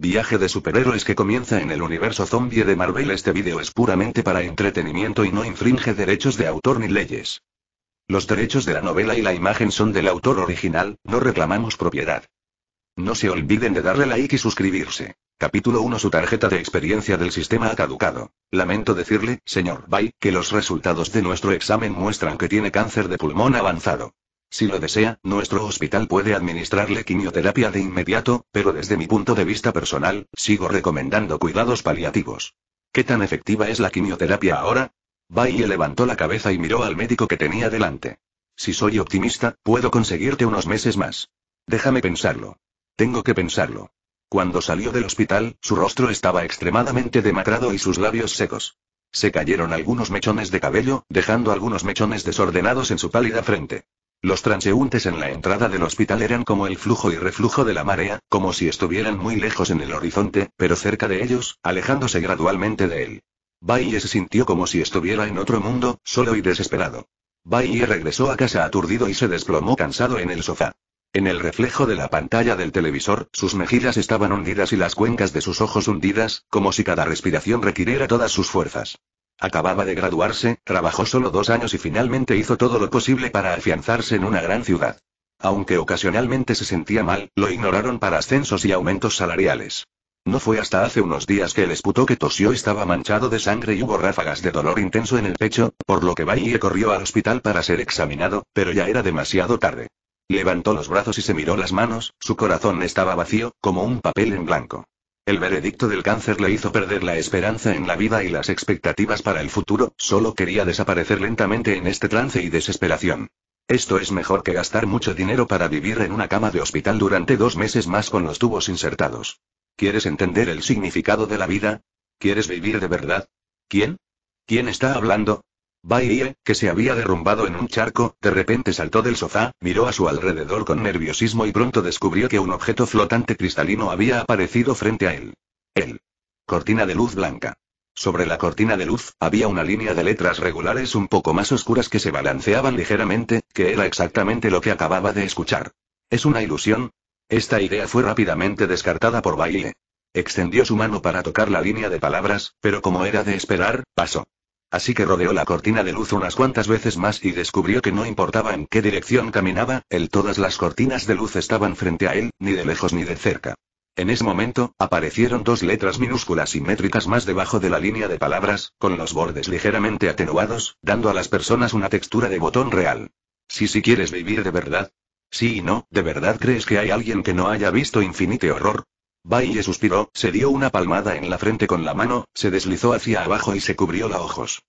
Viaje de superhéroes que comienza en el universo zombie de Marvel. Este vídeo es puramente para entretenimiento y no infringe derechos de autor ni leyes. Los derechos de la novela y la imagen son del autor original, no reclamamos propiedad. No se olviden de darle like y suscribirse. Capítulo 1 Su tarjeta de experiencia del sistema ha caducado. Lamento decirle, señor Bay, que los resultados de nuestro examen muestran que tiene cáncer de pulmón avanzado. Si lo desea, nuestro hospital puede administrarle quimioterapia de inmediato, pero desde mi punto de vista personal, sigo recomendando cuidados paliativos. ¿Qué tan efectiva es la quimioterapia ahora? Bailey levantó la cabeza y miró al médico que tenía delante. Si soy optimista, puedo conseguirte unos meses más. Déjame pensarlo. Tengo que pensarlo. Cuando salió del hospital, su rostro estaba extremadamente demacrado y sus labios secos. Se cayeron algunos mechones de cabello, dejando algunos mechones desordenados en su pálida frente. Los transeúntes en la entrada del hospital eran como el flujo y reflujo de la marea, como si estuvieran muy lejos en el horizonte, pero cerca de ellos, alejándose gradualmente de él. Baye se sintió como si estuviera en otro mundo, solo y desesperado. Bailey regresó a casa aturdido y se desplomó cansado en el sofá. En el reflejo de la pantalla del televisor, sus mejillas estaban hundidas y las cuencas de sus ojos hundidas, como si cada respiración requiriera todas sus fuerzas. Acababa de graduarse, trabajó solo dos años y finalmente hizo todo lo posible para afianzarse en una gran ciudad. Aunque ocasionalmente se sentía mal, lo ignoraron para ascensos y aumentos salariales. No fue hasta hace unos días que el esputo que tosió estaba manchado de sangre y hubo ráfagas de dolor intenso en el pecho, por lo que Bailey corrió al hospital para ser examinado, pero ya era demasiado tarde. Levantó los brazos y se miró las manos, su corazón estaba vacío, como un papel en blanco. El veredicto del cáncer le hizo perder la esperanza en la vida y las expectativas para el futuro, solo quería desaparecer lentamente en este trance y desesperación. Esto es mejor que gastar mucho dinero para vivir en una cama de hospital durante dos meses más con los tubos insertados. ¿Quieres entender el significado de la vida? ¿Quieres vivir de verdad? ¿Quién? ¿Quién está hablando? Bailey, que se había derrumbado en un charco, de repente saltó del sofá, miró a su alrededor con nerviosismo y pronto descubrió que un objeto flotante cristalino había aparecido frente a él. Él. Cortina de luz blanca. Sobre la cortina de luz, había una línea de letras regulares un poco más oscuras que se balanceaban ligeramente, que era exactamente lo que acababa de escuchar. ¿Es una ilusión? Esta idea fue rápidamente descartada por Baile. Extendió su mano para tocar la línea de palabras, pero como era de esperar, pasó. Así que rodeó la cortina de luz unas cuantas veces más y descubrió que no importaba en qué dirección caminaba, él todas las cortinas de luz estaban frente a él, ni de lejos ni de cerca. En ese momento, aparecieron dos letras minúsculas simétricas más debajo de la línea de palabras, con los bordes ligeramente atenuados, dando a las personas una textura de botón real. Si si quieres vivir de verdad. Sí y no, ¿de verdad crees que hay alguien que no haya visto Infinite Horror? Baye suspiró, se dio una palmada en la frente con la mano, se deslizó hacia abajo y se cubrió los ojos.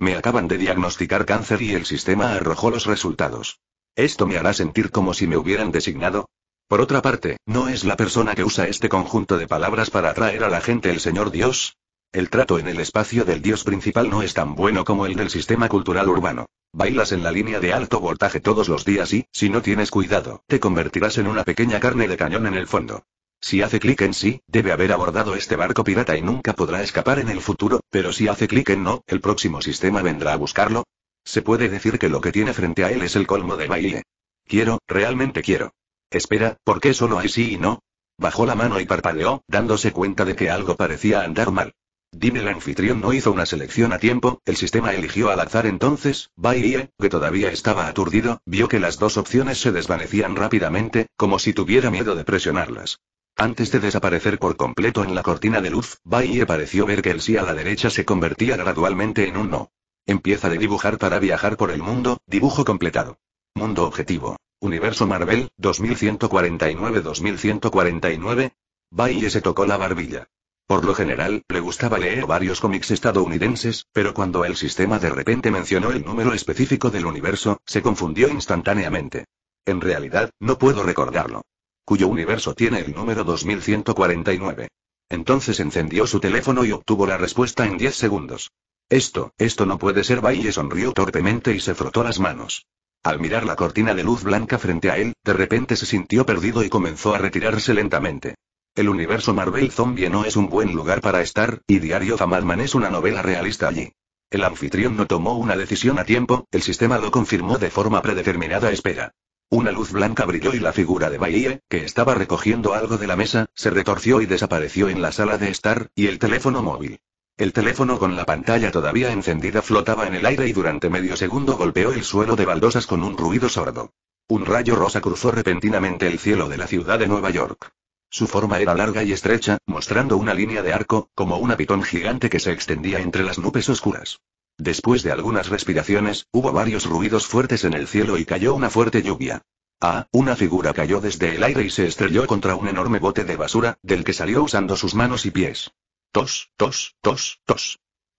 Me acaban de diagnosticar cáncer y el sistema arrojó los resultados. Esto me hará sentir como si me hubieran designado. Por otra parte, ¿no es la persona que usa este conjunto de palabras para atraer a la gente el Señor Dios? El trato en el espacio del Dios principal no es tan bueno como el del sistema cultural urbano. Bailas en la línea de alto voltaje todos los días y, si no tienes cuidado, te convertirás en una pequeña carne de cañón en el fondo. Si hace clic en sí, debe haber abordado este barco pirata y nunca podrá escapar en el futuro, pero si hace clic en no, el próximo sistema vendrá a buscarlo. Se puede decir que lo que tiene frente a él es el colmo de baile. Quiero, realmente quiero. Espera, ¿por qué solo hay sí y no? Bajó la mano y parpadeó, dándose cuenta de que algo parecía andar mal. Dime el anfitrión no hizo una selección a tiempo, el sistema eligió al azar entonces, Baye, que todavía estaba aturdido, vio que las dos opciones se desvanecían rápidamente, como si tuviera miedo de presionarlas. Antes de desaparecer por completo en la cortina de luz, Baye pareció ver que el sí a la derecha se convertía gradualmente en un no. Empieza de dibujar para viajar por el mundo, dibujo completado. Mundo objetivo. Universo Marvel, 2149-2149. Baye se tocó la barbilla. Por lo general, le gustaba leer varios cómics estadounidenses, pero cuando el sistema de repente mencionó el número específico del universo, se confundió instantáneamente. En realidad, no puedo recordarlo. Cuyo universo tiene el número 2149. Entonces encendió su teléfono y obtuvo la respuesta en 10 segundos. Esto, esto no puede ser. Baille sonrió torpemente y se frotó las manos. Al mirar la cortina de luz blanca frente a él, de repente se sintió perdido y comenzó a retirarse lentamente. El universo Marvel Zombie no es un buen lugar para estar, y Diario Famatman es una novela realista allí. El anfitrión no tomó una decisión a tiempo, el sistema lo confirmó de forma predeterminada espera. Una luz blanca brilló y la figura de Bailey, que estaba recogiendo algo de la mesa, se retorció y desapareció en la sala de estar, y el teléfono móvil. El teléfono con la pantalla todavía encendida flotaba en el aire y durante medio segundo golpeó el suelo de baldosas con un ruido sordo. Un rayo rosa cruzó repentinamente el cielo de la ciudad de Nueva York. Su forma era larga y estrecha, mostrando una línea de arco, como un pitón gigante que se extendía entre las nubes oscuras. Después de algunas respiraciones, hubo varios ruidos fuertes en el cielo y cayó una fuerte lluvia. Ah, una figura cayó desde el aire y se estrelló contra un enorme bote de basura, del que salió usando sus manos y pies. Tos, tos, tos, tos.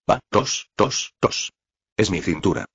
Va, tos, tos, tos. Es mi cintura.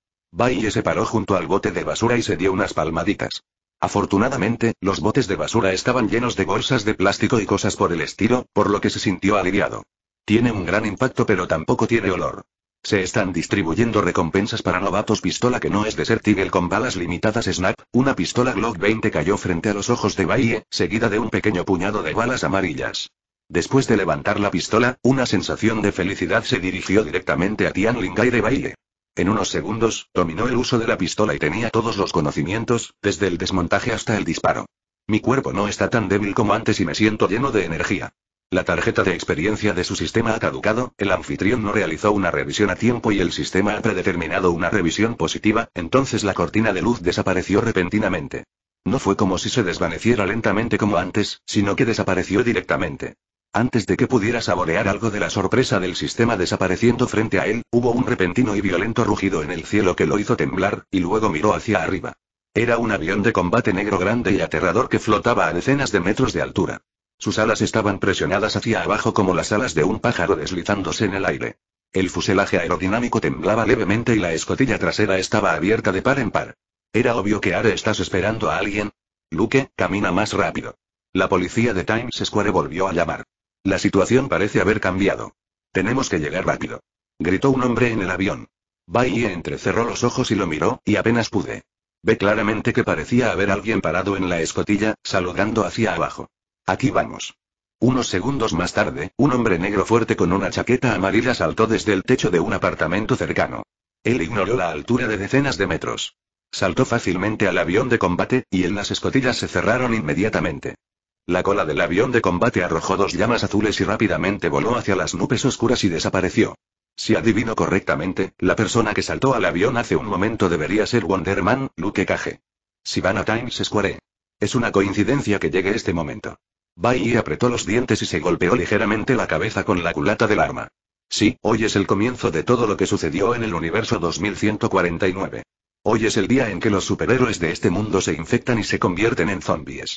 y se paró junto al bote de basura y se dio unas palmaditas. Afortunadamente, los botes de basura estaban llenos de bolsas de plástico y cosas por el estilo, por lo que se sintió aliviado. Tiene un gran impacto pero tampoco tiene olor. Se están distribuyendo recompensas para novatos pistola que no es de ser Eagle con balas limitadas Snap, una pistola Glock 20 cayó frente a los ojos de Baile, seguida de un pequeño puñado de balas amarillas. Después de levantar la pistola, una sensación de felicidad se dirigió directamente a Tian Lingai de Baile. En unos segundos, dominó el uso de la pistola y tenía todos los conocimientos, desde el desmontaje hasta el disparo. Mi cuerpo no está tan débil como antes y me siento lleno de energía. La tarjeta de experiencia de su sistema ha caducado, el anfitrión no realizó una revisión a tiempo y el sistema ha predeterminado una revisión positiva, entonces la cortina de luz desapareció repentinamente. No fue como si se desvaneciera lentamente como antes, sino que desapareció directamente. Antes de que pudiera saborear algo de la sorpresa del sistema desapareciendo frente a él, hubo un repentino y violento rugido en el cielo que lo hizo temblar, y luego miró hacia arriba. Era un avión de combate negro grande y aterrador que flotaba a decenas de metros de altura. Sus alas estaban presionadas hacia abajo como las alas de un pájaro deslizándose en el aire. El fuselaje aerodinámico temblaba levemente y la escotilla trasera estaba abierta de par en par. Era obvio que ahora estás esperando a alguien. Luke, camina más rápido. La policía de Times Square volvió a llamar. La situación parece haber cambiado. Tenemos que llegar rápido. Gritó un hombre en el avión. Bahía entrecerró los ojos y lo miró, y apenas pude. Ve claramente que parecía haber alguien parado en la escotilla, saludando hacia abajo. Aquí vamos. Unos segundos más tarde, un hombre negro fuerte con una chaqueta amarilla saltó desde el techo de un apartamento cercano. Él ignoró la altura de decenas de metros. Saltó fácilmente al avión de combate, y en las escotillas se cerraron inmediatamente. La cola del avión de combate arrojó dos llamas azules y rápidamente voló hacia las nubes oscuras y desapareció. Si adivino correctamente, la persona que saltó al avión hace un momento debería ser Wonder Man, Luke Cage. Si van a Times Square. Es una coincidencia que llegue este momento. y apretó los dientes y se golpeó ligeramente la cabeza con la culata del arma. Sí, hoy es el comienzo de todo lo que sucedió en el universo 2149. Hoy es el día en que los superhéroes de este mundo se infectan y se convierten en zombies.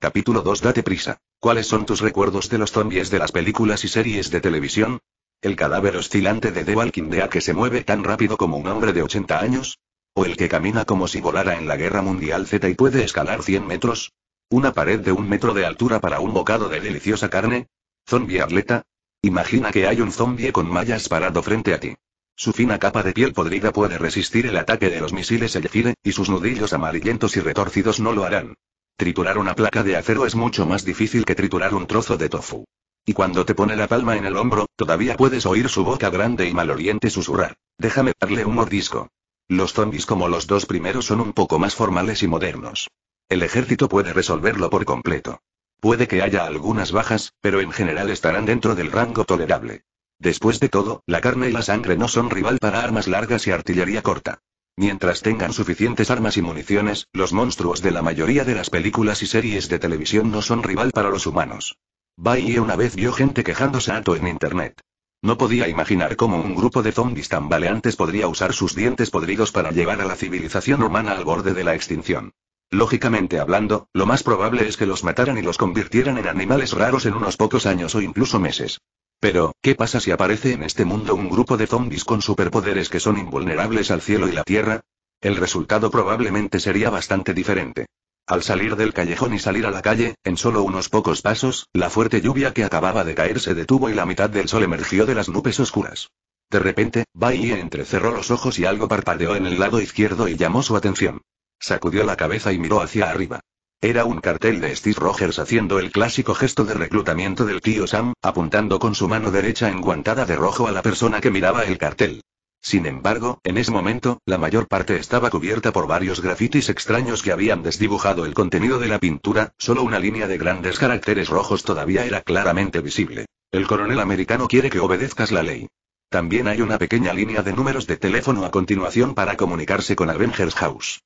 Capítulo 2 Date prisa. ¿Cuáles son tus recuerdos de los zombies de las películas y series de televisión? ¿El cadáver oscilante de The Walking que se mueve tan rápido como un hombre de 80 años? ¿O el que camina como si volara en la Guerra Mundial Z y puede escalar 100 metros? ¿Una pared de un metro de altura para un bocado de deliciosa carne? ¿Zombie atleta? Imagina que hay un zombie con mallas parado frente a ti. Su fina capa de piel podrida puede resistir el ataque de los misiles Elfire, y sus nudillos amarillentos y retorcidos no lo harán. Triturar una placa de acero es mucho más difícil que triturar un trozo de tofu. Y cuando te pone la palma en el hombro, todavía puedes oír su boca grande y maloliente susurrar. Déjame darle un mordisco. Los zombies como los dos primeros son un poco más formales y modernos. El ejército puede resolverlo por completo. Puede que haya algunas bajas, pero en general estarán dentro del rango tolerable. Después de todo, la carne y la sangre no son rival para armas largas y artillería corta. Mientras tengan suficientes armas y municiones, los monstruos de la mayoría de las películas y series de televisión no son rival para los humanos. y una vez vio gente quejándose a en internet. No podía imaginar cómo un grupo de zombies tambaleantes podría usar sus dientes podridos para llevar a la civilización humana al borde de la extinción. Lógicamente hablando, lo más probable es que los mataran y los convirtieran en animales raros en unos pocos años o incluso meses. Pero, ¿qué pasa si aparece en este mundo un grupo de zombies con superpoderes que son invulnerables al cielo y la tierra? El resultado probablemente sería bastante diferente. Al salir del callejón y salir a la calle, en solo unos pocos pasos, la fuerte lluvia que acababa de caer se detuvo y la mitad del sol emergió de las nubes oscuras. De repente, Bai entrecerró los ojos y algo parpadeó en el lado izquierdo y llamó su atención. Sacudió la cabeza y miró hacia arriba. Era un cartel de Steve Rogers haciendo el clásico gesto de reclutamiento del tío Sam, apuntando con su mano derecha enguantada de rojo a la persona que miraba el cartel. Sin embargo, en ese momento, la mayor parte estaba cubierta por varios grafitis extraños que habían desdibujado el contenido de la pintura, solo una línea de grandes caracteres rojos todavía era claramente visible. El coronel americano quiere que obedezcas la ley. También hay una pequeña línea de números de teléfono a continuación para comunicarse con Avengers House.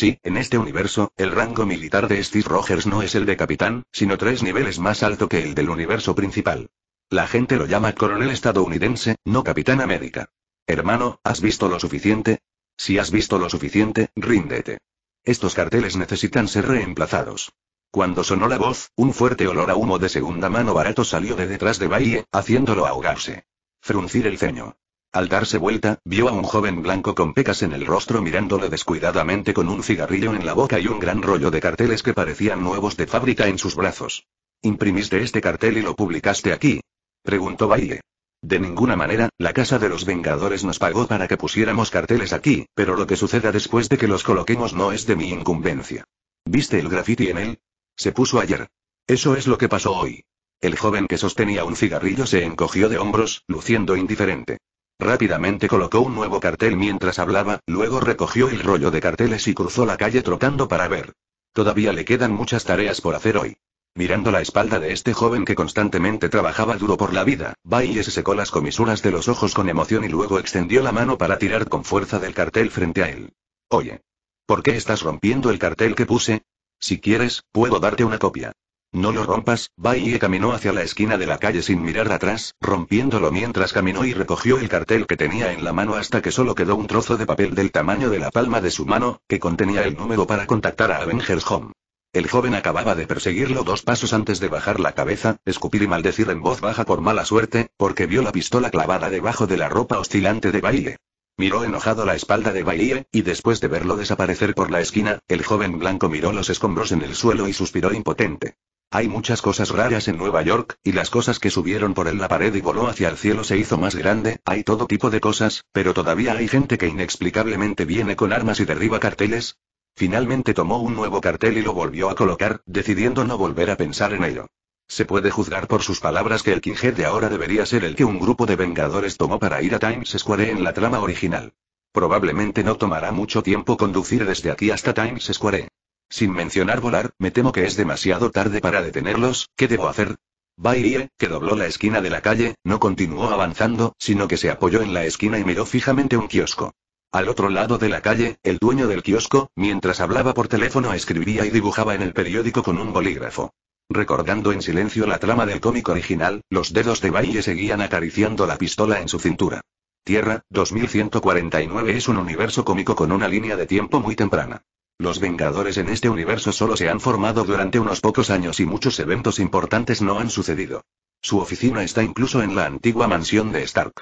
Sí, en este universo, el rango militar de Steve Rogers no es el de capitán, sino tres niveles más alto que el del universo principal. La gente lo llama coronel estadounidense, no capitán América. Hermano, ¿has visto lo suficiente? Si has visto lo suficiente, ríndete. Estos carteles necesitan ser reemplazados. Cuando sonó la voz, un fuerte olor a humo de segunda mano barato salió de detrás de Valle, haciéndolo ahogarse. Fruncir el ceño. Al darse vuelta, vio a un joven blanco con pecas en el rostro mirándole descuidadamente con un cigarrillo en la boca y un gran rollo de carteles que parecían nuevos de fábrica en sus brazos. ¿Imprimiste este cartel y lo publicaste aquí? preguntó Baile. De ninguna manera, la Casa de los Vengadores nos pagó para que pusiéramos carteles aquí, pero lo que suceda después de que los coloquemos no es de mi incumbencia. ¿Viste el graffiti en él? Se puso ayer. Eso es lo que pasó hoy. El joven que sostenía un cigarrillo se encogió de hombros, luciendo indiferente. Rápidamente colocó un nuevo cartel mientras hablaba, luego recogió el rollo de carteles y cruzó la calle trotando para ver. Todavía le quedan muchas tareas por hacer hoy. Mirando la espalda de este joven que constantemente trabajaba duro por la vida, Baille se secó las comisuras de los ojos con emoción y luego extendió la mano para tirar con fuerza del cartel frente a él. Oye. ¿Por qué estás rompiendo el cartel que puse? Si quieres, puedo darte una copia. No lo rompas, Bailey caminó hacia la esquina de la calle sin mirar atrás, rompiéndolo mientras caminó y recogió el cartel que tenía en la mano hasta que solo quedó un trozo de papel del tamaño de la palma de su mano, que contenía el número para contactar a Avengers Home. El joven acababa de perseguirlo dos pasos antes de bajar la cabeza, escupir y maldecir en voz baja por mala suerte, porque vio la pistola clavada debajo de la ropa oscilante de Baile. Miró enojado la espalda de Bailey, y después de verlo desaparecer por la esquina, el joven blanco miró los escombros en el suelo y suspiró impotente. Hay muchas cosas raras en Nueva York, y las cosas que subieron por él la pared y voló hacia el cielo se hizo más grande, hay todo tipo de cosas, pero todavía hay gente que inexplicablemente viene con armas y derriba carteles. Finalmente tomó un nuevo cartel y lo volvió a colocar, decidiendo no volver a pensar en ello. Se puede juzgar por sus palabras que el Kinghead de ahora debería ser el que un grupo de vengadores tomó para ir a Times Square en la trama original. Probablemente no tomará mucho tiempo conducir desde aquí hasta Times Square. Sin mencionar volar, me temo que es demasiado tarde para detenerlos, ¿qué debo hacer? Baye, que dobló la esquina de la calle, no continuó avanzando, sino que se apoyó en la esquina y miró fijamente un kiosco. Al otro lado de la calle, el dueño del kiosco, mientras hablaba por teléfono, escribía y dibujaba en el periódico con un bolígrafo. Recordando en silencio la trama del cómic original, los dedos de Baille seguían acariciando la pistola en su cintura. Tierra, 2149 es un universo cómico con una línea de tiempo muy temprana. Los Vengadores en este universo solo se han formado durante unos pocos años y muchos eventos importantes no han sucedido. Su oficina está incluso en la antigua mansión de Stark.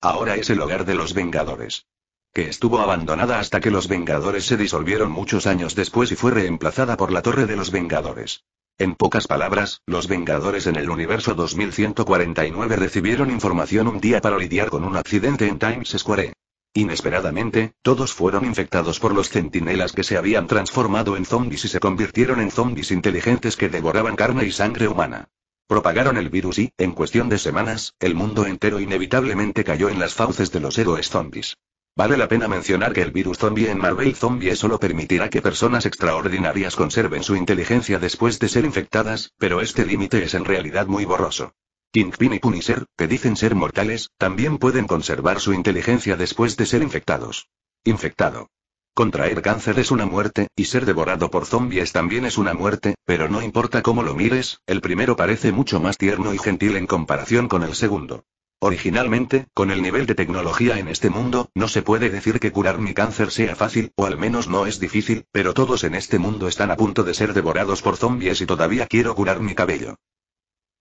Ahora es el hogar de los Vengadores. Que estuvo abandonada hasta que los Vengadores se disolvieron muchos años después y fue reemplazada por la Torre de los Vengadores. En pocas palabras, los Vengadores en el universo 2149 recibieron información un día para lidiar con un accidente en Times Square. Inesperadamente, todos fueron infectados por los centinelas que se habían transformado en zombies y se convirtieron en zombies inteligentes que devoraban carne y sangre humana. Propagaron el virus y, en cuestión de semanas, el mundo entero inevitablemente cayó en las fauces de los héroes zombies. Vale la pena mencionar que el virus zombie en Marvel Zombie solo permitirá que personas extraordinarias conserven su inteligencia después de ser infectadas, pero este límite es en realidad muy borroso. Kingpin y Punisher, que dicen ser mortales, también pueden conservar su inteligencia después de ser infectados. Infectado. Contraer cáncer es una muerte, y ser devorado por zombies también es una muerte, pero no importa cómo lo mires, el primero parece mucho más tierno y gentil en comparación con el segundo. Originalmente, con el nivel de tecnología en este mundo, no se puede decir que curar mi cáncer sea fácil, o al menos no es difícil, pero todos en este mundo están a punto de ser devorados por zombies y todavía quiero curar mi cabello.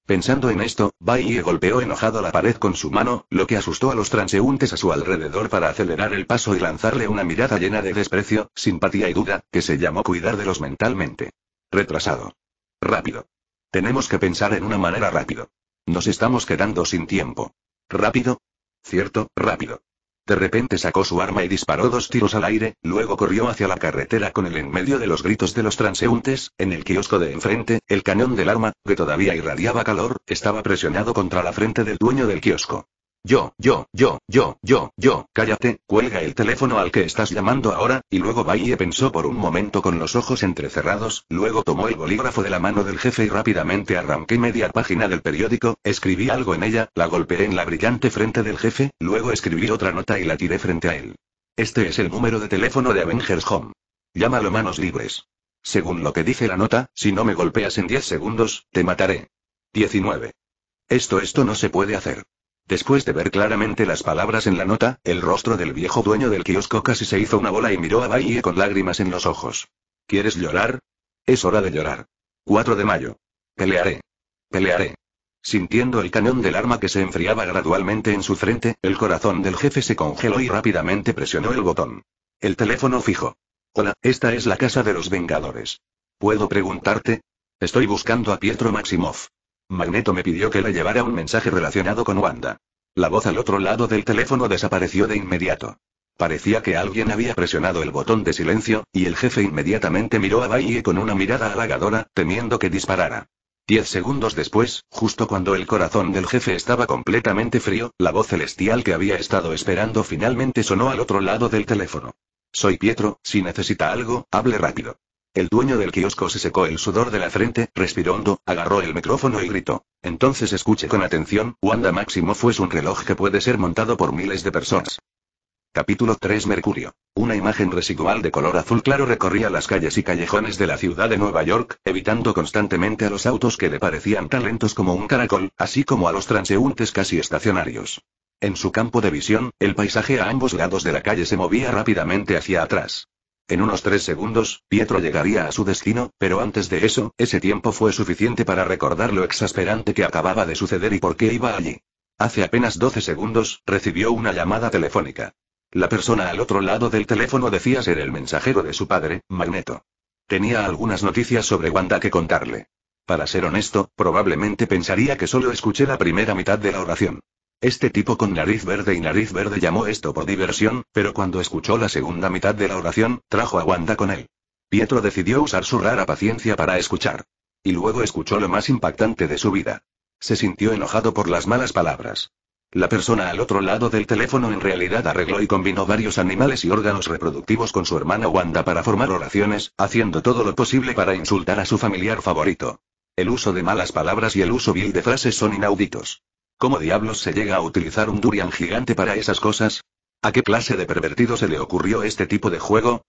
Pensando en esto, Bai golpeó enojado la pared con su mano, lo que asustó a los transeúntes a su alrededor para acelerar el paso y lanzarle una mirada llena de desprecio, simpatía y duda, que se llamó cuidar de los mentalmente. Retrasado. Rápido. Tenemos que pensar en una manera rápido. Nos estamos quedando sin tiempo. Rápido. Cierto, rápido. De repente sacó su arma y disparó dos tiros al aire, luego corrió hacia la carretera con el en medio de los gritos de los transeúntes, en el kiosco de enfrente, el cañón del arma, que todavía irradiaba calor, estaba presionado contra la frente del dueño del kiosco. Yo, yo, yo, yo, yo, yo, cállate, cuelga el teléfono al que estás llamando ahora, y luego Bahía pensó por un momento con los ojos entrecerrados, luego tomó el bolígrafo de la mano del jefe y rápidamente arranqué media página del periódico, escribí algo en ella, la golpeé en la brillante frente del jefe, luego escribí otra nota y la tiré frente a él. Este es el número de teléfono de Avengers Home. Llámalo manos libres. Según lo que dice la nota, si no me golpeas en 10 segundos, te mataré. 19. Esto, esto no se puede hacer. Después de ver claramente las palabras en la nota, el rostro del viejo dueño del kiosco casi se hizo una bola y miró a Bailey con lágrimas en los ojos. ¿Quieres llorar? Es hora de llorar. 4 de mayo. Pelearé. Pelearé. Sintiendo el cañón del arma que se enfriaba gradualmente en su frente, el corazón del jefe se congeló y rápidamente presionó el botón. El teléfono fijo. Hola, esta es la casa de los Vengadores. ¿Puedo preguntarte? Estoy buscando a Pietro Maximov. Magneto me pidió que le llevara un mensaje relacionado con Wanda. La voz al otro lado del teléfono desapareció de inmediato. Parecía que alguien había presionado el botón de silencio, y el jefe inmediatamente miró a Baye con una mirada halagadora, temiendo que disparara. Diez segundos después, justo cuando el corazón del jefe estaba completamente frío, la voz celestial que había estado esperando finalmente sonó al otro lado del teléfono. Soy Pietro, si necesita algo, hable rápido. El dueño del kiosco se secó el sudor de la frente, respiró hondo, agarró el micrófono y gritó. Entonces escuche con atención, Wanda Máximo fue un reloj que puede ser montado por miles de personas. Capítulo 3 Mercurio. Una imagen residual de color azul claro recorría las calles y callejones de la ciudad de Nueva York, evitando constantemente a los autos que le parecían tan lentos como un caracol, así como a los transeúntes casi estacionarios. En su campo de visión, el paisaje a ambos lados de la calle se movía rápidamente hacia atrás. En unos tres segundos, Pietro llegaría a su destino, pero antes de eso, ese tiempo fue suficiente para recordar lo exasperante que acababa de suceder y por qué iba allí. Hace apenas 12 segundos, recibió una llamada telefónica. La persona al otro lado del teléfono decía ser el mensajero de su padre, Magneto. Tenía algunas noticias sobre Wanda que contarle. Para ser honesto, probablemente pensaría que solo escuché la primera mitad de la oración. Este tipo con nariz verde y nariz verde llamó esto por diversión, pero cuando escuchó la segunda mitad de la oración, trajo a Wanda con él. Pietro decidió usar su rara paciencia para escuchar. Y luego escuchó lo más impactante de su vida. Se sintió enojado por las malas palabras. La persona al otro lado del teléfono en realidad arregló y combinó varios animales y órganos reproductivos con su hermana Wanda para formar oraciones, haciendo todo lo posible para insultar a su familiar favorito. El uso de malas palabras y el uso vil de frases son inauditos. ¿Cómo diablos se llega a utilizar un durian gigante para esas cosas? ¿A qué clase de pervertido se le ocurrió este tipo de juego?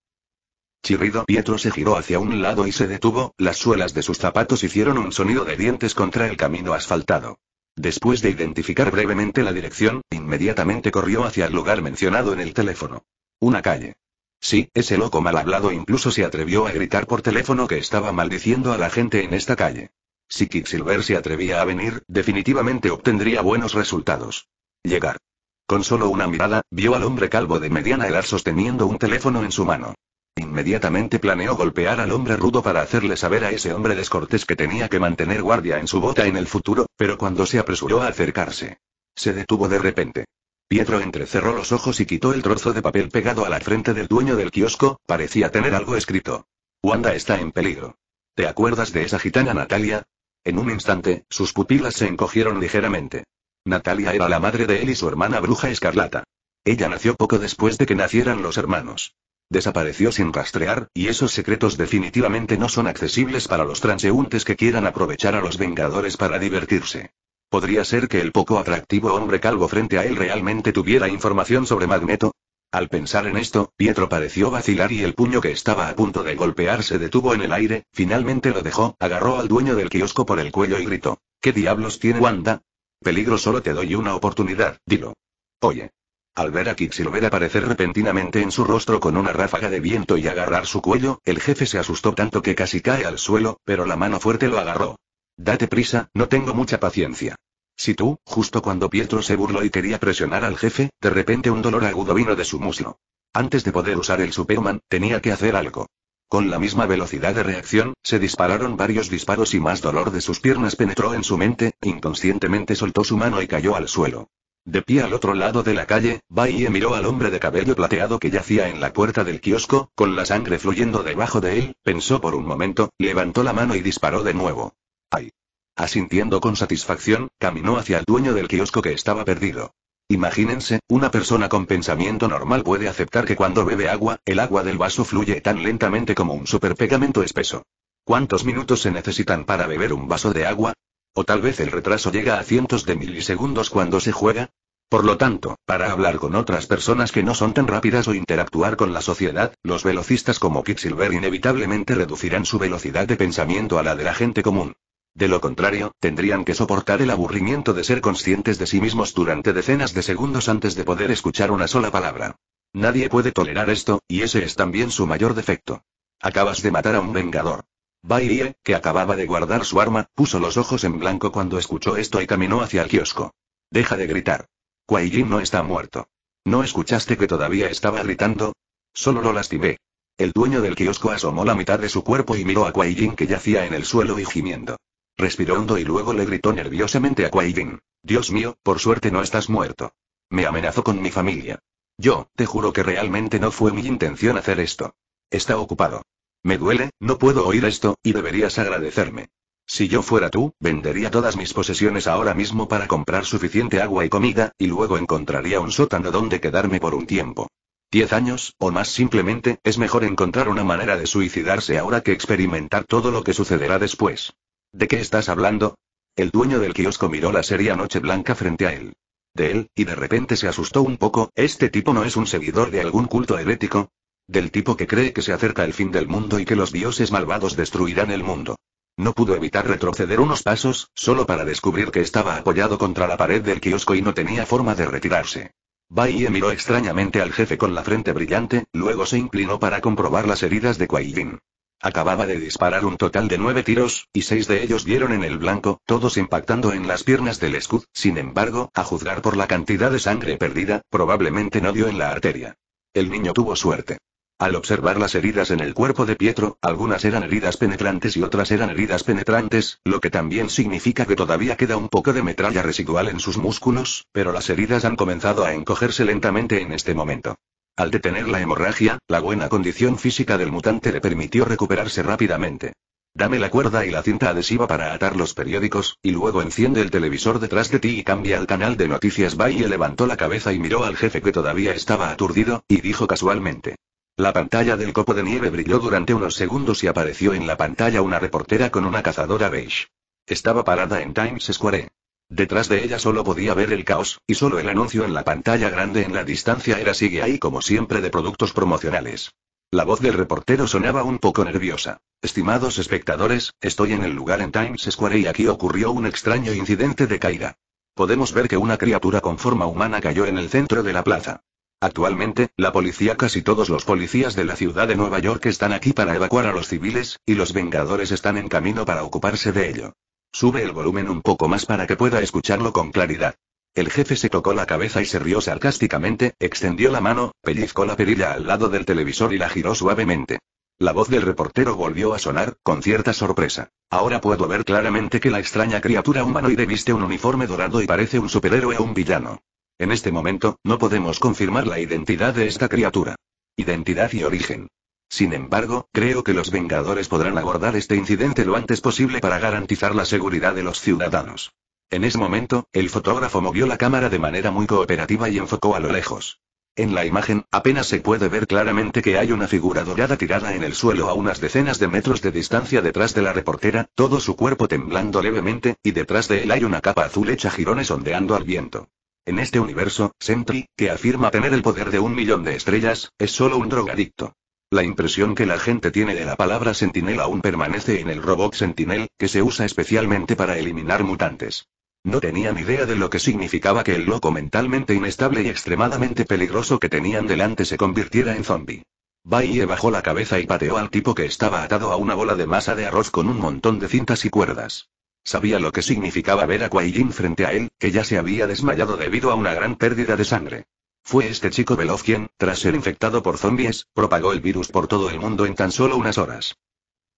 Chirrido Pietro se giró hacia un lado y se detuvo, las suelas de sus zapatos hicieron un sonido de dientes contra el camino asfaltado. Después de identificar brevemente la dirección, inmediatamente corrió hacia el lugar mencionado en el teléfono. Una calle. Sí, ese loco mal hablado incluso se atrevió a gritar por teléfono que estaba maldiciendo a la gente en esta calle. Si Quicksilver se atrevía a venir, definitivamente obtendría buenos resultados. Llegar. Con solo una mirada, vio al hombre calvo de mediana edad sosteniendo un teléfono en su mano. Inmediatamente planeó golpear al hombre rudo para hacerle saber a ese hombre descortés que tenía que mantener guardia en su bota en el futuro, pero cuando se apresuró a acercarse, se detuvo de repente. Pietro entrecerró los ojos y quitó el trozo de papel pegado a la frente del dueño del kiosco, parecía tener algo escrito. Wanda está en peligro. ¿Te acuerdas de esa gitana Natalia? En un instante, sus pupilas se encogieron ligeramente. Natalia era la madre de él y su hermana bruja escarlata. Ella nació poco después de que nacieran los hermanos. Desapareció sin rastrear, y esos secretos definitivamente no son accesibles para los transeúntes que quieran aprovechar a los Vengadores para divertirse. Podría ser que el poco atractivo hombre calvo frente a él realmente tuviera información sobre Magneto, al pensar en esto, Pietro pareció vacilar y el puño que estaba a punto de golpear se detuvo en el aire, finalmente lo dejó, agarró al dueño del kiosco por el cuello y gritó. ¿Qué diablos tiene Wanda? Peligro solo te doy una oportunidad, dilo. Oye. Al ver a ver aparecer repentinamente en su rostro con una ráfaga de viento y agarrar su cuello, el jefe se asustó tanto que casi cae al suelo, pero la mano fuerte lo agarró. Date prisa, no tengo mucha paciencia. Si tú, justo cuando Pietro se burló y quería presionar al jefe, de repente un dolor agudo vino de su muslo. Antes de poder usar el Superman, tenía que hacer algo. Con la misma velocidad de reacción, se dispararon varios disparos y más dolor de sus piernas penetró en su mente, inconscientemente soltó su mano y cayó al suelo. De pie al otro lado de la calle, Baie miró al hombre de cabello plateado que yacía en la puerta del kiosco, con la sangre fluyendo debajo de él, pensó por un momento, levantó la mano y disparó de nuevo. ¡Ay! Asintiendo con satisfacción, caminó hacia el dueño del kiosco que estaba perdido. Imagínense, una persona con pensamiento normal puede aceptar que cuando bebe agua, el agua del vaso fluye tan lentamente como un superpegamento espeso. ¿Cuántos minutos se necesitan para beber un vaso de agua? O tal vez el retraso llega a cientos de milisegundos cuando se juega. Por lo tanto, para hablar con otras personas que no son tan rápidas o interactuar con la sociedad, los velocistas como Silver inevitablemente reducirán su velocidad de pensamiento a la de la gente común. De lo contrario, tendrían que soportar el aburrimiento de ser conscientes de sí mismos durante decenas de segundos antes de poder escuchar una sola palabra. Nadie puede tolerar esto, y ese es también su mayor defecto. Acabas de matar a un vengador. Bairie, que acababa de guardar su arma, puso los ojos en blanco cuando escuchó esto y caminó hacia el kiosco. Deja de gritar. Kuai Jin no está muerto. ¿No escuchaste que todavía estaba gritando? Solo lo lastimé. El dueño del kiosco asomó la mitad de su cuerpo y miró a Kuai Jin que yacía en el suelo y gimiendo. Respiró hondo y luego le gritó nerviosamente a Quaidin. Dios mío, por suerte no estás muerto. Me amenazó con mi familia. Yo, te juro que realmente no fue mi intención hacer esto. Está ocupado. Me duele, no puedo oír esto, y deberías agradecerme. Si yo fuera tú, vendería todas mis posesiones ahora mismo para comprar suficiente agua y comida, y luego encontraría un sótano donde quedarme por un tiempo. Diez años, o más simplemente, es mejor encontrar una manera de suicidarse ahora que experimentar todo lo que sucederá después. ¿De qué estás hablando? El dueño del kiosco miró la seria noche blanca frente a él. De él, y de repente se asustó un poco, ¿este tipo no es un seguidor de algún culto herético? Del tipo que cree que se acerca el fin del mundo y que los dioses malvados destruirán el mundo. No pudo evitar retroceder unos pasos, solo para descubrir que estaba apoyado contra la pared del kiosco y no tenía forma de retirarse. Baie miró extrañamente al jefe con la frente brillante, luego se inclinó para comprobar las heridas de Quaidin. Acababa de disparar un total de nueve tiros, y seis de ellos dieron en el blanco, todos impactando en las piernas del escud. Sin embargo, a juzgar por la cantidad de sangre perdida, probablemente no dio en la arteria. El niño tuvo suerte. Al observar las heridas en el cuerpo de Pietro, algunas eran heridas penetrantes y otras eran heridas penetrantes, lo que también significa que todavía queda un poco de metralla residual en sus músculos, pero las heridas han comenzado a encogerse lentamente en este momento. Al detener la hemorragia, la buena condición física del mutante le permitió recuperarse rápidamente. Dame la cuerda y la cinta adhesiva para atar los periódicos, y luego enciende el televisor detrás de ti y cambia al canal de noticias. y levantó la cabeza y miró al jefe que todavía estaba aturdido, y dijo casualmente. La pantalla del copo de nieve brilló durante unos segundos y apareció en la pantalla una reportera con una cazadora beige. Estaba parada en Times Square. Detrás de ella solo podía ver el caos, y solo el anuncio en la pantalla grande en la distancia era sigue ahí como siempre de productos promocionales. La voz del reportero sonaba un poco nerviosa. Estimados espectadores, estoy en el lugar en Times Square y aquí ocurrió un extraño incidente de caída. Podemos ver que una criatura con forma humana cayó en el centro de la plaza. Actualmente, la policía casi todos los policías de la ciudad de Nueva York están aquí para evacuar a los civiles, y los Vengadores están en camino para ocuparse de ello. Sube el volumen un poco más para que pueda escucharlo con claridad. El jefe se tocó la cabeza y se rió sarcásticamente, extendió la mano, pellizcó la perilla al lado del televisor y la giró suavemente. La voz del reportero volvió a sonar, con cierta sorpresa. Ahora puedo ver claramente que la extraña criatura humanoide viste un uniforme dorado y parece un superhéroe o un villano. En este momento, no podemos confirmar la identidad de esta criatura. Identidad y origen. Sin embargo, creo que los Vengadores podrán abordar este incidente lo antes posible para garantizar la seguridad de los ciudadanos. En ese momento, el fotógrafo movió la cámara de manera muy cooperativa y enfocó a lo lejos. En la imagen, apenas se puede ver claramente que hay una figura dorada tirada en el suelo a unas decenas de metros de distancia detrás de la reportera, todo su cuerpo temblando levemente, y detrás de él hay una capa azul hecha jirones ondeando al viento. En este universo, Sentry, que afirma tener el poder de un millón de estrellas, es solo un drogadicto. La impresión que la gente tiene de la palabra sentinel aún permanece en el robot sentinel, que se usa especialmente para eliminar mutantes. No tenían idea de lo que significaba que el loco mentalmente inestable y extremadamente peligroso que tenían delante se convirtiera en zombie. Baye bajó la cabeza y pateó al tipo que estaba atado a una bola de masa de arroz con un montón de cintas y cuerdas. Sabía lo que significaba ver a Kuai frente a él, que ya se había desmayado debido a una gran pérdida de sangre. Fue este chico veloz quien, tras ser infectado por zombies, propagó el virus por todo el mundo en tan solo unas horas.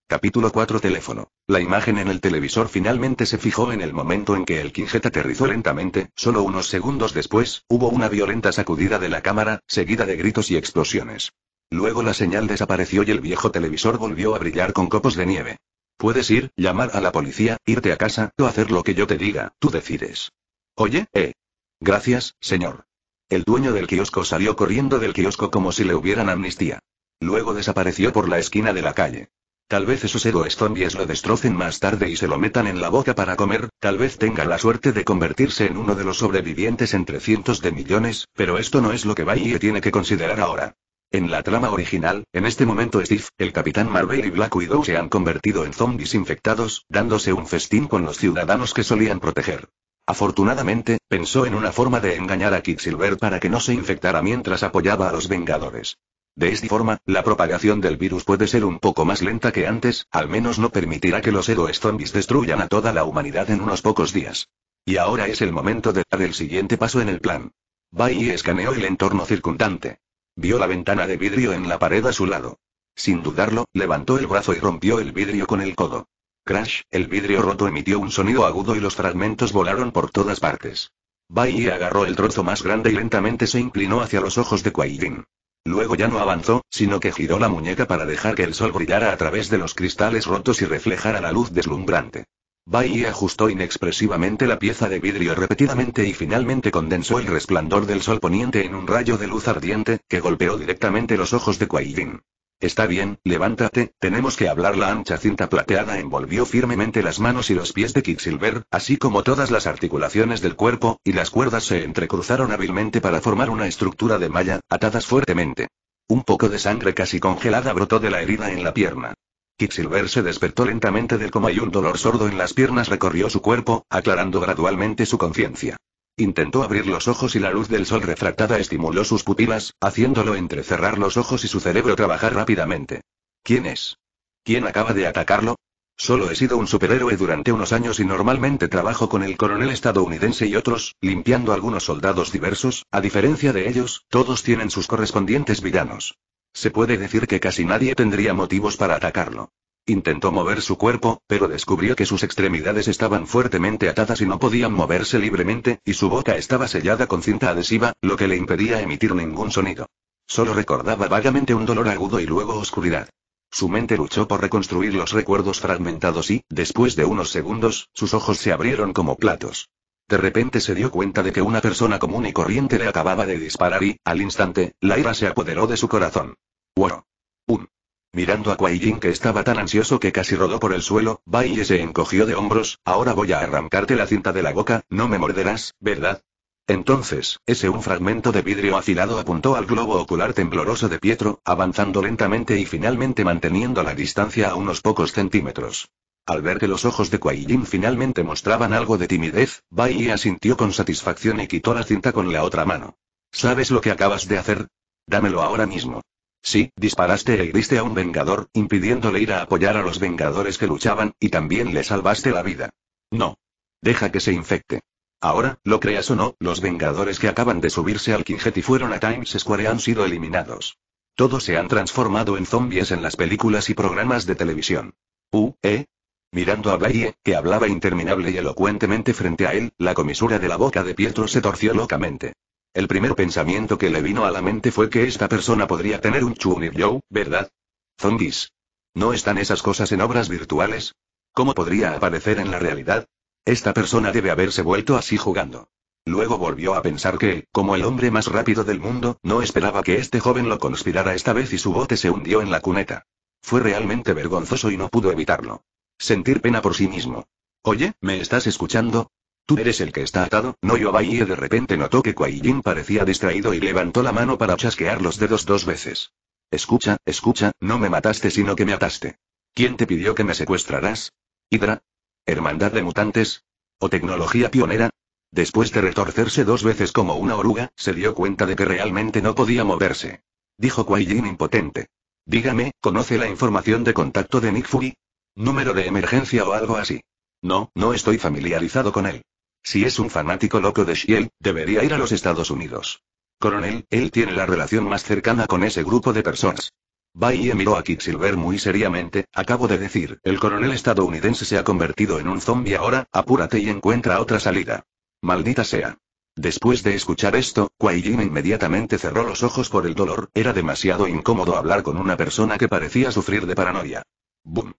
Capítulo 4 Teléfono. La imagen en el televisor finalmente se fijó en el momento en que el Quinjet aterrizó lentamente, solo unos segundos después, hubo una violenta sacudida de la cámara, seguida de gritos y explosiones. Luego la señal desapareció y el viejo televisor volvió a brillar con copos de nieve. Puedes ir, llamar a la policía, irte a casa, o hacer lo que yo te diga, tú decides. Oye, eh. Gracias, señor. El dueño del kiosco salió corriendo del kiosco como si le hubieran amnistía. Luego desapareció por la esquina de la calle. Tal vez esos héroes zombies lo destrocen más tarde y se lo metan en la boca para comer, tal vez tenga la suerte de convertirse en uno de los sobrevivientes entre cientos de millones, pero esto no es lo que Bailey tiene que considerar ahora. En la trama original, en este momento Steve, el Capitán Marvel y Black Widow se han convertido en zombies infectados, dándose un festín con los ciudadanos que solían proteger. Afortunadamente, pensó en una forma de engañar a Quicksilver para que no se infectara mientras apoyaba a los Vengadores. De esta forma, la propagación del virus puede ser un poco más lenta que antes, al menos no permitirá que los héroes zombies destruyan a toda la humanidad en unos pocos días. Y ahora es el momento de dar el siguiente paso en el plan. y escaneó el entorno circundante. Vio la ventana de vidrio en la pared a su lado. Sin dudarlo, levantó el brazo y rompió el vidrio con el codo. Crash, el vidrio roto emitió un sonido agudo y los fragmentos volaron por todas partes. Bai agarró el trozo más grande y lentamente se inclinó hacia los ojos de Quaidin. Luego ya no avanzó, sino que giró la muñeca para dejar que el sol brillara a través de los cristales rotos y reflejara la luz deslumbrante. Bai ajustó inexpresivamente la pieza de vidrio repetidamente y finalmente condensó el resplandor del sol poniente en un rayo de luz ardiente, que golpeó directamente los ojos de Quaidin. Está bien, levántate, tenemos que hablar. La ancha cinta plateada envolvió firmemente las manos y los pies de Quicksilver, así como todas las articulaciones del cuerpo, y las cuerdas se entrecruzaron hábilmente para formar una estructura de malla, atadas fuertemente. Un poco de sangre casi congelada brotó de la herida en la pierna. Quicksilver se despertó lentamente del coma y un dolor sordo en las piernas recorrió su cuerpo, aclarando gradualmente su conciencia. Intentó abrir los ojos y la luz del sol refractada estimuló sus pupilas, haciéndolo entrecerrar los ojos y su cerebro trabajar rápidamente. ¿Quién es? ¿Quién acaba de atacarlo? Solo he sido un superhéroe durante unos años y normalmente trabajo con el coronel estadounidense y otros, limpiando algunos soldados diversos, a diferencia de ellos, todos tienen sus correspondientes villanos. Se puede decir que casi nadie tendría motivos para atacarlo. Intentó mover su cuerpo, pero descubrió que sus extremidades estaban fuertemente atadas y no podían moverse libremente, y su boca estaba sellada con cinta adhesiva, lo que le impedía emitir ningún sonido. Solo recordaba vagamente un dolor agudo y luego oscuridad. Su mente luchó por reconstruir los recuerdos fragmentados y, después de unos segundos, sus ojos se abrieron como platos. De repente se dio cuenta de que una persona común y corriente le acababa de disparar y, al instante, la ira se apoderó de su corazón. ¡Wow! Un Mirando a kuai que estaba tan ansioso que casi rodó por el suelo, Baille se encogió de hombros, ahora voy a arrancarte la cinta de la boca, no me morderás, ¿verdad? Entonces, ese un fragmento de vidrio afilado apuntó al globo ocular tembloroso de Pietro, avanzando lentamente y finalmente manteniendo la distancia a unos pocos centímetros. Al ver que los ojos de kuai finalmente mostraban algo de timidez, Bai asintió con satisfacción y quitó la cinta con la otra mano. ¿Sabes lo que acabas de hacer? Dámelo ahora mismo. Sí, disparaste e hiriste a un vengador, impidiéndole ir a apoyar a los vengadores que luchaban, y también le salvaste la vida. No. Deja que se infecte. Ahora, lo creas o no, los vengadores que acaban de subirse al Quinjet y fueron a Times Square han sido eliminados. Todos se han transformado en zombies en las películas y programas de televisión. U, eh? Mirando a Baye, que hablaba interminable y elocuentemente frente a él, la comisura de la boca de Pietro se torció locamente. El primer pensamiento que le vino a la mente fue que esta persona podría tener un Chunibyo, ¿verdad? Zombies. ¿No están esas cosas en obras virtuales? ¿Cómo podría aparecer en la realidad? Esta persona debe haberse vuelto así jugando. Luego volvió a pensar que, como el hombre más rápido del mundo, no esperaba que este joven lo conspirara esta vez y su bote se hundió en la cuneta. Fue realmente vergonzoso y no pudo evitarlo. Sentir pena por sí mismo. Oye, ¿me estás escuchando? Tú eres el que está atado, no yo? y de repente notó que Jin parecía distraído y levantó la mano para chasquear los dedos dos veces. Escucha, escucha, no me mataste sino que me ataste. ¿Quién te pidió que me secuestraras? ¿Hidra? ¿Hermandad de mutantes? ¿O tecnología pionera? Después de retorcerse dos veces como una oruga, se dio cuenta de que realmente no podía moverse. Dijo Jin impotente. Dígame, ¿conoce la información de contacto de Nick Fury? ¿Número de emergencia o algo así? No, no estoy familiarizado con él. Si es un fanático loco de Shield, debería ir a los Estados Unidos. Coronel, él tiene la relación más cercana con ese grupo de personas. y miró a Silver muy seriamente, acabo de decir, el coronel estadounidense se ha convertido en un zombie ahora, apúrate y encuentra otra salida. Maldita sea. Después de escuchar esto, Jin inmediatamente cerró los ojos por el dolor, era demasiado incómodo hablar con una persona que parecía sufrir de paranoia. Boom.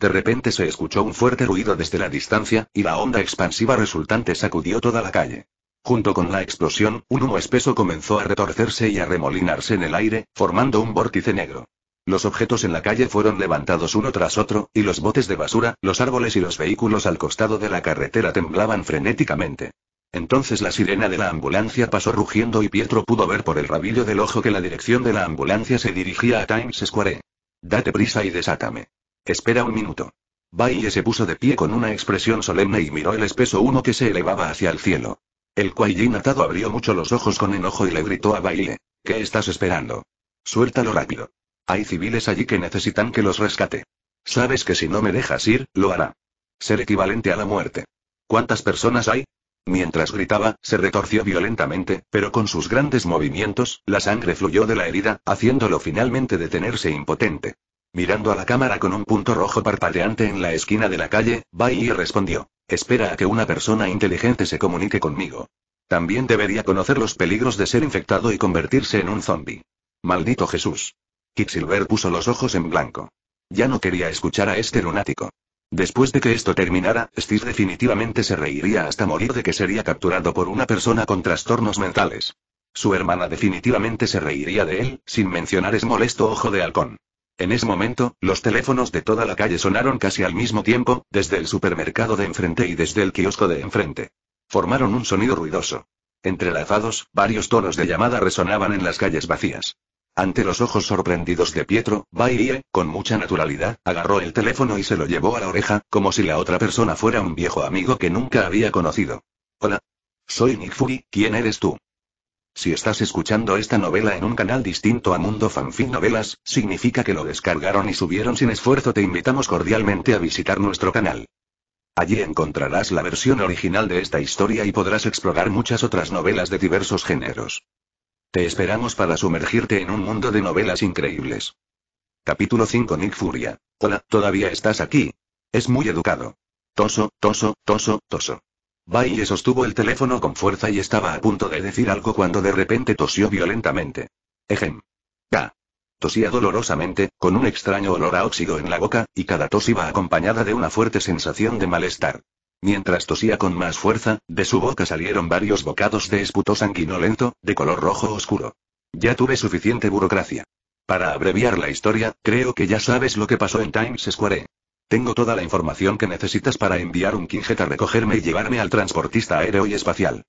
De repente se escuchó un fuerte ruido desde la distancia, y la onda expansiva resultante sacudió toda la calle. Junto con la explosión, un humo espeso comenzó a retorcerse y a remolinarse en el aire, formando un vórtice negro. Los objetos en la calle fueron levantados uno tras otro, y los botes de basura, los árboles y los vehículos al costado de la carretera temblaban frenéticamente. Entonces la sirena de la ambulancia pasó rugiendo y Pietro pudo ver por el rabillo del ojo que la dirección de la ambulancia se dirigía a Times Square. Date prisa y desátame. Espera un minuto. Baile se puso de pie con una expresión solemne y miró el espeso humo que se elevaba hacia el cielo. El Kuailin atado abrió mucho los ojos con enojo y le gritó a Baile. ¿Qué estás esperando? Suéltalo rápido. Hay civiles allí que necesitan que los rescate. Sabes que si no me dejas ir, lo hará. Ser equivalente a la muerte. ¿Cuántas personas hay? Mientras gritaba, se retorció violentamente, pero con sus grandes movimientos, la sangre fluyó de la herida, haciéndolo finalmente detenerse impotente. Mirando a la cámara con un punto rojo parpadeante en la esquina de la calle, Bai respondió. Espera a que una persona inteligente se comunique conmigo. También debería conocer los peligros de ser infectado y convertirse en un zombie. Maldito Jesús. Quicksilver puso los ojos en blanco. Ya no quería escuchar a este lunático. Después de que esto terminara, Steve definitivamente se reiría hasta morir de que sería capturado por una persona con trastornos mentales. Su hermana definitivamente se reiría de él, sin mencionar ese molesto ojo de halcón. En ese momento, los teléfonos de toda la calle sonaron casi al mismo tiempo, desde el supermercado de enfrente y desde el kiosco de enfrente. Formaron un sonido ruidoso. Entrelazados, varios tonos de llamada resonaban en las calles vacías. Ante los ojos sorprendidos de Pietro, Baiye, con mucha naturalidad, agarró el teléfono y se lo llevó a la oreja, como si la otra persona fuera un viejo amigo que nunca había conocido. Hola. Soy Nick Fury, ¿quién eres tú? Si estás escuchando esta novela en un canal distinto a Mundo Fanfic Novelas, significa que lo descargaron y subieron sin esfuerzo. Te invitamos cordialmente a visitar nuestro canal. Allí encontrarás la versión original de esta historia y podrás explorar muchas otras novelas de diversos géneros. Te esperamos para sumergirte en un mundo de novelas increíbles. Capítulo 5 Nick Furia. Hola, ¿todavía estás aquí? Es muy educado. Toso, toso, toso, toso. Baye sostuvo el teléfono con fuerza y estaba a punto de decir algo cuando de repente tosió violentamente. Ejem. K. Tosía dolorosamente, con un extraño olor a óxido en la boca, y cada tos iba acompañada de una fuerte sensación de malestar. Mientras tosía con más fuerza, de su boca salieron varios bocados de esputo sanguinolento, de color rojo oscuro. Ya tuve suficiente burocracia. Para abreviar la historia, creo que ya sabes lo que pasó en Times Square. Tengo toda la información que necesitas para enviar un quinjeta, a recogerme y llevarme al transportista aéreo y espacial.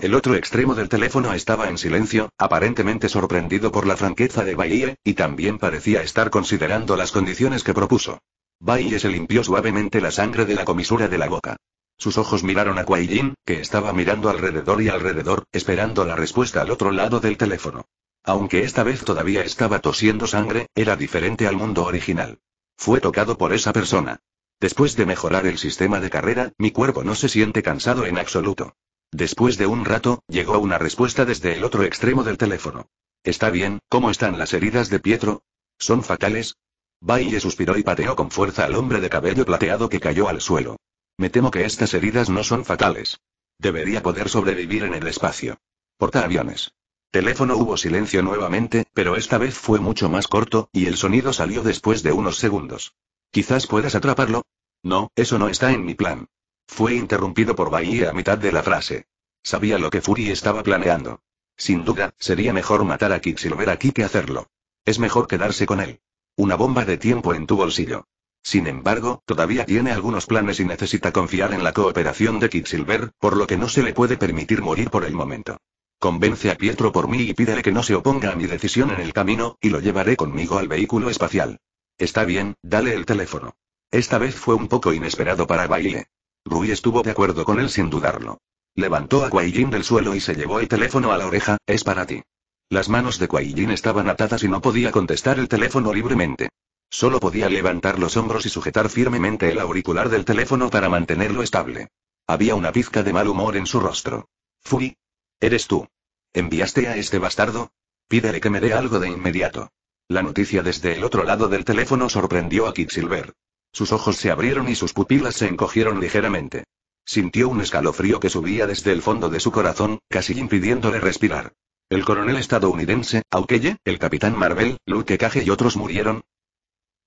El otro extremo del teléfono estaba en silencio, aparentemente sorprendido por la franqueza de Baiye, y también parecía estar considerando las condiciones que propuso. Baiye se limpió suavemente la sangre de la comisura de la boca. Sus ojos miraron a Kuaijin, que estaba mirando alrededor y alrededor, esperando la respuesta al otro lado del teléfono. Aunque esta vez todavía estaba tosiendo sangre, era diferente al mundo original. Fue tocado por esa persona. Después de mejorar el sistema de carrera, mi cuerpo no se siente cansado en absoluto. Después de un rato, llegó una respuesta desde el otro extremo del teléfono. Está bien, ¿cómo están las heridas de Pietro? ¿Son fatales? Baille suspiró y pateó con fuerza al hombre de cabello plateado que cayó al suelo. Me temo que estas heridas no son fatales. Debería poder sobrevivir en el espacio. Porta aviones. Teléfono hubo silencio nuevamente, pero esta vez fue mucho más corto, y el sonido salió después de unos segundos. Quizás puedas atraparlo. No, eso no está en mi plan. Fue interrumpido por Bahía a mitad de la frase. Sabía lo que Fury estaba planeando. Sin duda, sería mejor matar a Quicksilver aquí que hacerlo. Es mejor quedarse con él. Una bomba de tiempo en tu bolsillo. Sin embargo, todavía tiene algunos planes y necesita confiar en la cooperación de Quicksilver, por lo que no se le puede permitir morir por el momento. Convence a Pietro por mí y pídele que no se oponga a mi decisión en el camino, y lo llevaré conmigo al vehículo espacial. Está bien, dale el teléfono. Esta vez fue un poco inesperado para Baile. Rui estuvo de acuerdo con él sin dudarlo. Levantó a Guaillín del suelo y se llevó el teléfono a la oreja, es para ti. Las manos de Guaillín estaban atadas y no podía contestar el teléfono libremente. Solo podía levantar los hombros y sujetar firmemente el auricular del teléfono para mantenerlo estable. Había una pizca de mal humor en su rostro. Fui, ¿Eres tú? ¿Enviaste a este bastardo? Pídele que me dé algo de inmediato. La noticia desde el otro lado del teléfono sorprendió a Quicksilver. Sus ojos se abrieron y sus pupilas se encogieron ligeramente. Sintió un escalofrío que subía desde el fondo de su corazón, casi impidiéndole respirar. El coronel estadounidense, Aukeye, el capitán Marvel, Luke Cage y otros murieron.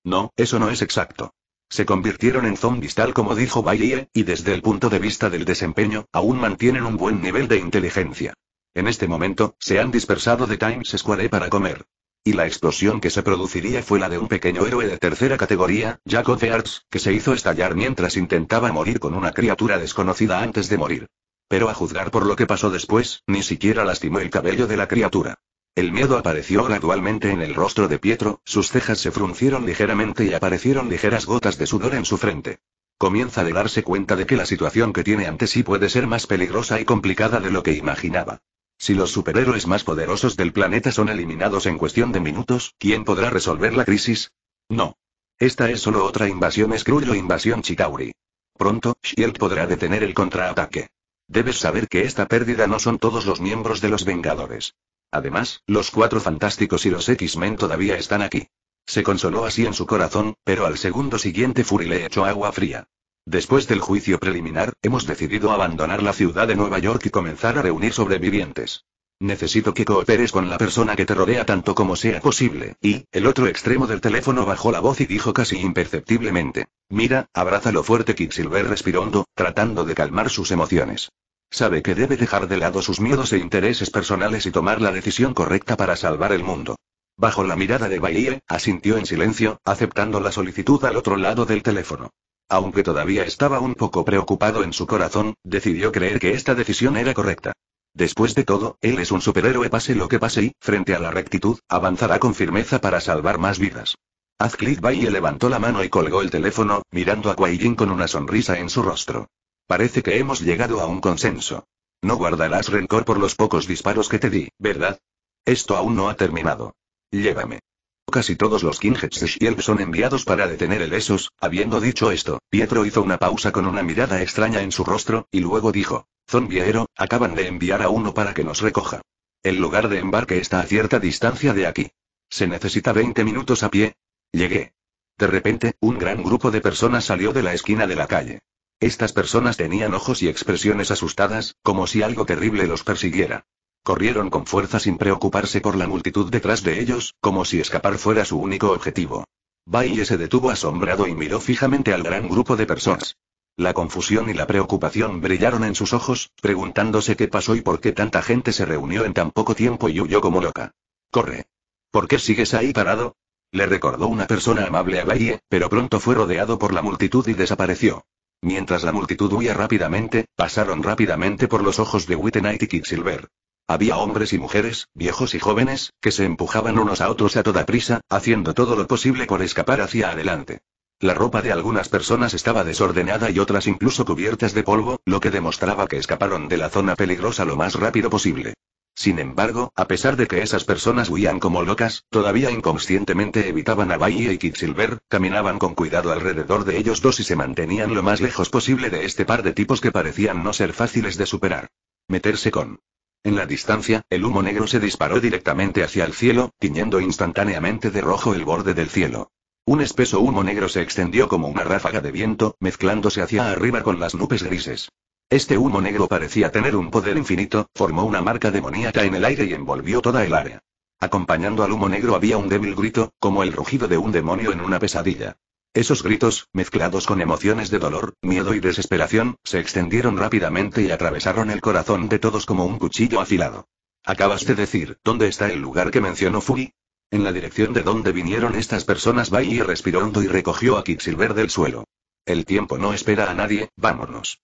No, eso no es exacto. Se convirtieron en zombies tal como dijo Bailey, y desde el punto de vista del desempeño, aún mantienen un buen nivel de inteligencia. En este momento, se han dispersado de Times Square para comer. Y la explosión que se produciría fue la de un pequeño héroe de tercera categoría, Jacob de Arts, que se hizo estallar mientras intentaba morir con una criatura desconocida antes de morir. Pero a juzgar por lo que pasó después, ni siquiera lastimó el cabello de la criatura. El miedo apareció gradualmente en el rostro de Pietro, sus cejas se fruncieron ligeramente y aparecieron ligeras gotas de sudor en su frente. Comienza de darse cuenta de que la situación que tiene ante sí puede ser más peligrosa y complicada de lo que imaginaba. Si los superhéroes más poderosos del planeta son eliminados en cuestión de minutos, ¿quién podrá resolver la crisis? No. Esta es solo otra invasión Skrull o invasión Chitauri. Pronto, Shield podrá detener el contraataque. Debes saber que esta pérdida no son todos los miembros de los Vengadores. Además, los cuatro fantásticos y los X-Men todavía están aquí. Se consoló así en su corazón, pero al segundo siguiente Fury le echó agua fría. Después del juicio preliminar, hemos decidido abandonar la ciudad de Nueva York y comenzar a reunir sobrevivientes. Necesito que cooperes con la persona que te rodea tanto como sea posible. Y, el otro extremo del teléfono bajó la voz y dijo casi imperceptiblemente. Mira, abrázalo fuerte. Quicksilver respirando, tratando de calmar sus emociones. Sabe que debe dejar de lado sus miedos e intereses personales y tomar la decisión correcta para salvar el mundo. Bajo la mirada de Baye, asintió en silencio, aceptando la solicitud al otro lado del teléfono. Aunque todavía estaba un poco preocupado en su corazón, decidió creer que esta decisión era correcta. Después de todo, él es un superhéroe pase lo que pase y, frente a la rectitud, avanzará con firmeza para salvar más vidas. clic Baye levantó la mano y colgó el teléfono, mirando a Guayin con una sonrisa en su rostro. Parece que hemos llegado a un consenso. No guardarás rencor por los pocos disparos que te di, ¿verdad? Esto aún no ha terminado. Llévame. Casi todos los Kinjets de Shield son enviados para detener el Esos. Habiendo dicho esto, Pietro hizo una pausa con una mirada extraña en su rostro, y luego dijo: Zombiero, acaban de enviar a uno para que nos recoja. El lugar de embarque está a cierta distancia de aquí. Se necesita 20 minutos a pie. Llegué. De repente, un gran grupo de personas salió de la esquina de la calle. Estas personas tenían ojos y expresiones asustadas, como si algo terrible los persiguiera. Corrieron con fuerza sin preocuparse por la multitud detrás de ellos, como si escapar fuera su único objetivo. Valle se detuvo asombrado y miró fijamente al gran grupo de personas. La confusión y la preocupación brillaron en sus ojos, preguntándose qué pasó y por qué tanta gente se reunió en tan poco tiempo y huyó como loca. Corre. ¿Por qué sigues ahí parado? Le recordó una persona amable a Valle, pero pronto fue rodeado por la multitud y desapareció. Mientras la multitud huía rápidamente, pasaron rápidamente por los ojos de Wittenite y Quicksilver. Había hombres y mujeres, viejos y jóvenes, que se empujaban unos a otros a toda prisa, haciendo todo lo posible por escapar hacia adelante. La ropa de algunas personas estaba desordenada y otras incluso cubiertas de polvo, lo que demostraba que escaparon de la zona peligrosa lo más rápido posible. Sin embargo, a pesar de que esas personas huían como locas, todavía inconscientemente evitaban a Bahía y Quicksilver, caminaban con cuidado alrededor de ellos dos y se mantenían lo más lejos posible de este par de tipos que parecían no ser fáciles de superar. Meterse con. En la distancia, el humo negro se disparó directamente hacia el cielo, tiñendo instantáneamente de rojo el borde del cielo. Un espeso humo negro se extendió como una ráfaga de viento, mezclándose hacia arriba con las nubes grises. Este humo negro parecía tener un poder infinito, formó una marca demoníaca en el aire y envolvió toda el área. Acompañando al humo negro había un débil grito, como el rugido de un demonio en una pesadilla. Esos gritos, mezclados con emociones de dolor, miedo y desesperación, se extendieron rápidamente y atravesaron el corazón de todos como un cuchillo afilado. Acabas de decir, ¿dónde está el lugar que mencionó Fury? En la dirección de donde vinieron estas personas, Bai respiró hondo y recogió a Quicksilver del suelo. El tiempo no espera a nadie, vámonos.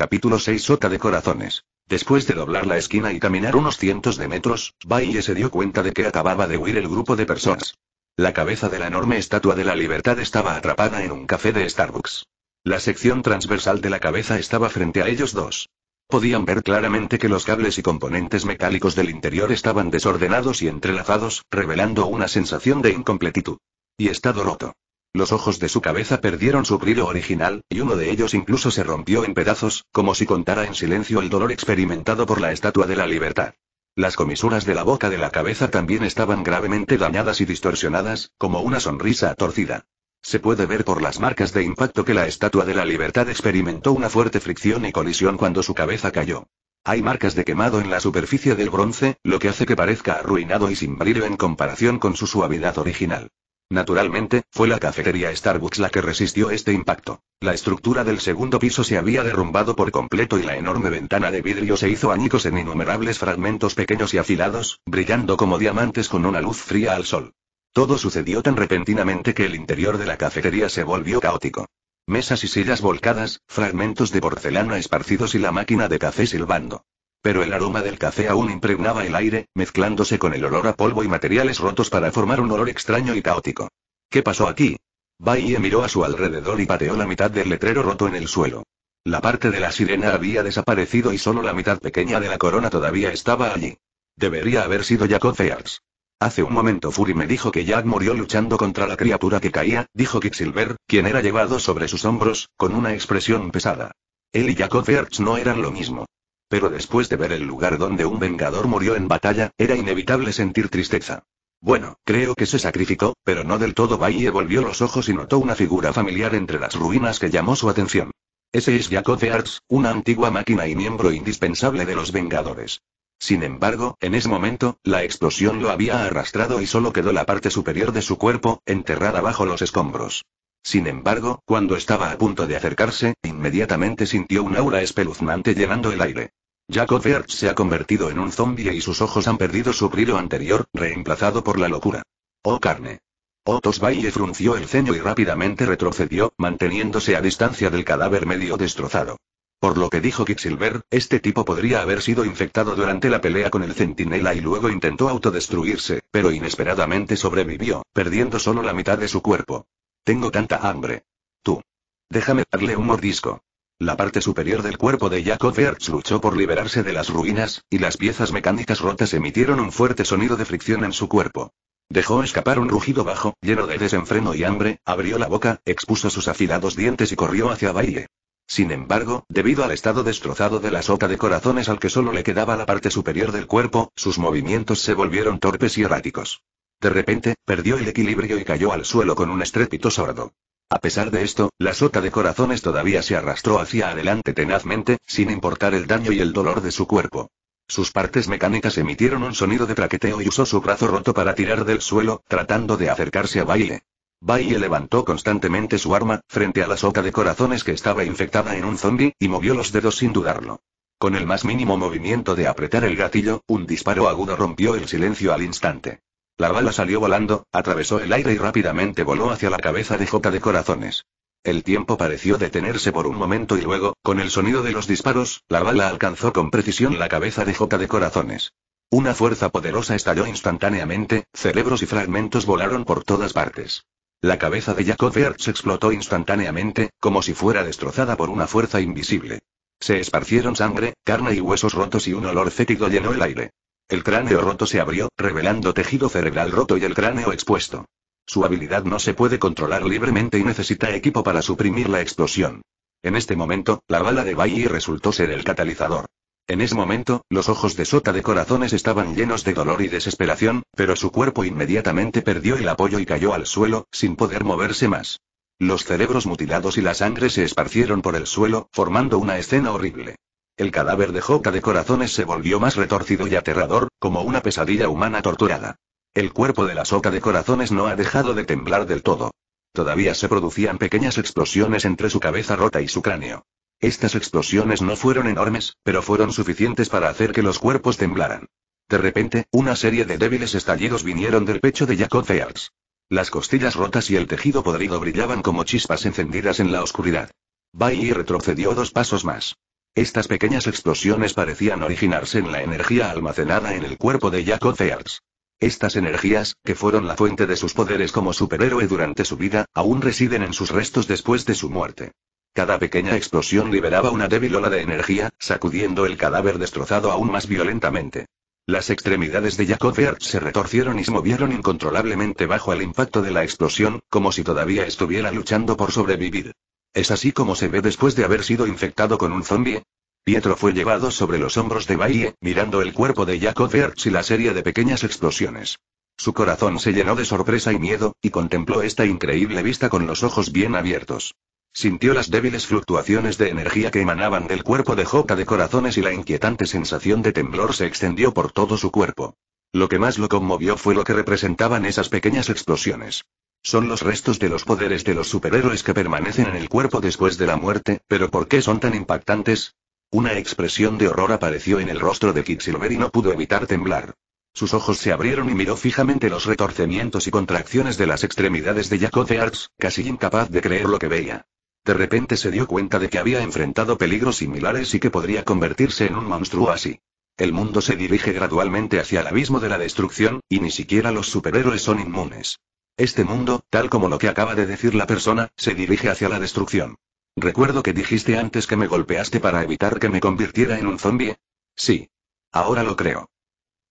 Capítulo 6 Sota de Corazones. Después de doblar la esquina y caminar unos cientos de metros, Baille se dio cuenta de que acababa de huir el grupo de personas. La cabeza de la enorme estatua de la libertad estaba atrapada en un café de Starbucks. La sección transversal de la cabeza estaba frente a ellos dos. Podían ver claramente que los cables y componentes metálicos del interior estaban desordenados y entrelazados, revelando una sensación de incompletitud. Y estado roto. Los ojos de su cabeza perdieron su brillo original, y uno de ellos incluso se rompió en pedazos, como si contara en silencio el dolor experimentado por la Estatua de la Libertad. Las comisuras de la boca de la cabeza también estaban gravemente dañadas y distorsionadas, como una sonrisa torcida. Se puede ver por las marcas de impacto que la Estatua de la Libertad experimentó una fuerte fricción y colisión cuando su cabeza cayó. Hay marcas de quemado en la superficie del bronce, lo que hace que parezca arruinado y sin brillo en comparación con su suavidad original. Naturalmente, fue la cafetería Starbucks la que resistió este impacto. La estructura del segundo piso se había derrumbado por completo y la enorme ventana de vidrio se hizo añicos en innumerables fragmentos pequeños y afilados, brillando como diamantes con una luz fría al sol. Todo sucedió tan repentinamente que el interior de la cafetería se volvió caótico. Mesas y sillas volcadas, fragmentos de porcelana esparcidos y la máquina de café silbando. Pero el aroma del café aún impregnaba el aire, mezclándose con el olor a polvo y materiales rotos para formar un olor extraño y caótico. ¿Qué pasó aquí? Baye miró a su alrededor y pateó la mitad del letrero roto en el suelo. La parte de la sirena había desaparecido y solo la mitad pequeña de la corona todavía estaba allí. Debería haber sido Jacob Fears. Hace un momento Fury me dijo que Jack murió luchando contra la criatura que caía, dijo Quicksilver, quien era llevado sobre sus hombros, con una expresión pesada. Él y Jacob Fearts no eran lo mismo. Pero después de ver el lugar donde un vengador murió en batalla, era inevitable sentir tristeza. Bueno, creo que se sacrificó, pero no del todo. Valle volvió los ojos y notó una figura familiar entre las ruinas que llamó su atención. Ese es Jacob de Arts, una antigua máquina y miembro indispensable de los Vengadores. Sin embargo, en ese momento, la explosión lo había arrastrado y solo quedó la parte superior de su cuerpo, enterrada bajo los escombros. Sin embargo, cuando estaba a punto de acercarse, inmediatamente sintió un aura espeluznante llenando el aire. Jacob se ha convertido en un zombie y sus ojos han perdido su brillo anterior, reemplazado por la locura. ¡Oh carne! Otos oh, Baye frunció el ceño y rápidamente retrocedió, manteniéndose a distancia del cadáver medio destrozado. Por lo que dijo Quicksilver, este tipo podría haber sido infectado durante la pelea con el centinela y luego intentó autodestruirse, pero inesperadamente sobrevivió, perdiendo solo la mitad de su cuerpo. Tengo tanta hambre. Tú. Déjame darle un mordisco. La parte superior del cuerpo de Jacob Hertz luchó por liberarse de las ruinas, y las piezas mecánicas rotas emitieron un fuerte sonido de fricción en su cuerpo. Dejó escapar un rugido bajo, lleno de desenfreno y hambre, abrió la boca, expuso sus afilados dientes y corrió hacia Baile. Sin embargo, debido al estado destrozado de la soca de corazones al que solo le quedaba la parte superior del cuerpo, sus movimientos se volvieron torpes y erráticos. De repente, perdió el equilibrio y cayó al suelo con un estrépito sordo. A pesar de esto, la sota de corazones todavía se arrastró hacia adelante tenazmente, sin importar el daño y el dolor de su cuerpo. Sus partes mecánicas emitieron un sonido de traqueteo y usó su brazo roto para tirar del suelo, tratando de acercarse a Baile. Baile levantó constantemente su arma, frente a la sota de corazones que estaba infectada en un zombi, y movió los dedos sin dudarlo. Con el más mínimo movimiento de apretar el gatillo, un disparo agudo rompió el silencio al instante. La bala salió volando, atravesó el aire y rápidamente voló hacia la cabeza de J de Corazones. El tiempo pareció detenerse por un momento y luego, con el sonido de los disparos, la bala alcanzó con precisión la cabeza de J de Corazones. Una fuerza poderosa estalló instantáneamente, cerebros y fragmentos volaron por todas partes. La cabeza de Jacob Bertz explotó instantáneamente, como si fuera destrozada por una fuerza invisible. Se esparcieron sangre, carne y huesos rotos y un olor fétido llenó el aire. El cráneo roto se abrió, revelando tejido cerebral roto y el cráneo expuesto. Su habilidad no se puede controlar libremente y necesita equipo para suprimir la explosión. En este momento, la bala de Bayi resultó ser el catalizador. En ese momento, los ojos de Sota de Corazones estaban llenos de dolor y desesperación, pero su cuerpo inmediatamente perdió el apoyo y cayó al suelo, sin poder moverse más. Los cerebros mutilados y la sangre se esparcieron por el suelo, formando una escena horrible. El cadáver de Joka de Corazones se volvió más retorcido y aterrador, como una pesadilla humana torturada. El cuerpo de la soca de corazones no ha dejado de temblar del todo. Todavía se producían pequeñas explosiones entre su cabeza rota y su cráneo. Estas explosiones no fueron enormes, pero fueron suficientes para hacer que los cuerpos temblaran. De repente, una serie de débiles estallidos vinieron del pecho de Jacob Fears. Las costillas rotas y el tejido podrido brillaban como chispas encendidas en la oscuridad. Bai retrocedió dos pasos más. Estas pequeñas explosiones parecían originarse en la energía almacenada en el cuerpo de Jacob Fears. Estas energías, que fueron la fuente de sus poderes como superhéroe durante su vida, aún residen en sus restos después de su muerte. Cada pequeña explosión liberaba una débil ola de energía, sacudiendo el cadáver destrozado aún más violentamente. Las extremidades de Jacob Fears se retorcieron y se movieron incontrolablemente bajo el impacto de la explosión, como si todavía estuviera luchando por sobrevivir. ¿Es así como se ve después de haber sido infectado con un zombie? Pietro fue llevado sobre los hombros de Baye, mirando el cuerpo de Jacob Hertz y la serie de pequeñas explosiones. Su corazón se llenó de sorpresa y miedo, y contempló esta increíble vista con los ojos bien abiertos. Sintió las débiles fluctuaciones de energía que emanaban del cuerpo de J de corazones y la inquietante sensación de temblor se extendió por todo su cuerpo. Lo que más lo conmovió fue lo que representaban esas pequeñas explosiones. Son los restos de los poderes de los superhéroes que permanecen en el cuerpo después de la muerte, pero ¿por qué son tan impactantes? Una expresión de horror apareció en el rostro de Quicksilver y no pudo evitar temblar. Sus ojos se abrieron y miró fijamente los retorcimientos y contracciones de las extremidades de Jacob de Arts, casi incapaz de creer lo que veía. De repente se dio cuenta de que había enfrentado peligros similares y que podría convertirse en un monstruo así. El mundo se dirige gradualmente hacia el abismo de la destrucción, y ni siquiera los superhéroes son inmunes. Este mundo, tal como lo que acaba de decir la persona, se dirige hacia la destrucción. Recuerdo que dijiste antes que me golpeaste para evitar que me convirtiera en un zombie. Sí. Ahora lo creo.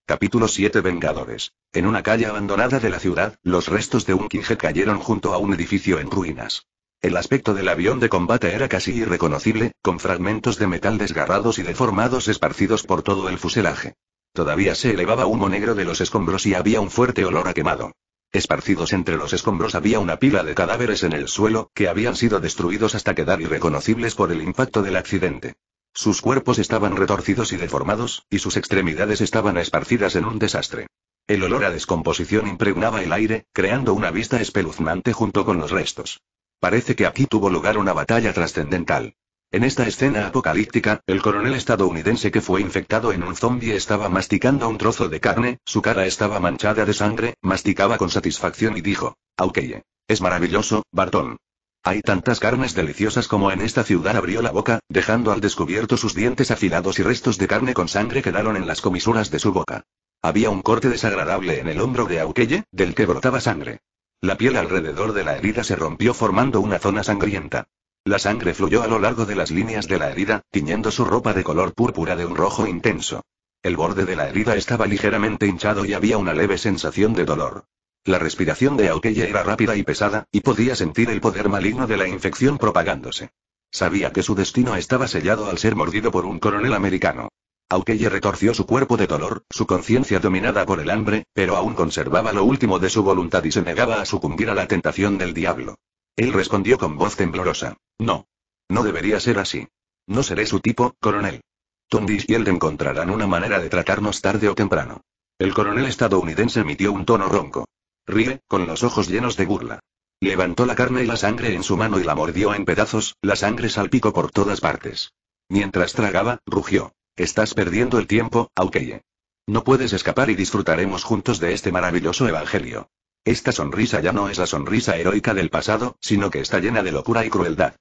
Capítulo 7 Vengadores. En una calle abandonada de la ciudad, los restos de un quinje cayeron junto a un edificio en ruinas. El aspecto del avión de combate era casi irreconocible, con fragmentos de metal desgarrados y deformados esparcidos por todo el fuselaje. Todavía se elevaba humo negro de los escombros y había un fuerte olor a quemado. Esparcidos entre los escombros había una pila de cadáveres en el suelo, que habían sido destruidos hasta quedar irreconocibles por el impacto del accidente. Sus cuerpos estaban retorcidos y deformados, y sus extremidades estaban esparcidas en un desastre. El olor a descomposición impregnaba el aire, creando una vista espeluznante junto con los restos. Parece que aquí tuvo lugar una batalla trascendental. En esta escena apocalíptica, el coronel estadounidense que fue infectado en un zombie estaba masticando un trozo de carne, su cara estaba manchada de sangre, masticaba con satisfacción y dijo, Aukeye. Es maravilloso, Bartón. Hay tantas carnes deliciosas como en esta ciudad abrió la boca, dejando al descubierto sus dientes afilados y restos de carne con sangre quedaron en las comisuras de su boca. Había un corte desagradable en el hombro de Aukeye, del que brotaba sangre. La piel alrededor de la herida se rompió formando una zona sangrienta. La sangre fluyó a lo largo de las líneas de la herida, tiñendo su ropa de color púrpura de un rojo intenso. El borde de la herida estaba ligeramente hinchado y había una leve sensación de dolor. La respiración de Aukeye era rápida y pesada, y podía sentir el poder maligno de la infección propagándose. Sabía que su destino estaba sellado al ser mordido por un coronel americano. Aukeye retorció su cuerpo de dolor, su conciencia dominada por el hambre, pero aún conservaba lo último de su voluntad y se negaba a sucumbir a la tentación del diablo. Él respondió con voz temblorosa. No. No debería ser así. No seré su tipo, coronel. Tondis y él encontrarán una manera de tratarnos tarde o temprano. El coronel estadounidense emitió un tono ronco. Ríe, con los ojos llenos de burla. Levantó la carne y la sangre en su mano y la mordió en pedazos, la sangre salpicó por todas partes. Mientras tragaba, rugió. Estás perdiendo el tiempo, Aukeye. No puedes escapar y disfrutaremos juntos de este maravilloso evangelio. Esta sonrisa ya no es la sonrisa heroica del pasado, sino que está llena de locura y crueldad.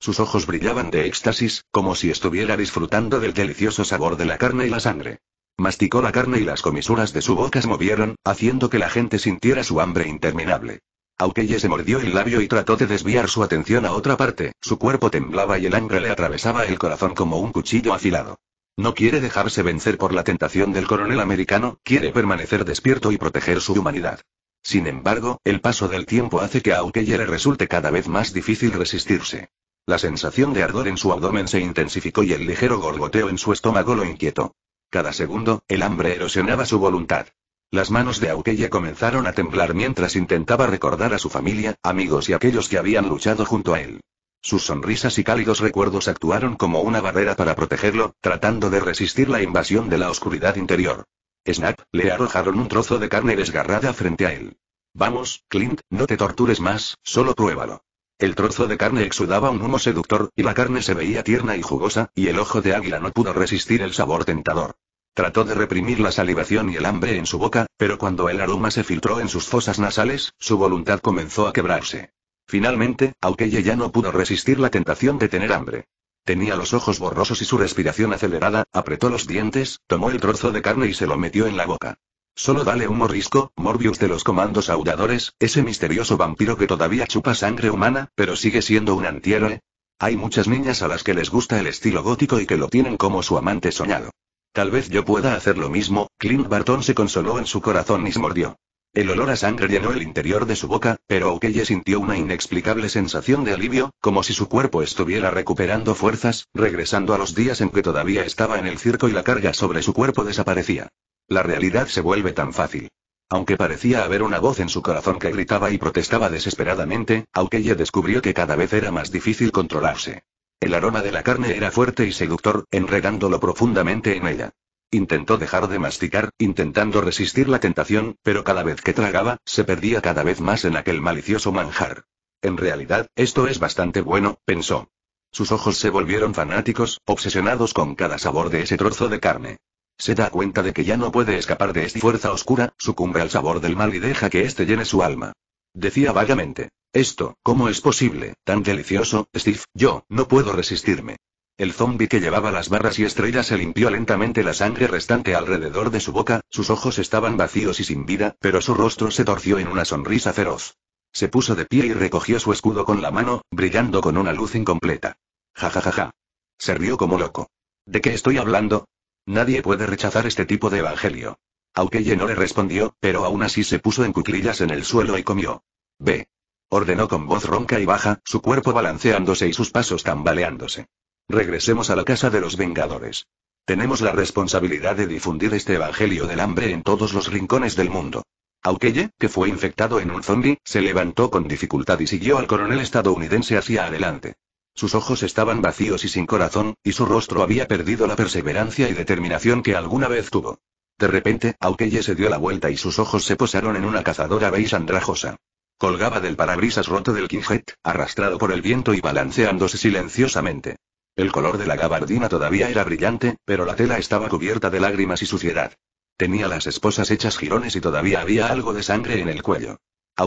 Sus ojos brillaban de éxtasis, como si estuviera disfrutando del delicioso sabor de la carne y la sangre. Masticó la carne y las comisuras de su boca se movieron, haciendo que la gente sintiera su hambre interminable. Aukeye se mordió el labio y trató de desviar su atención a otra parte, su cuerpo temblaba y el hambre le atravesaba el corazón como un cuchillo afilado. No quiere dejarse vencer por la tentación del coronel americano, quiere permanecer despierto y proteger su humanidad. Sin embargo, el paso del tiempo hace que a Aukeye le resulte cada vez más difícil resistirse. La sensación de ardor en su abdomen se intensificó y el ligero gorgoteo en su estómago lo inquietó. Cada segundo, el hambre erosionaba su voluntad. Las manos de Aukella comenzaron a temblar mientras intentaba recordar a su familia, amigos y aquellos que habían luchado junto a él. Sus sonrisas y cálidos recuerdos actuaron como una barrera para protegerlo, tratando de resistir la invasión de la oscuridad interior. Snap, le arrojaron un trozo de carne desgarrada frente a él. Vamos, Clint, no te tortures más, solo pruébalo. El trozo de carne exudaba un humo seductor, y la carne se veía tierna y jugosa, y el ojo de águila no pudo resistir el sabor tentador. Trató de reprimir la salivación y el hambre en su boca, pero cuando el aroma se filtró en sus fosas nasales, su voluntad comenzó a quebrarse. Finalmente, Aukeye ya no pudo resistir la tentación de tener hambre. Tenía los ojos borrosos y su respiración acelerada, apretó los dientes, tomó el trozo de carne y se lo metió en la boca. Solo dale un morrisco, Morbius de los comandos audadores, ese misterioso vampiro que todavía chupa sangre humana, pero sigue siendo un antihéroe. Hay muchas niñas a las que les gusta el estilo gótico y que lo tienen como su amante soñado. Tal vez yo pueda hacer lo mismo, Clint Barton se consoló en su corazón y se mordió. El olor a sangre llenó el interior de su boca, pero O'Kelly sintió una inexplicable sensación de alivio, como si su cuerpo estuviera recuperando fuerzas, regresando a los días en que todavía estaba en el circo y la carga sobre su cuerpo desaparecía. La realidad se vuelve tan fácil. Aunque parecía haber una voz en su corazón que gritaba y protestaba desesperadamente, Aukeye descubrió que cada vez era más difícil controlarse. El aroma de la carne era fuerte y seductor, enredándolo profundamente en ella. Intentó dejar de masticar, intentando resistir la tentación, pero cada vez que tragaba, se perdía cada vez más en aquel malicioso manjar. En realidad, esto es bastante bueno, pensó. Sus ojos se volvieron fanáticos, obsesionados con cada sabor de ese trozo de carne. Se da cuenta de que ya no puede escapar de esta fuerza oscura, sucumbe al sabor del mal y deja que éste llene su alma. Decía vagamente. Esto, ¿cómo es posible? Tan delicioso, Steve, yo, no puedo resistirme. El zombi que llevaba las barras y estrellas se limpió lentamente la sangre restante alrededor de su boca, sus ojos estaban vacíos y sin vida, pero su rostro se torció en una sonrisa feroz. Se puso de pie y recogió su escudo con la mano, brillando con una luz incompleta. Ja ja ja ja. Se rió como loco. ¿De qué estoy hablando? Nadie puede rechazar este tipo de evangelio. Aukeye no le respondió, pero aún así se puso en cuclillas en el suelo y comió. Ve ordenó con voz ronca y baja, su cuerpo balanceándose y sus pasos tambaleándose. Regresemos a la casa de los Vengadores. Tenemos la responsabilidad de difundir este Evangelio del hambre en todos los rincones del mundo. Aukeye, que fue infectado en un zombie, se levantó con dificultad y siguió al coronel estadounidense hacia adelante. Sus ojos estaban vacíos y sin corazón, y su rostro había perdido la perseverancia y determinación que alguna vez tuvo. De repente, Aukeye se dio la vuelta y sus ojos se posaron en una cazadora beige andrajosa. Colgaba del parabrisas roto del Quinjet, arrastrado por el viento y balanceándose silenciosamente. El color de la gabardina todavía era brillante, pero la tela estaba cubierta de lágrimas y suciedad. Tenía las esposas hechas jirones y todavía había algo de sangre en el cuello.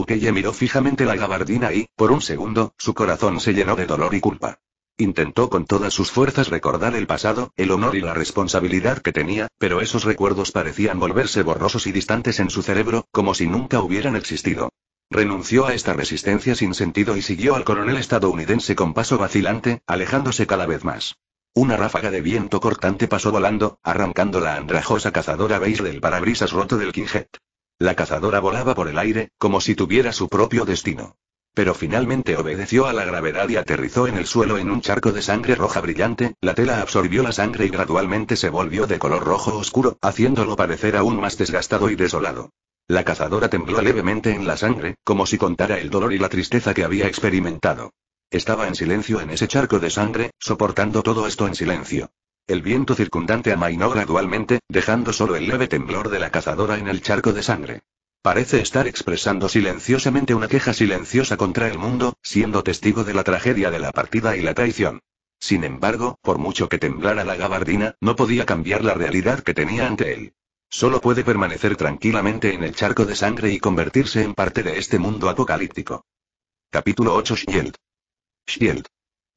ella miró fijamente la gabardina y, por un segundo, su corazón se llenó de dolor y culpa. Intentó con todas sus fuerzas recordar el pasado, el honor y la responsabilidad que tenía, pero esos recuerdos parecían volverse borrosos y distantes en su cerebro, como si nunca hubieran existido. Renunció a esta resistencia sin sentido y siguió al coronel estadounidense con paso vacilante, alejándose cada vez más. Una ráfaga de viento cortante pasó volando, arrancando la andrajosa cazadora beige del parabrisas roto del Quinjet. La cazadora volaba por el aire, como si tuviera su propio destino. Pero finalmente obedeció a la gravedad y aterrizó en el suelo en un charco de sangre roja brillante, la tela absorbió la sangre y gradualmente se volvió de color rojo oscuro, haciéndolo parecer aún más desgastado y desolado. La cazadora tembló levemente en la sangre, como si contara el dolor y la tristeza que había experimentado. Estaba en silencio en ese charco de sangre, soportando todo esto en silencio. El viento circundante amainó gradualmente, dejando solo el leve temblor de la cazadora en el charco de sangre. Parece estar expresando silenciosamente una queja silenciosa contra el mundo, siendo testigo de la tragedia de la partida y la traición. Sin embargo, por mucho que temblara la gabardina, no podía cambiar la realidad que tenía ante él. Solo puede permanecer tranquilamente en el charco de sangre y convertirse en parte de este mundo apocalíptico. Capítulo 8 Shield. Shield.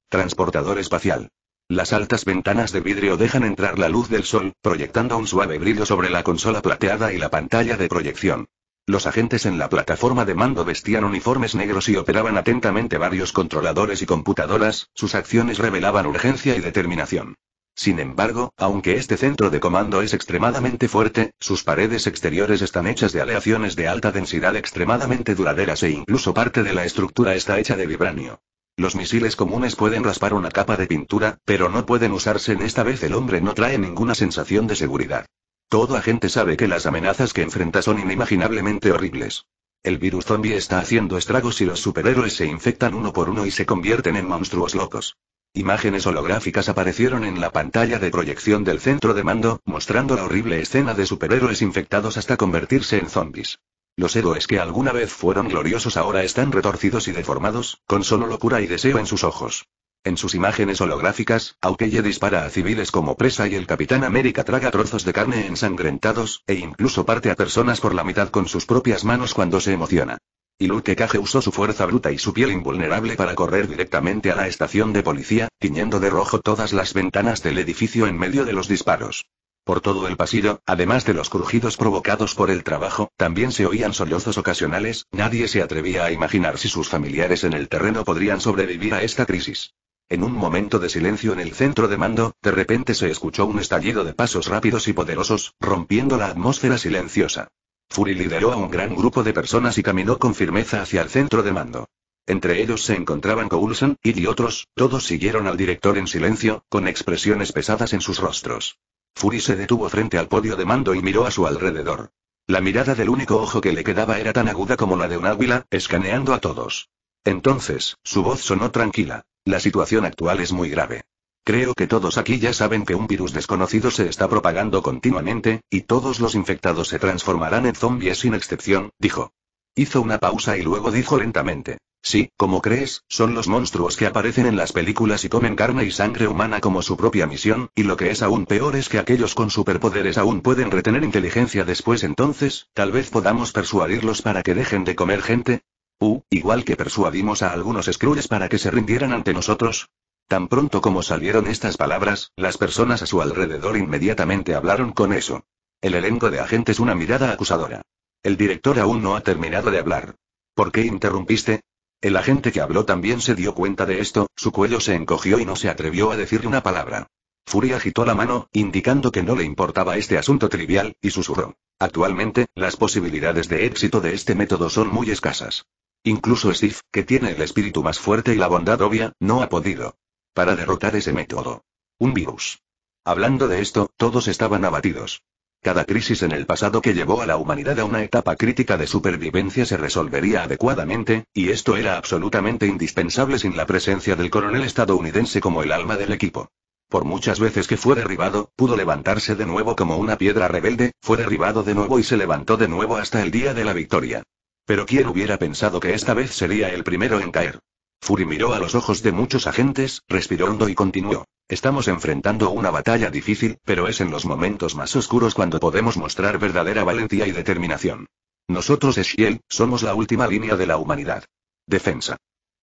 Transportador espacial. Las altas ventanas de vidrio dejan entrar la luz del sol, proyectando un suave brillo sobre la consola plateada y la pantalla de proyección. Los agentes en la plataforma de mando vestían uniformes negros y operaban atentamente varios controladores y computadoras, sus acciones revelaban urgencia y determinación. Sin embargo, aunque este centro de comando es extremadamente fuerte, sus paredes exteriores están hechas de aleaciones de alta densidad extremadamente duraderas e incluso parte de la estructura está hecha de vibranio. Los misiles comunes pueden raspar una capa de pintura, pero no pueden usarse en esta vez el hombre no trae ninguna sensación de seguridad. Todo agente sabe que las amenazas que enfrenta son inimaginablemente horribles. El virus zombie está haciendo estragos y los superhéroes se infectan uno por uno y se convierten en monstruos locos. Imágenes holográficas aparecieron en la pantalla de proyección del centro de mando, mostrando la horrible escena de superhéroes infectados hasta convertirse en zombies. Los héroes que alguna vez fueron gloriosos ahora están retorcidos y deformados, con solo locura y deseo en sus ojos. En sus imágenes holográficas, Aukeye dispara a civiles como presa y el Capitán América traga trozos de carne ensangrentados, e incluso parte a personas por la mitad con sus propias manos cuando se emociona. Y Luke Cage usó su fuerza bruta y su piel invulnerable para correr directamente a la estación de policía, tiñendo de rojo todas las ventanas del edificio en medio de los disparos. Por todo el pasillo, además de los crujidos provocados por el trabajo, también se oían sollozos ocasionales, nadie se atrevía a imaginar si sus familiares en el terreno podrían sobrevivir a esta crisis. En un momento de silencio en el centro de mando, de repente se escuchó un estallido de pasos rápidos y poderosos, rompiendo la atmósfera silenciosa. Fury lideró a un gran grupo de personas y caminó con firmeza hacia el centro de mando. Entre ellos se encontraban Coulson, Id y otros, todos siguieron al director en silencio, con expresiones pesadas en sus rostros. Fury se detuvo frente al podio de mando y miró a su alrededor. La mirada del único ojo que le quedaba era tan aguda como la de un águila, escaneando a todos. Entonces, su voz sonó tranquila. La situación actual es muy grave. Creo que todos aquí ya saben que un virus desconocido se está propagando continuamente, y todos los infectados se transformarán en zombies sin excepción, dijo. Hizo una pausa y luego dijo lentamente. Sí, como crees, son los monstruos que aparecen en las películas y comen carne y sangre humana como su propia misión, y lo que es aún peor es que aquellos con superpoderes aún pueden retener inteligencia después entonces, tal vez podamos persuadirlos para que dejen de comer gente. Uh, igual que persuadimos a algunos Scrooges para que se rindieran ante nosotros, Tan pronto como salieron estas palabras, las personas a su alrededor inmediatamente hablaron con eso. El elenco de agentes una mirada acusadora. El director aún no ha terminado de hablar. ¿Por qué interrumpiste? El agente que habló también se dio cuenta de esto, su cuello se encogió y no se atrevió a decir una palabra. Furia agitó la mano, indicando que no le importaba este asunto trivial, y susurró. Actualmente, las posibilidades de éxito de este método son muy escasas. Incluso Steve, que tiene el espíritu más fuerte y la bondad obvia, no ha podido para derrotar ese método. Un virus. Hablando de esto, todos estaban abatidos. Cada crisis en el pasado que llevó a la humanidad a una etapa crítica de supervivencia se resolvería adecuadamente, y esto era absolutamente indispensable sin la presencia del coronel estadounidense como el alma del equipo. Por muchas veces que fue derribado, pudo levantarse de nuevo como una piedra rebelde, fue derribado de nuevo y se levantó de nuevo hasta el día de la victoria. Pero quién hubiera pensado que esta vez sería el primero en caer. Fury miró a los ojos de muchos agentes, respiró hondo y continuó. Estamos enfrentando una batalla difícil, pero es en los momentos más oscuros cuando podemos mostrar verdadera valentía y determinación. Nosotros, Shield, somos la última línea de la humanidad. Defensa.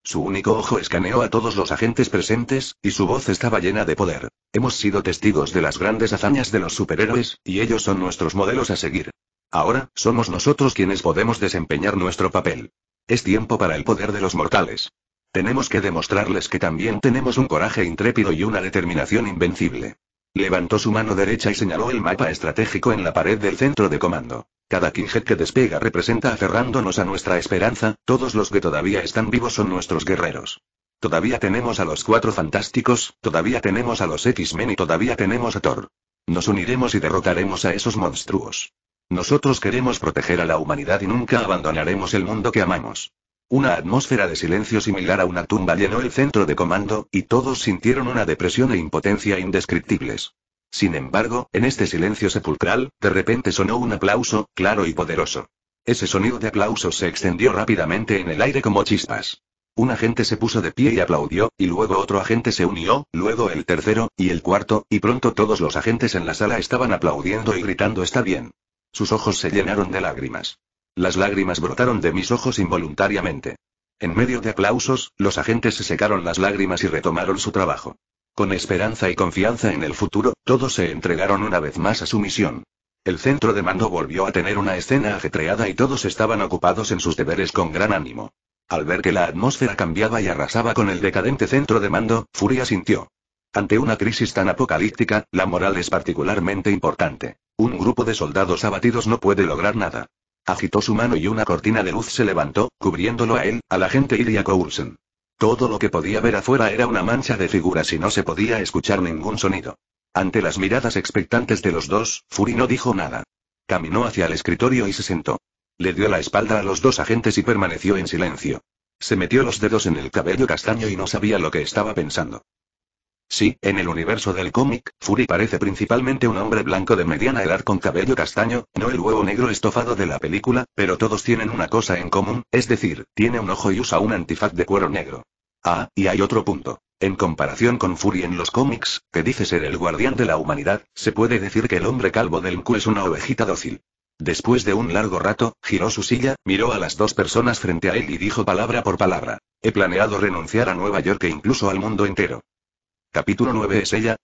Su único ojo escaneó a todos los agentes presentes, y su voz estaba llena de poder. Hemos sido testigos de las grandes hazañas de los superhéroes, y ellos son nuestros modelos a seguir. Ahora, somos nosotros quienes podemos desempeñar nuestro papel. Es tiempo para el poder de los mortales. Tenemos que demostrarles que también tenemos un coraje intrépido y una determinación invencible. Levantó su mano derecha y señaló el mapa estratégico en la pared del centro de comando. Cada quinjet que despega representa aferrándonos a nuestra esperanza, todos los que todavía están vivos son nuestros guerreros. Todavía tenemos a los cuatro fantásticos, todavía tenemos a los X-Men y todavía tenemos a Thor. Nos uniremos y derrotaremos a esos monstruos. Nosotros queremos proteger a la humanidad y nunca abandonaremos el mundo que amamos. Una atmósfera de silencio similar a una tumba llenó el centro de comando, y todos sintieron una depresión e impotencia indescriptibles. Sin embargo, en este silencio sepulcral, de repente sonó un aplauso, claro y poderoso. Ese sonido de aplausos se extendió rápidamente en el aire como chispas. Un agente se puso de pie y aplaudió, y luego otro agente se unió, luego el tercero, y el cuarto, y pronto todos los agentes en la sala estaban aplaudiendo y gritando está bien. Sus ojos se llenaron de lágrimas. Las lágrimas brotaron de mis ojos involuntariamente. En medio de aplausos, los agentes se secaron las lágrimas y retomaron su trabajo. Con esperanza y confianza en el futuro, todos se entregaron una vez más a su misión. El centro de mando volvió a tener una escena ajetreada y todos estaban ocupados en sus deberes con gran ánimo. Al ver que la atmósfera cambiaba y arrasaba con el decadente centro de mando, Furia sintió. Ante una crisis tan apocalíptica, la moral es particularmente importante. Un grupo de soldados abatidos no puede lograr nada. Agitó su mano y una cortina de luz se levantó, cubriéndolo a él, a la gente y a Coulson. Todo lo que podía ver afuera era una mancha de figuras y no se podía escuchar ningún sonido. Ante las miradas expectantes de los dos, Fury no dijo nada. Caminó hacia el escritorio y se sentó. Le dio la espalda a los dos agentes y permaneció en silencio. Se metió los dedos en el cabello castaño y no sabía lo que estaba pensando. Sí, en el universo del cómic, Fury parece principalmente un hombre blanco de mediana edad con cabello castaño, no el huevo negro estofado de la película, pero todos tienen una cosa en común, es decir, tiene un ojo y usa un antifaz de cuero negro. Ah, y hay otro punto. En comparación con Fury en los cómics, que dice ser el guardián de la humanidad, se puede decir que el hombre calvo del Q es una ovejita dócil. Después de un largo rato, giró su silla, miró a las dos personas frente a él y dijo palabra por palabra. He planeado renunciar a Nueva York e incluso al mundo entero. Capítulo 9 es ella.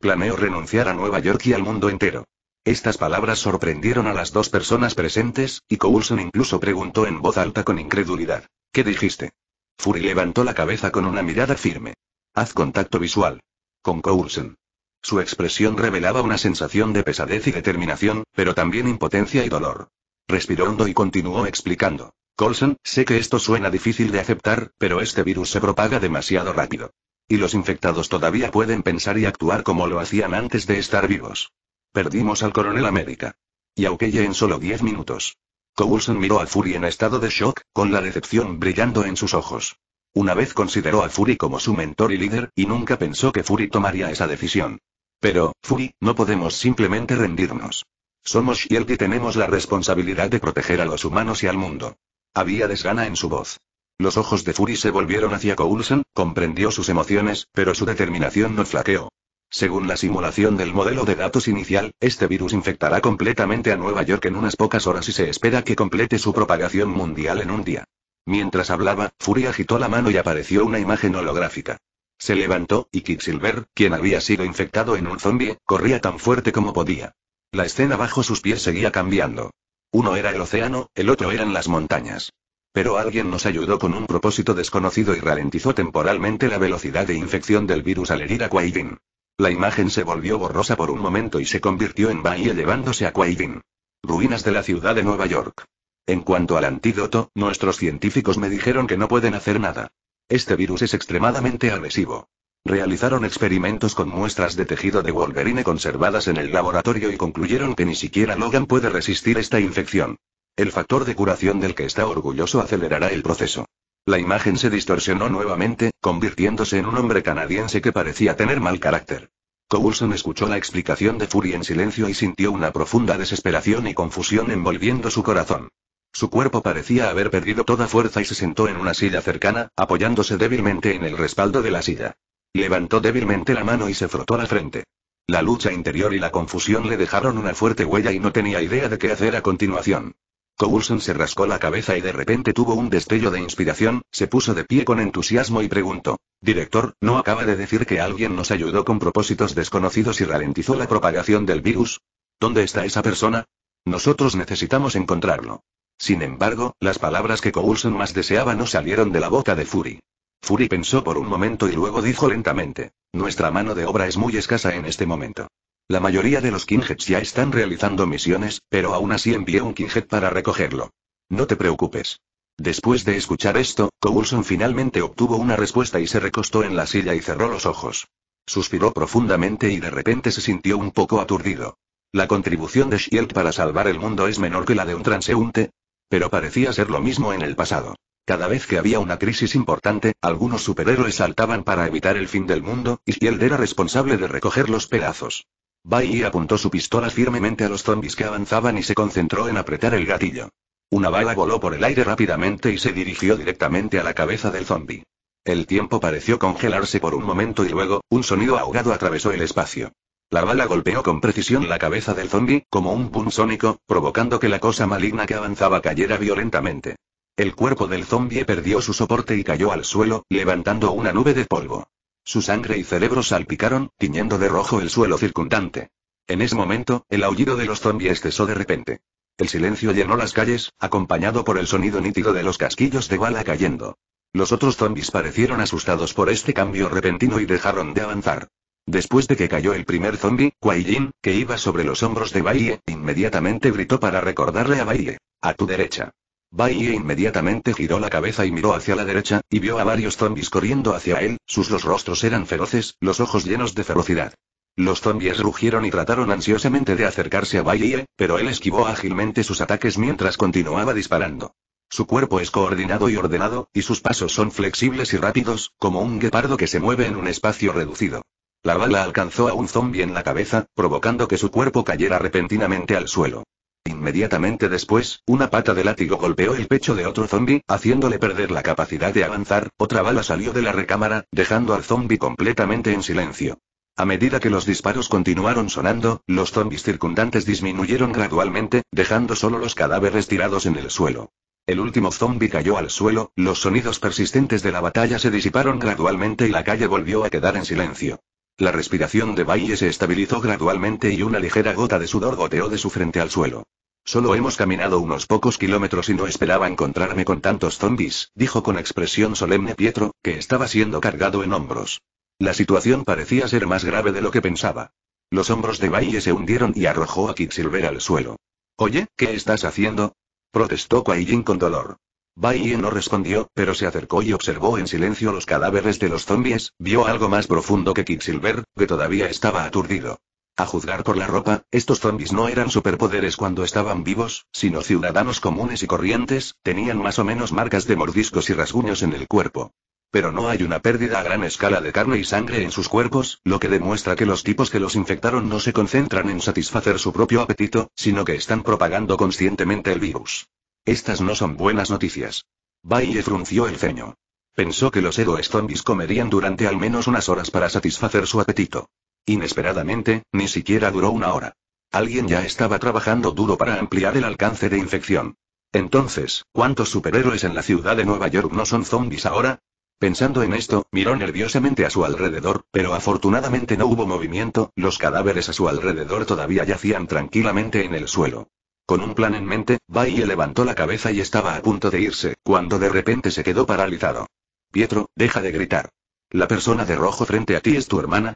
Planeo renunciar a Nueva York y al mundo entero. Estas palabras sorprendieron a las dos personas presentes, y Coulson incluso preguntó en voz alta con incredulidad. ¿Qué dijiste? Fury levantó la cabeza con una mirada firme. Haz contacto visual. Con Coulson. Su expresión revelaba una sensación de pesadez y determinación, pero también impotencia y dolor. Respiró hondo y continuó explicando. Coulson, sé que esto suena difícil de aceptar, pero este virus se propaga demasiado rápido. Y los infectados todavía pueden pensar y actuar como lo hacían antes de estar vivos. Perdimos al coronel América. Y a Ukeye en solo 10 minutos. Coulson miró a Fury en estado de shock, con la decepción brillando en sus ojos. Una vez consideró a Fury como su mentor y líder, y nunca pensó que Fury tomaría esa decisión. Pero, Fury, no podemos simplemente rendirnos. Somos Shield y tenemos la responsabilidad de proteger a los humanos y al mundo. Había desgana en su voz. Los ojos de Fury se volvieron hacia Coulson, comprendió sus emociones, pero su determinación no flaqueó. Según la simulación del modelo de datos inicial, este virus infectará completamente a Nueva York en unas pocas horas y se espera que complete su propagación mundial en un día. Mientras hablaba, Fury agitó la mano y apareció una imagen holográfica. Se levantó, y Quicksilver, quien había sido infectado en un zombie, corría tan fuerte como podía. La escena bajo sus pies seguía cambiando. Uno era el océano, el otro eran las montañas. Pero alguien nos ayudó con un propósito desconocido y ralentizó temporalmente la velocidad de infección del virus al herir a Quaidin. La imagen se volvió borrosa por un momento y se convirtió en bahía llevándose a Quaidin. Ruinas de la ciudad de Nueva York. En cuanto al antídoto, nuestros científicos me dijeron que no pueden hacer nada. Este virus es extremadamente agresivo. Realizaron experimentos con muestras de tejido de Wolverine conservadas en el laboratorio y concluyeron que ni siquiera Logan puede resistir esta infección. El factor de curación del que está orgulloso acelerará el proceso. La imagen se distorsionó nuevamente, convirtiéndose en un hombre canadiense que parecía tener mal carácter. Coulson escuchó la explicación de Fury en silencio y sintió una profunda desesperación y confusión envolviendo su corazón. Su cuerpo parecía haber perdido toda fuerza y se sentó en una silla cercana, apoyándose débilmente en el respaldo de la silla. Levantó débilmente la mano y se frotó la frente. La lucha interior y la confusión le dejaron una fuerte huella y no tenía idea de qué hacer a continuación. Coulson se rascó la cabeza y de repente tuvo un destello de inspiración, se puso de pie con entusiasmo y preguntó. Director, ¿no acaba de decir que alguien nos ayudó con propósitos desconocidos y ralentizó la propagación del virus? ¿Dónde está esa persona? Nosotros necesitamos encontrarlo. Sin embargo, las palabras que Coulson más deseaba no salieron de la boca de Fury. Fury pensó por un momento y luego dijo lentamente, Nuestra mano de obra es muy escasa en este momento. La mayoría de los Kingheads ya están realizando misiones, pero aún así envié un Kinghead para recogerlo. No te preocupes. Después de escuchar esto, Coulson finalmente obtuvo una respuesta y se recostó en la silla y cerró los ojos. Suspiró profundamente y de repente se sintió un poco aturdido. La contribución de Shield para salvar el mundo es menor que la de un transeúnte. Pero parecía ser lo mismo en el pasado. Cada vez que había una crisis importante, algunos superhéroes saltaban para evitar el fin del mundo, y Shield era responsable de recoger los pedazos. Bai apuntó su pistola firmemente a los zombis que avanzaban y se concentró en apretar el gatillo. Una bala voló por el aire rápidamente y se dirigió directamente a la cabeza del zombi. El tiempo pareció congelarse por un momento y luego, un sonido ahogado atravesó el espacio. La bala golpeó con precisión la cabeza del zombi, como un punzónico, sónico, provocando que la cosa maligna que avanzaba cayera violentamente. El cuerpo del zombie perdió su soporte y cayó al suelo, levantando una nube de polvo. Su sangre y cerebro salpicaron, tiñendo de rojo el suelo circundante. En ese momento, el aullido de los zombies cesó de repente. El silencio llenó las calles, acompañado por el sonido nítido de los casquillos de bala cayendo. Los otros zombies parecieron asustados por este cambio repentino y dejaron de avanzar. Después de que cayó el primer zombie, Kuaijin, que iba sobre los hombros de Baile, inmediatamente gritó para recordarle a Baile. A tu derecha. Baiye inmediatamente giró la cabeza y miró hacia la derecha, y vio a varios zombies corriendo hacia él, sus los rostros eran feroces, los ojos llenos de ferocidad. Los zombies rugieron y trataron ansiosamente de acercarse a Baiye, pero él esquivó ágilmente sus ataques mientras continuaba disparando. Su cuerpo es coordinado y ordenado, y sus pasos son flexibles y rápidos, como un guepardo que se mueve en un espacio reducido. La bala alcanzó a un zombie en la cabeza, provocando que su cuerpo cayera repentinamente al suelo. Inmediatamente después, una pata de látigo golpeó el pecho de otro zombi, haciéndole perder la capacidad de avanzar, otra bala salió de la recámara, dejando al zombi completamente en silencio. A medida que los disparos continuaron sonando, los zombis circundantes disminuyeron gradualmente, dejando solo los cadáveres tirados en el suelo. El último zombi cayó al suelo, los sonidos persistentes de la batalla se disiparon gradualmente y la calle volvió a quedar en silencio. La respiración de Valle se estabilizó gradualmente y una ligera gota de sudor goteó de su frente al suelo. Solo hemos caminado unos pocos kilómetros y no esperaba encontrarme con tantos zombies», dijo con expresión solemne Pietro, que estaba siendo cargado en hombros. La situación parecía ser más grave de lo que pensaba. Los hombros de Valle se hundieron y arrojó a Quicksilver al suelo. Oye, ¿qué estás haciendo? protestó Quaillin con dolor. Baye no respondió, pero se acercó y observó en silencio los cadáveres de los zombies, vio algo más profundo que Quicksilver, que todavía estaba aturdido. A juzgar por la ropa, estos zombies no eran superpoderes cuando estaban vivos, sino ciudadanos comunes y corrientes, tenían más o menos marcas de mordiscos y rasguños en el cuerpo. Pero no hay una pérdida a gran escala de carne y sangre en sus cuerpos, lo que demuestra que los tipos que los infectaron no se concentran en satisfacer su propio apetito, sino que están propagando conscientemente el virus. Estas no son buenas noticias. Baille frunció el ceño. Pensó que los héroes zombies comerían durante al menos unas horas para satisfacer su apetito. Inesperadamente, ni siquiera duró una hora. Alguien ya estaba trabajando duro para ampliar el alcance de infección. Entonces, ¿cuántos superhéroes en la ciudad de Nueva York no son zombies ahora? Pensando en esto, miró nerviosamente a su alrededor, pero afortunadamente no hubo movimiento, los cadáveres a su alrededor todavía yacían tranquilamente en el suelo. Con un plan en mente, Baille levantó la cabeza y estaba a punto de irse, cuando de repente se quedó paralizado. Pietro, deja de gritar. La persona de rojo frente a ti es tu hermana,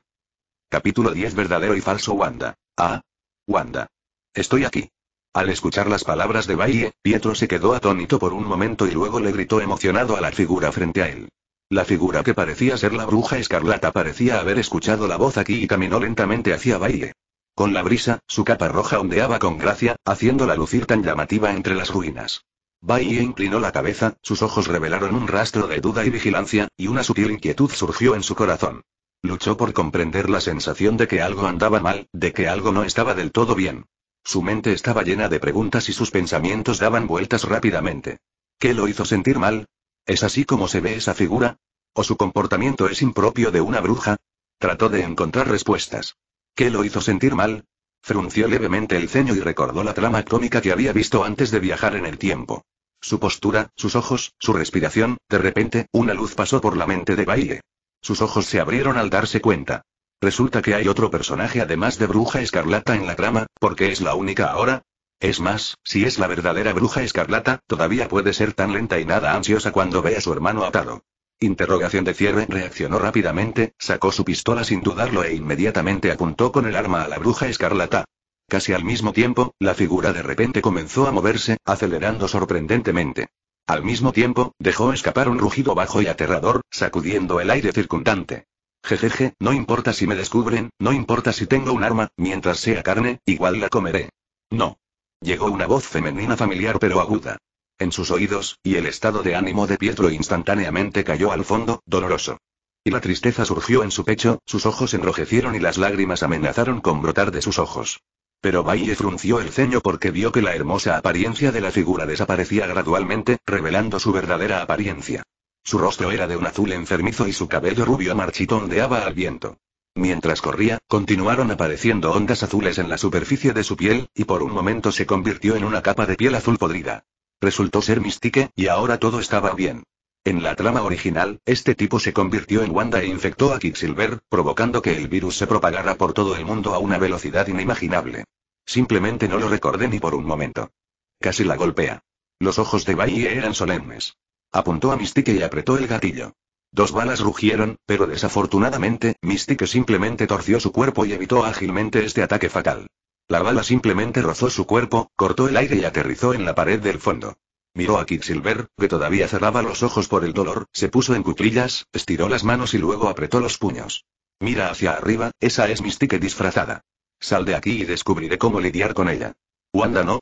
Capítulo 10 Verdadero y falso Wanda. Ah. Wanda. Estoy aquí. Al escuchar las palabras de Valle, Pietro se quedó atónito por un momento y luego le gritó emocionado a la figura frente a él. La figura que parecía ser la bruja escarlata parecía haber escuchado la voz aquí y caminó lentamente hacia Valle. Con la brisa, su capa roja ondeaba con gracia, haciéndola lucir tan llamativa entre las ruinas. Valle inclinó la cabeza, sus ojos revelaron un rastro de duda y vigilancia, y una sutil inquietud surgió en su corazón. Luchó por comprender la sensación de que algo andaba mal, de que algo no estaba del todo bien. Su mente estaba llena de preguntas y sus pensamientos daban vueltas rápidamente. ¿Qué lo hizo sentir mal? ¿Es así como se ve esa figura? ¿O su comportamiento es impropio de una bruja? Trató de encontrar respuestas. ¿Qué lo hizo sentir mal? Frunció levemente el ceño y recordó la trama cómica que había visto antes de viajar en el tiempo. Su postura, sus ojos, su respiración, de repente, una luz pasó por la mente de baile. Sus ojos se abrieron al darse cuenta. Resulta que hay otro personaje además de Bruja Escarlata en la trama, porque es la única ahora. Es más, si es la verdadera Bruja Escarlata, todavía puede ser tan lenta y nada ansiosa cuando ve a su hermano atado. Interrogación de cierre reaccionó rápidamente, sacó su pistola sin dudarlo e inmediatamente apuntó con el arma a la Bruja Escarlata. Casi al mismo tiempo, la figura de repente comenzó a moverse, acelerando sorprendentemente. Al mismo tiempo, dejó escapar un rugido bajo y aterrador, sacudiendo el aire circundante. Jejeje, no importa si me descubren, no importa si tengo un arma, mientras sea carne, igual la comeré. No. Llegó una voz femenina familiar pero aguda. En sus oídos, y el estado de ánimo de Pietro instantáneamente cayó al fondo, doloroso. Y la tristeza surgió en su pecho, sus ojos enrojecieron y las lágrimas amenazaron con brotar de sus ojos. Pero Valle frunció el ceño porque vio que la hermosa apariencia de la figura desaparecía gradualmente, revelando su verdadera apariencia. Su rostro era de un azul enfermizo y su cabello rubio marchitondeaba ondeaba al viento. Mientras corría, continuaron apareciendo ondas azules en la superficie de su piel, y por un momento se convirtió en una capa de piel azul podrida. Resultó ser místique, y ahora todo estaba bien. En la trama original, este tipo se convirtió en Wanda e infectó a Quicksilver, provocando que el virus se propagara por todo el mundo a una velocidad inimaginable. Simplemente no lo recordé ni por un momento. Casi la golpea. Los ojos de Baye eran solemnes. Apuntó a Mystique y apretó el gatillo. Dos balas rugieron, pero desafortunadamente, Mystique simplemente torció su cuerpo y evitó ágilmente este ataque fatal. La bala simplemente rozó su cuerpo, cortó el aire y aterrizó en la pared del fondo. Miró a Silver, que todavía cerraba los ojos por el dolor, se puso en cuclillas, estiró las manos y luego apretó los puños. Mira hacia arriba, esa es Mystique disfrazada. Sal de aquí y descubriré cómo lidiar con ella. Wanda no.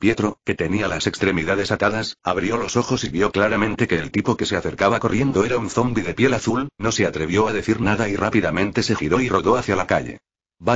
Pietro, que tenía las extremidades atadas, abrió los ojos y vio claramente que el tipo que se acercaba corriendo era un zombi de piel azul, no se atrevió a decir nada y rápidamente se giró y rodó hacia la calle.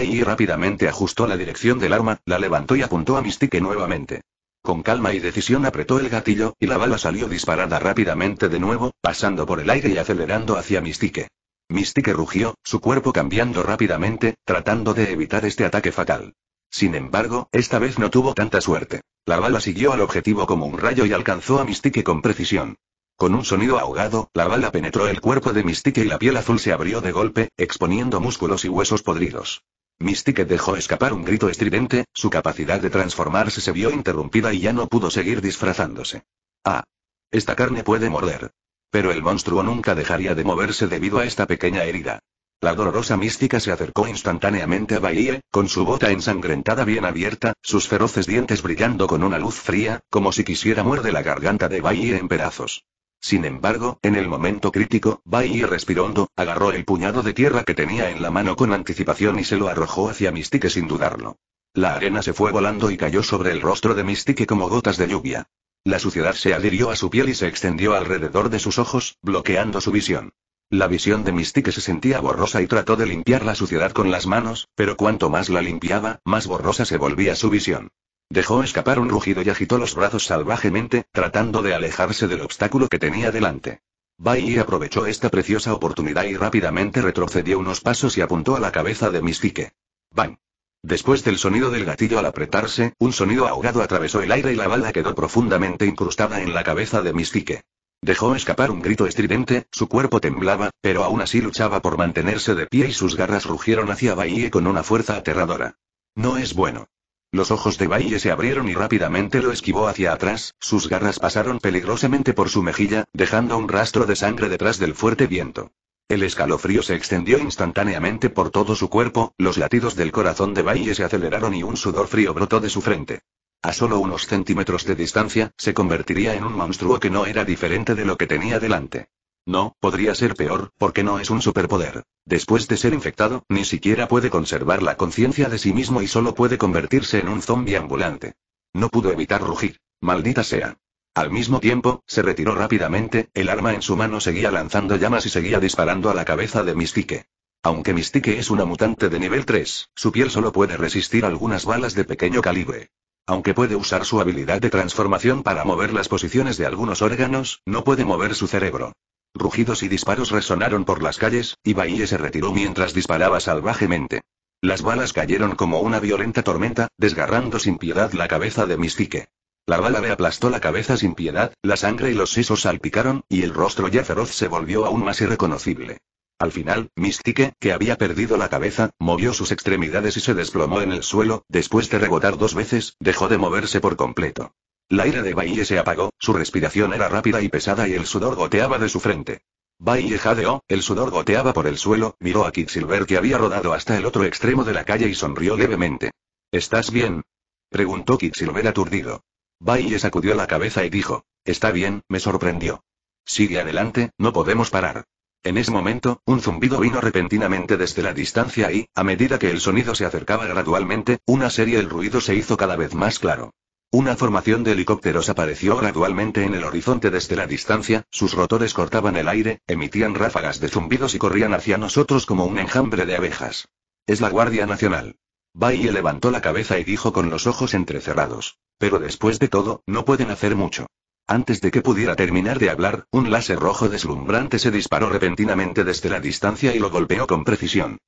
y rápidamente ajustó la dirección del arma, la levantó y apuntó a Mystique nuevamente. Con calma y decisión apretó el gatillo, y la bala salió disparada rápidamente de nuevo, pasando por el aire y acelerando hacia Mystique. Mystique rugió, su cuerpo cambiando rápidamente, tratando de evitar este ataque fatal. Sin embargo, esta vez no tuvo tanta suerte. La bala siguió al objetivo como un rayo y alcanzó a Mystique con precisión. Con un sonido ahogado, la bala penetró el cuerpo de Mystique y la piel azul se abrió de golpe, exponiendo músculos y huesos podridos. Mística dejó escapar un grito estridente, su capacidad de transformarse se vio interrumpida y ya no pudo seguir disfrazándose. Ah. Esta carne puede morder. Pero el monstruo nunca dejaría de moverse debido a esta pequeña herida. La dolorosa mística se acercó instantáneamente a Bailey, con su bota ensangrentada bien abierta, sus feroces dientes brillando con una luz fría, como si quisiera muerde la garganta de Bailey en pedazos. Sin embargo, en el momento crítico, Bai respiró hondo, agarró el puñado de tierra que tenía en la mano con anticipación y se lo arrojó hacia Mystique sin dudarlo. La arena se fue volando y cayó sobre el rostro de Mystique como gotas de lluvia. La suciedad se adhirió a su piel y se extendió alrededor de sus ojos, bloqueando su visión. La visión de Mystique se sentía borrosa y trató de limpiar la suciedad con las manos, pero cuanto más la limpiaba, más borrosa se volvía su visión. Dejó escapar un rugido y agitó los brazos salvajemente, tratando de alejarse del obstáculo que tenía delante. Bai aprovechó esta preciosa oportunidad y rápidamente retrocedió unos pasos y apuntó a la cabeza de Mistique. ¡Bang! Después del sonido del gatillo al apretarse, un sonido ahogado atravesó el aire y la bala quedó profundamente incrustada en la cabeza de Mistique. Dejó escapar un grito estridente, su cuerpo temblaba, pero aún así luchaba por mantenerse de pie y sus garras rugieron hacia Bai con una fuerza aterradora. No es bueno. Los ojos de Valle se abrieron y rápidamente lo esquivó hacia atrás, sus garras pasaron peligrosamente por su mejilla, dejando un rastro de sangre detrás del fuerte viento. El escalofrío se extendió instantáneamente por todo su cuerpo, los latidos del corazón de Valle se aceleraron y un sudor frío brotó de su frente. A solo unos centímetros de distancia, se convertiría en un monstruo que no era diferente de lo que tenía delante. No, podría ser peor, porque no es un superpoder. Después de ser infectado, ni siquiera puede conservar la conciencia de sí mismo y solo puede convertirse en un zombie ambulante. No pudo evitar rugir. Maldita sea. Al mismo tiempo, se retiró rápidamente, el arma en su mano seguía lanzando llamas y seguía disparando a la cabeza de Mystique. Aunque Mystique es una mutante de nivel 3, su piel solo puede resistir algunas balas de pequeño calibre. Aunque puede usar su habilidad de transformación para mover las posiciones de algunos órganos, no puede mover su cerebro. Rugidos y disparos resonaron por las calles, y Bahía se retiró mientras disparaba salvajemente. Las balas cayeron como una violenta tormenta, desgarrando sin piedad la cabeza de Mistique. La bala le aplastó la cabeza sin piedad, la sangre y los sesos salpicaron, y el rostro ya feroz se volvió aún más irreconocible. Al final, Mistique, que había perdido la cabeza, movió sus extremidades y se desplomó en el suelo, después de rebotar dos veces, dejó de moverse por completo. La ira de Baille se apagó, su respiración era rápida y pesada y el sudor goteaba de su frente. Baille jadeó, el sudor goteaba por el suelo, miró a Silver que había rodado hasta el otro extremo de la calle y sonrió levemente. ¿Estás bien? preguntó Silver aturdido. Baille sacudió la cabeza y dijo, Está bien, me sorprendió. Sigue adelante, no podemos parar. En ese momento, un zumbido vino repentinamente desde la distancia y, a medida que el sonido se acercaba gradualmente, una serie el ruido se hizo cada vez más claro. Una formación de helicópteros apareció gradualmente en el horizonte desde la distancia, sus rotores cortaban el aire, emitían ráfagas de zumbidos y corrían hacia nosotros como un enjambre de abejas. Es la Guardia Nacional. Bailey levantó la cabeza y dijo con los ojos entrecerrados. Pero después de todo, no pueden hacer mucho. Antes de que pudiera terminar de hablar, un láser rojo deslumbrante se disparó repentinamente desde la distancia y lo golpeó con precisión.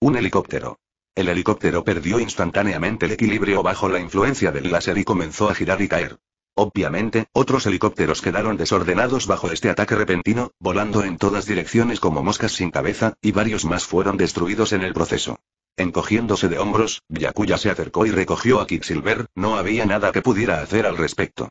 Un helicóptero. El helicóptero perdió instantáneamente el equilibrio bajo la influencia del láser y comenzó a girar y caer. Obviamente, otros helicópteros quedaron desordenados bajo este ataque repentino, volando en todas direcciones como moscas sin cabeza, y varios más fueron destruidos en el proceso. Encogiéndose de hombros, Yakuya se acercó y recogió a Quicksilver, no había nada que pudiera hacer al respecto.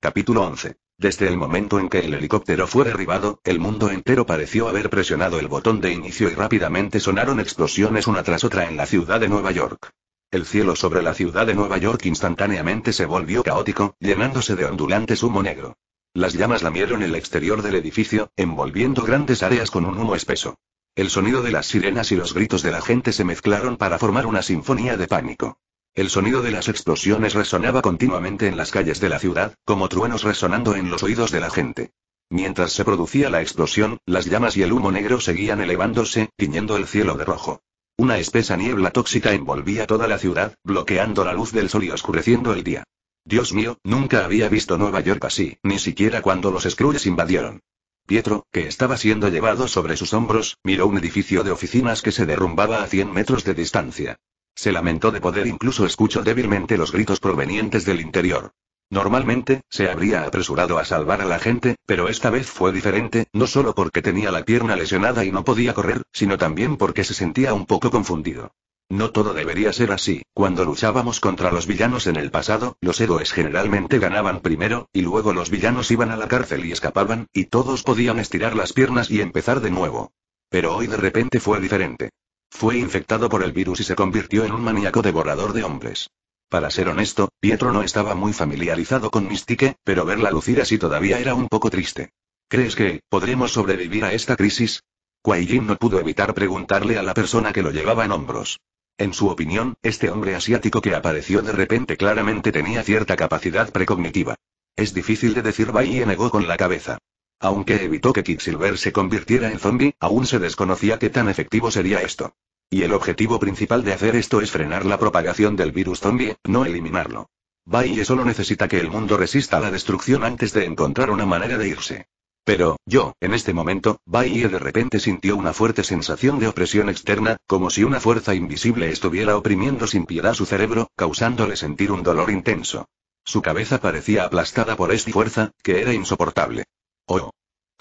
Capítulo 11. Desde el momento en que el helicóptero fue derribado, el mundo entero pareció haber presionado el botón de inicio y rápidamente sonaron explosiones una tras otra en la ciudad de Nueva York. El cielo sobre la ciudad de Nueva York instantáneamente se volvió caótico, llenándose de ondulante humo negro. Las llamas lamieron el exterior del edificio, envolviendo grandes áreas con un humo espeso. El sonido de las sirenas y los gritos de la gente se mezclaron para formar una sinfonía de pánico. El sonido de las explosiones resonaba continuamente en las calles de la ciudad, como truenos resonando en los oídos de la gente. Mientras se producía la explosión, las llamas y el humo negro seguían elevándose, tiñendo el cielo de rojo. Una espesa niebla tóxica envolvía toda la ciudad, bloqueando la luz del sol y oscureciendo el día. Dios mío, nunca había visto Nueva York así, ni siquiera cuando los Skrulls invadieron. Pietro, que estaba siendo llevado sobre sus hombros, miró un edificio de oficinas que se derrumbaba a 100 metros de distancia. Se lamentó de poder incluso escuchó débilmente los gritos provenientes del interior. Normalmente, se habría apresurado a salvar a la gente, pero esta vez fue diferente, no solo porque tenía la pierna lesionada y no podía correr, sino también porque se sentía un poco confundido. No todo debería ser así, cuando luchábamos contra los villanos en el pasado, los héroes generalmente ganaban primero, y luego los villanos iban a la cárcel y escapaban, y todos podían estirar las piernas y empezar de nuevo. Pero hoy de repente fue diferente. Fue infectado por el virus y se convirtió en un maníaco devorador de hombres. Para ser honesto, Pietro no estaba muy familiarizado con Mystique, pero verla lucir así todavía era un poco triste. ¿Crees que podremos sobrevivir a esta crisis? kuai no pudo evitar preguntarle a la persona que lo llevaba en hombros. En su opinión, este hombre asiático que apareció de repente claramente tenía cierta capacidad precognitiva. Es difícil de decir, Bai negó con la cabeza. Aunque evitó que Quicksilver se convirtiera en zombie, aún se desconocía qué tan efectivo sería esto. Y el objetivo principal de hacer esto es frenar la propagación del virus zombie, no eliminarlo. Baille solo necesita que el mundo resista la destrucción antes de encontrar una manera de irse. Pero, yo, en este momento, Baille de repente sintió una fuerte sensación de opresión externa, como si una fuerza invisible estuviera oprimiendo sin piedad su cerebro, causándole sentir un dolor intenso. Su cabeza parecía aplastada por esta fuerza, que era insoportable. Oh.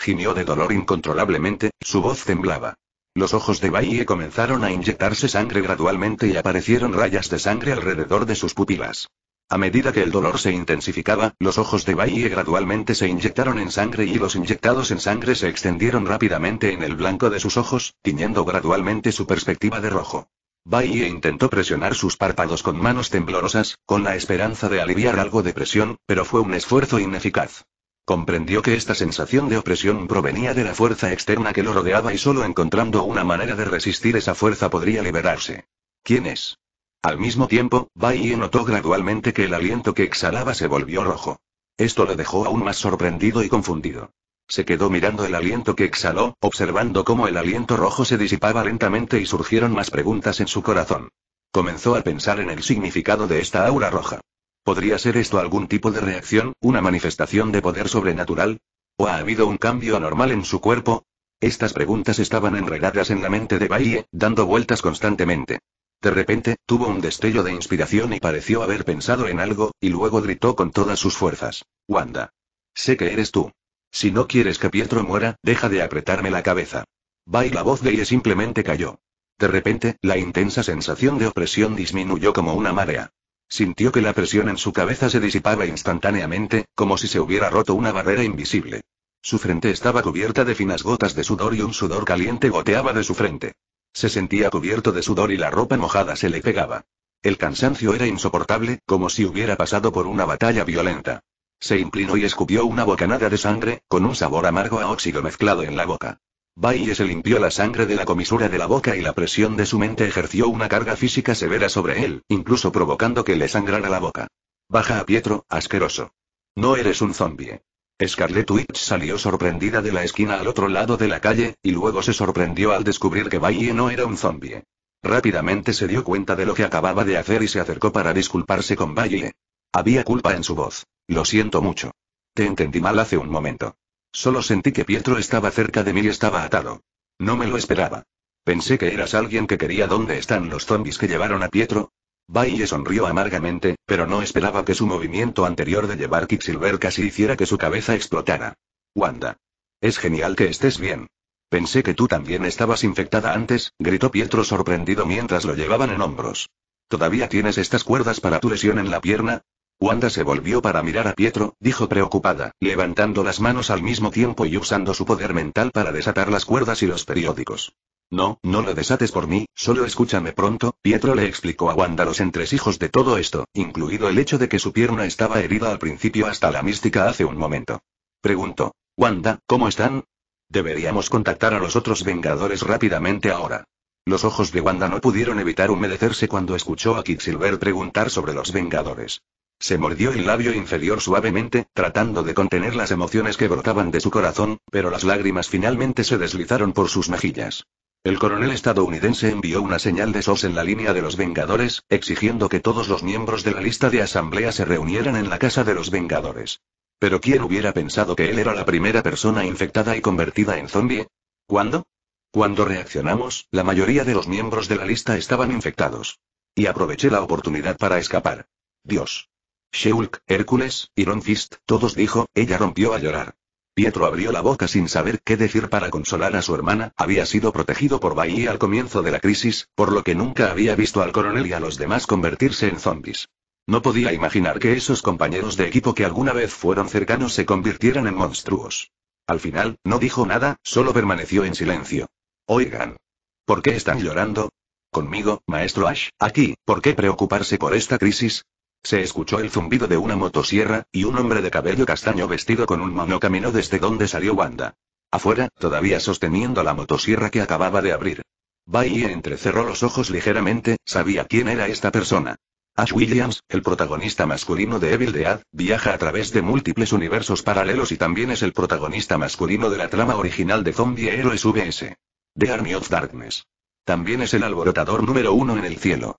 Gimió de dolor incontrolablemente, su voz temblaba. Los ojos de Baye comenzaron a inyectarse sangre gradualmente y aparecieron rayas de sangre alrededor de sus pupilas. A medida que el dolor se intensificaba, los ojos de Baye gradualmente se inyectaron en sangre y los inyectados en sangre se extendieron rápidamente en el blanco de sus ojos, tiñendo gradualmente su perspectiva de rojo. Baye intentó presionar sus párpados con manos temblorosas, con la esperanza de aliviar algo de presión, pero fue un esfuerzo ineficaz. Comprendió que esta sensación de opresión provenía de la fuerza externa que lo rodeaba y solo encontrando una manera de resistir esa fuerza podría liberarse. ¿Quién es? Al mismo tiempo, Baiye notó gradualmente que el aliento que exhalaba se volvió rojo. Esto lo dejó aún más sorprendido y confundido. Se quedó mirando el aliento que exhaló, observando cómo el aliento rojo se disipaba lentamente y surgieron más preguntas en su corazón. Comenzó a pensar en el significado de esta aura roja. ¿Podría ser esto algún tipo de reacción, una manifestación de poder sobrenatural? ¿O ha habido un cambio anormal en su cuerpo? Estas preguntas estaban enredadas en la mente de Bailey, dando vueltas constantemente. De repente, tuvo un destello de inspiración y pareció haber pensado en algo, y luego gritó con todas sus fuerzas. Wanda. Sé que eres tú. Si no quieres que Pietro muera, deja de apretarme la cabeza. Bay la voz de ella simplemente cayó. De repente, la intensa sensación de opresión disminuyó como una marea. Sintió que la presión en su cabeza se disipaba instantáneamente, como si se hubiera roto una barrera invisible. Su frente estaba cubierta de finas gotas de sudor y un sudor caliente goteaba de su frente. Se sentía cubierto de sudor y la ropa mojada se le pegaba. El cansancio era insoportable, como si hubiera pasado por una batalla violenta. Se inclinó y escupió una bocanada de sangre, con un sabor amargo a óxido mezclado en la boca. Bailey se limpió la sangre de la comisura de la boca y la presión de su mente ejerció una carga física severa sobre él, incluso provocando que le sangrara la boca. Baja a Pietro, asqueroso. No eres un zombie. Scarlett Witch salió sorprendida de la esquina al otro lado de la calle, y luego se sorprendió al descubrir que Bailey no era un zombie. Rápidamente se dio cuenta de lo que acababa de hacer y se acercó para disculparse con Bailey. Había culpa en su voz. Lo siento mucho. Te entendí mal hace un momento. Solo sentí que Pietro estaba cerca de mí y estaba atado. No me lo esperaba. Pensé que eras alguien que quería dónde están los zombies que llevaron a Pietro. valle sonrió amargamente, pero no esperaba que su movimiento anterior de llevar Quicksilver casi hiciera que su cabeza explotara. Wanda. Es genial que estés bien. Pensé que tú también estabas infectada antes, gritó Pietro sorprendido mientras lo llevaban en hombros. ¿Todavía tienes estas cuerdas para tu lesión en la pierna? Wanda se volvió para mirar a Pietro, dijo preocupada, levantando las manos al mismo tiempo y usando su poder mental para desatar las cuerdas y los periódicos. No, no lo desates por mí, solo escúchame pronto, Pietro le explicó a Wanda los entresijos de todo esto, incluido el hecho de que su pierna estaba herida al principio hasta la mística hace un momento. Preguntó. Wanda, ¿cómo están? Deberíamos contactar a los otros Vengadores rápidamente ahora. Los ojos de Wanda no pudieron evitar humedecerse cuando escuchó a Silver preguntar sobre los Vengadores. Se mordió el labio inferior suavemente, tratando de contener las emociones que brotaban de su corazón, pero las lágrimas finalmente se deslizaron por sus mejillas. El coronel estadounidense envió una señal de SOS en la línea de los Vengadores, exigiendo que todos los miembros de la lista de asamblea se reunieran en la casa de los Vengadores. Pero ¿quién hubiera pensado que él era la primera persona infectada y convertida en zombie? ¿Cuándo? Cuando reaccionamos, la mayoría de los miembros de la lista estaban infectados. Y aproveché la oportunidad para escapar. Dios. Sheulk, Hércules, y Fist, todos dijo, ella rompió a llorar. Pietro abrió la boca sin saber qué decir para consolar a su hermana, había sido protegido por Bahía al comienzo de la crisis, por lo que nunca había visto al coronel y a los demás convertirse en zombies. No podía imaginar que esos compañeros de equipo que alguna vez fueron cercanos se convirtieran en monstruos. Al final, no dijo nada, solo permaneció en silencio. Oigan. ¿Por qué están llorando? Conmigo, maestro Ash, aquí, ¿por qué preocuparse por esta crisis? Se escuchó el zumbido de una motosierra, y un hombre de cabello castaño vestido con un mono caminó desde donde salió Wanda. Afuera, todavía sosteniendo la motosierra que acababa de abrir. Bai entrecerró los ojos ligeramente, sabía quién era esta persona. Ash Williams, el protagonista masculino de Evil Dead, viaja a través de múltiples universos paralelos y también es el protagonista masculino de la trama original de Zombie Heroes VS. The Army of Darkness. También es el alborotador número uno en el cielo.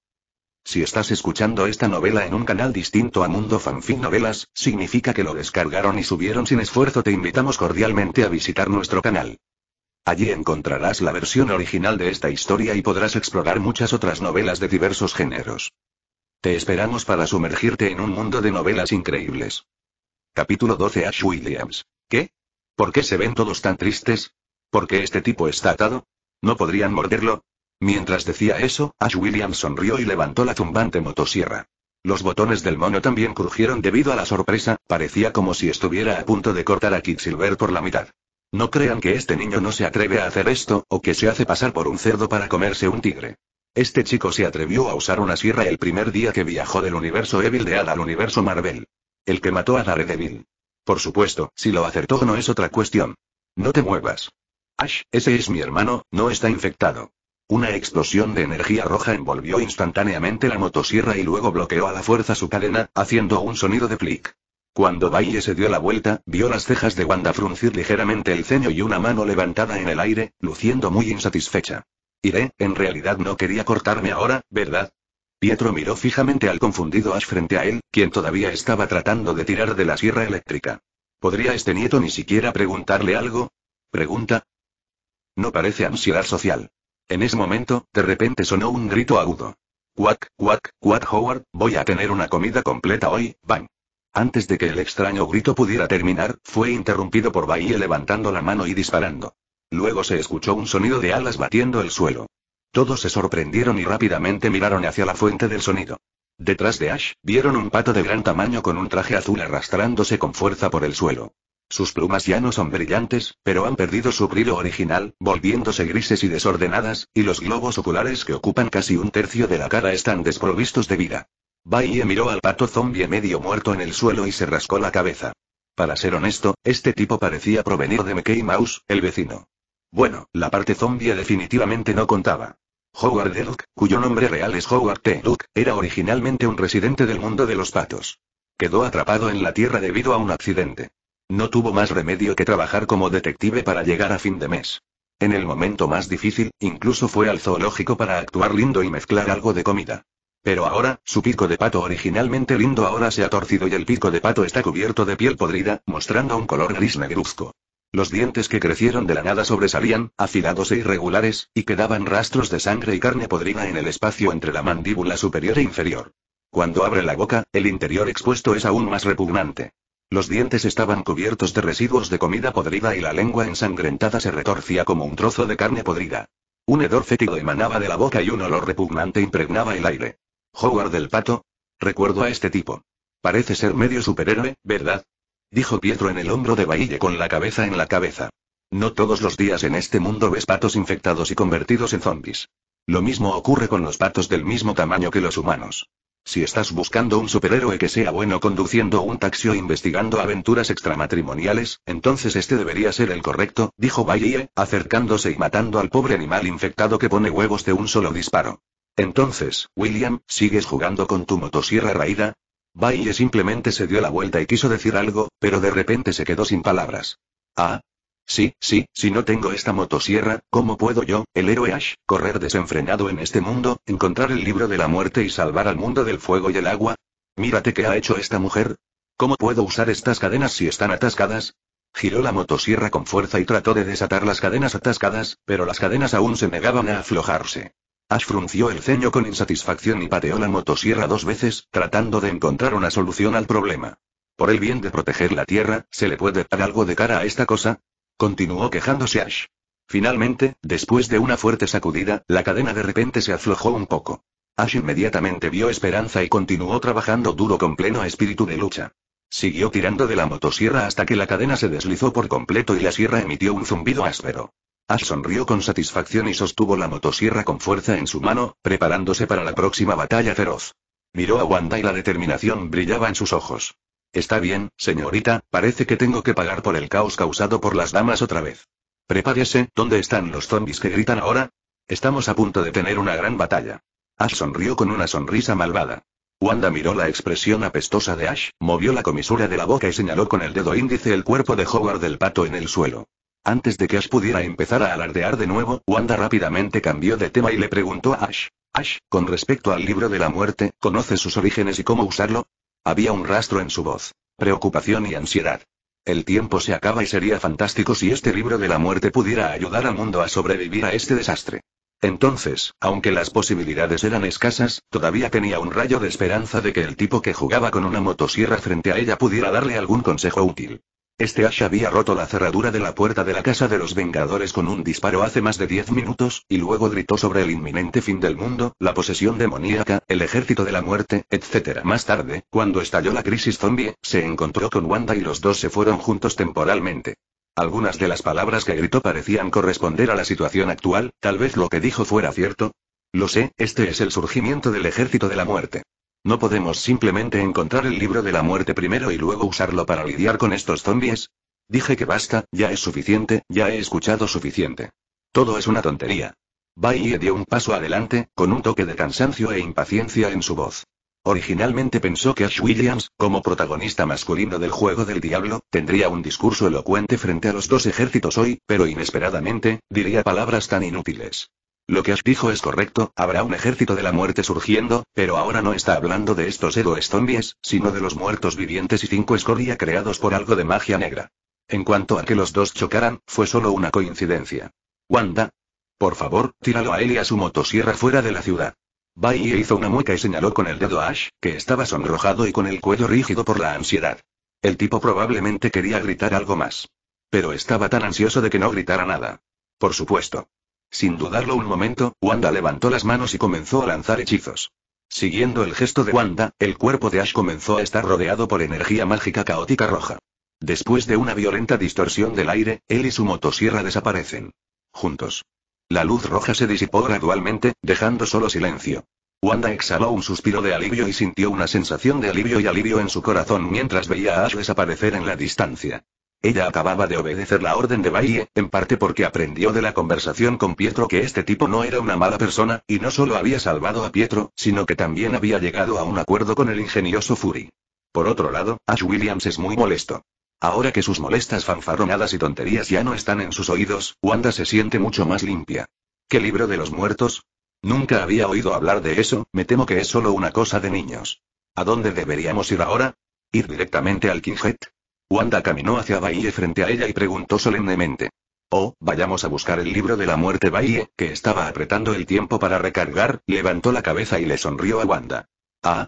Si estás escuchando esta novela en un canal distinto a Mundo Fanfic Novelas, significa que lo descargaron y subieron sin esfuerzo. Te invitamos cordialmente a visitar nuestro canal. Allí encontrarás la versión original de esta historia y podrás explorar muchas otras novelas de diversos géneros. Te esperamos para sumergirte en un mundo de novelas increíbles. Capítulo 12 Ash Williams. ¿Qué? ¿Por qué se ven todos tan tristes? ¿Por qué este tipo está atado? ¿No podrían morderlo? Mientras decía eso, Ash Williams sonrió y levantó la zumbante motosierra. Los botones del mono también crujieron debido a la sorpresa, parecía como si estuviera a punto de cortar a Silver por la mitad. No crean que este niño no se atreve a hacer esto, o que se hace pasar por un cerdo para comerse un tigre. Este chico se atrevió a usar una sierra el primer día que viajó del universo Evil Dead al universo Marvel. El que mató a Daredevil. Por supuesto, si lo acertó no es otra cuestión. No te muevas. Ash, ese es mi hermano, no está infectado. Una explosión de energía roja envolvió instantáneamente la motosierra y luego bloqueó a la fuerza su cadena, haciendo un sonido de clic. Cuando Valle se dio la vuelta, vio las cejas de Wanda fruncir ligeramente el ceño y una mano levantada en el aire, luciendo muy insatisfecha. Iré, en realidad no quería cortarme ahora, ¿verdad? Pietro miró fijamente al confundido Ash frente a él, quien todavía estaba tratando de tirar de la sierra eléctrica. ¿Podría este nieto ni siquiera preguntarle algo? Pregunta. No parece ansiedad social. En ese momento, de repente sonó un grito agudo. Quack, quack, quack Howard, voy a tener una comida completa hoy, bang. Antes de que el extraño grito pudiera terminar, fue interrumpido por Bahía levantando la mano y disparando. Luego se escuchó un sonido de alas batiendo el suelo. Todos se sorprendieron y rápidamente miraron hacia la fuente del sonido. Detrás de Ash, vieron un pato de gran tamaño con un traje azul arrastrándose con fuerza por el suelo. Sus plumas ya no son brillantes, pero han perdido su brillo original, volviéndose grises y desordenadas, y los globos oculares que ocupan casi un tercio de la cara están desprovistos de vida. Baye miró al pato zombie medio muerto en el suelo y se rascó la cabeza. Para ser honesto, este tipo parecía provenir de McKay Mouse, el vecino. Bueno, la parte zombie definitivamente no contaba. Howard Elk, cuyo nombre real es Howard T. Luke, era originalmente un residente del mundo de los patos. Quedó atrapado en la Tierra debido a un accidente. No tuvo más remedio que trabajar como detective para llegar a fin de mes. En el momento más difícil, incluso fue al zoológico para actuar lindo y mezclar algo de comida. Pero ahora, su pico de pato originalmente lindo ahora se ha torcido y el pico de pato está cubierto de piel podrida, mostrando un color gris negruzco. Los dientes que crecieron de la nada sobresalían, afilados e irregulares, y quedaban rastros de sangre y carne podrida en el espacio entre la mandíbula superior e inferior. Cuando abre la boca, el interior expuesto es aún más repugnante. Los dientes estaban cubiertos de residuos de comida podrida y la lengua ensangrentada se retorcía como un trozo de carne podrida. Un hedor fétido emanaba de la boca y un olor repugnante impregnaba el aire. Howard del Pato. Recuerdo a este tipo. Parece ser medio superhéroe, ¿verdad? Dijo Pietro en el hombro de Bahille con la cabeza en la cabeza. No todos los días en este mundo ves patos infectados y convertidos en zombies. Lo mismo ocurre con los patos del mismo tamaño que los humanos. Si estás buscando un superhéroe que sea bueno conduciendo un taxi o investigando aventuras extramatrimoniales, entonces este debería ser el correcto, dijo Bailey, acercándose y matando al pobre animal infectado que pone huevos de un solo disparo. Entonces, William, ¿sigues jugando con tu motosierra raída? Bailey simplemente se dio la vuelta y quiso decir algo, pero de repente se quedó sin palabras. Ah, Sí, sí, si no tengo esta motosierra, ¿cómo puedo yo, el héroe Ash, correr desenfrenado en este mundo, encontrar el libro de la muerte y salvar al mundo del fuego y el agua? Mírate qué ha hecho esta mujer. ¿Cómo puedo usar estas cadenas si están atascadas? Giró la motosierra con fuerza y trató de desatar las cadenas atascadas, pero las cadenas aún se negaban a aflojarse. Ash frunció el ceño con insatisfacción y pateó la motosierra dos veces, tratando de encontrar una solución al problema. Por el bien de proteger la Tierra, ¿se le puede dar algo de cara a esta cosa? Continuó quejándose Ash. Finalmente, después de una fuerte sacudida, la cadena de repente se aflojó un poco. Ash inmediatamente vio esperanza y continuó trabajando duro con pleno espíritu de lucha. Siguió tirando de la motosierra hasta que la cadena se deslizó por completo y la sierra emitió un zumbido áspero. Ash sonrió con satisfacción y sostuvo la motosierra con fuerza en su mano, preparándose para la próxima batalla feroz. Miró a Wanda y la determinación brillaba en sus ojos. Está bien, señorita, parece que tengo que pagar por el caos causado por las damas otra vez. Prepárese, ¿dónde están los zombies que gritan ahora? Estamos a punto de tener una gran batalla. Ash sonrió con una sonrisa malvada. Wanda miró la expresión apestosa de Ash, movió la comisura de la boca y señaló con el dedo índice el cuerpo de Howard del pato en el suelo. Antes de que Ash pudiera empezar a alardear de nuevo, Wanda rápidamente cambió de tema y le preguntó a Ash. Ash, con respecto al libro de la muerte, ¿conoce sus orígenes y cómo usarlo? Había un rastro en su voz. Preocupación y ansiedad. El tiempo se acaba y sería fantástico si este libro de la muerte pudiera ayudar al mundo a sobrevivir a este desastre. Entonces, aunque las posibilidades eran escasas, todavía tenía un rayo de esperanza de que el tipo que jugaba con una motosierra frente a ella pudiera darle algún consejo útil. Este Ash había roto la cerradura de la puerta de la casa de los Vengadores con un disparo hace más de 10 minutos, y luego gritó sobre el inminente fin del mundo, la posesión demoníaca, el ejército de la muerte, etc. Más tarde, cuando estalló la crisis zombie, se encontró con Wanda y los dos se fueron juntos temporalmente. Algunas de las palabras que gritó parecían corresponder a la situación actual, tal vez lo que dijo fuera cierto. Lo sé, este es el surgimiento del ejército de la muerte. ¿No podemos simplemente encontrar el libro de la muerte primero y luego usarlo para lidiar con estos zombies? Dije que basta, ya es suficiente, ya he escuchado suficiente. Todo es una tontería. Bailey dio un paso adelante, con un toque de cansancio e impaciencia en su voz. Originalmente pensó que Ash Williams, como protagonista masculino del juego del diablo, tendría un discurso elocuente frente a los dos ejércitos hoy, pero inesperadamente, diría palabras tan inútiles. Lo que Ash dijo es correcto, habrá un ejército de la muerte surgiendo, pero ahora no está hablando de estos héroes zombies, sino de los muertos vivientes y cinco escoria creados por algo de magia negra. En cuanto a que los dos chocaran, fue solo una coincidencia. Wanda. Por favor, tíralo a él y a su motosierra fuera de la ciudad. Bai hizo una mueca y señaló con el dedo a Ash, que estaba sonrojado y con el cuello rígido por la ansiedad. El tipo probablemente quería gritar algo más. Pero estaba tan ansioso de que no gritara nada. Por supuesto. Sin dudarlo un momento, Wanda levantó las manos y comenzó a lanzar hechizos. Siguiendo el gesto de Wanda, el cuerpo de Ash comenzó a estar rodeado por energía mágica caótica roja. Después de una violenta distorsión del aire, él y su motosierra desaparecen. Juntos. La luz roja se disipó gradualmente, dejando solo silencio. Wanda exhaló un suspiro de alivio y sintió una sensación de alivio y alivio en su corazón mientras veía a Ash desaparecer en la distancia. Ella acababa de obedecer la orden de Bailey, en parte porque aprendió de la conversación con Pietro que este tipo no era una mala persona, y no solo había salvado a Pietro, sino que también había llegado a un acuerdo con el ingenioso Fury. Por otro lado, Ash Williams es muy molesto. Ahora que sus molestas fanfarronadas y tonterías ya no están en sus oídos, Wanda se siente mucho más limpia. ¿Qué libro de los muertos? Nunca había oído hablar de eso, me temo que es solo una cosa de niños. ¿A dónde deberíamos ir ahora? ¿Ir directamente al Quinjet? Wanda caminó hacia Baille frente a ella y preguntó solemnemente. Oh, vayamos a buscar el libro de la muerte. Baille, que estaba apretando el tiempo para recargar, levantó la cabeza y le sonrió a Wanda. Ah.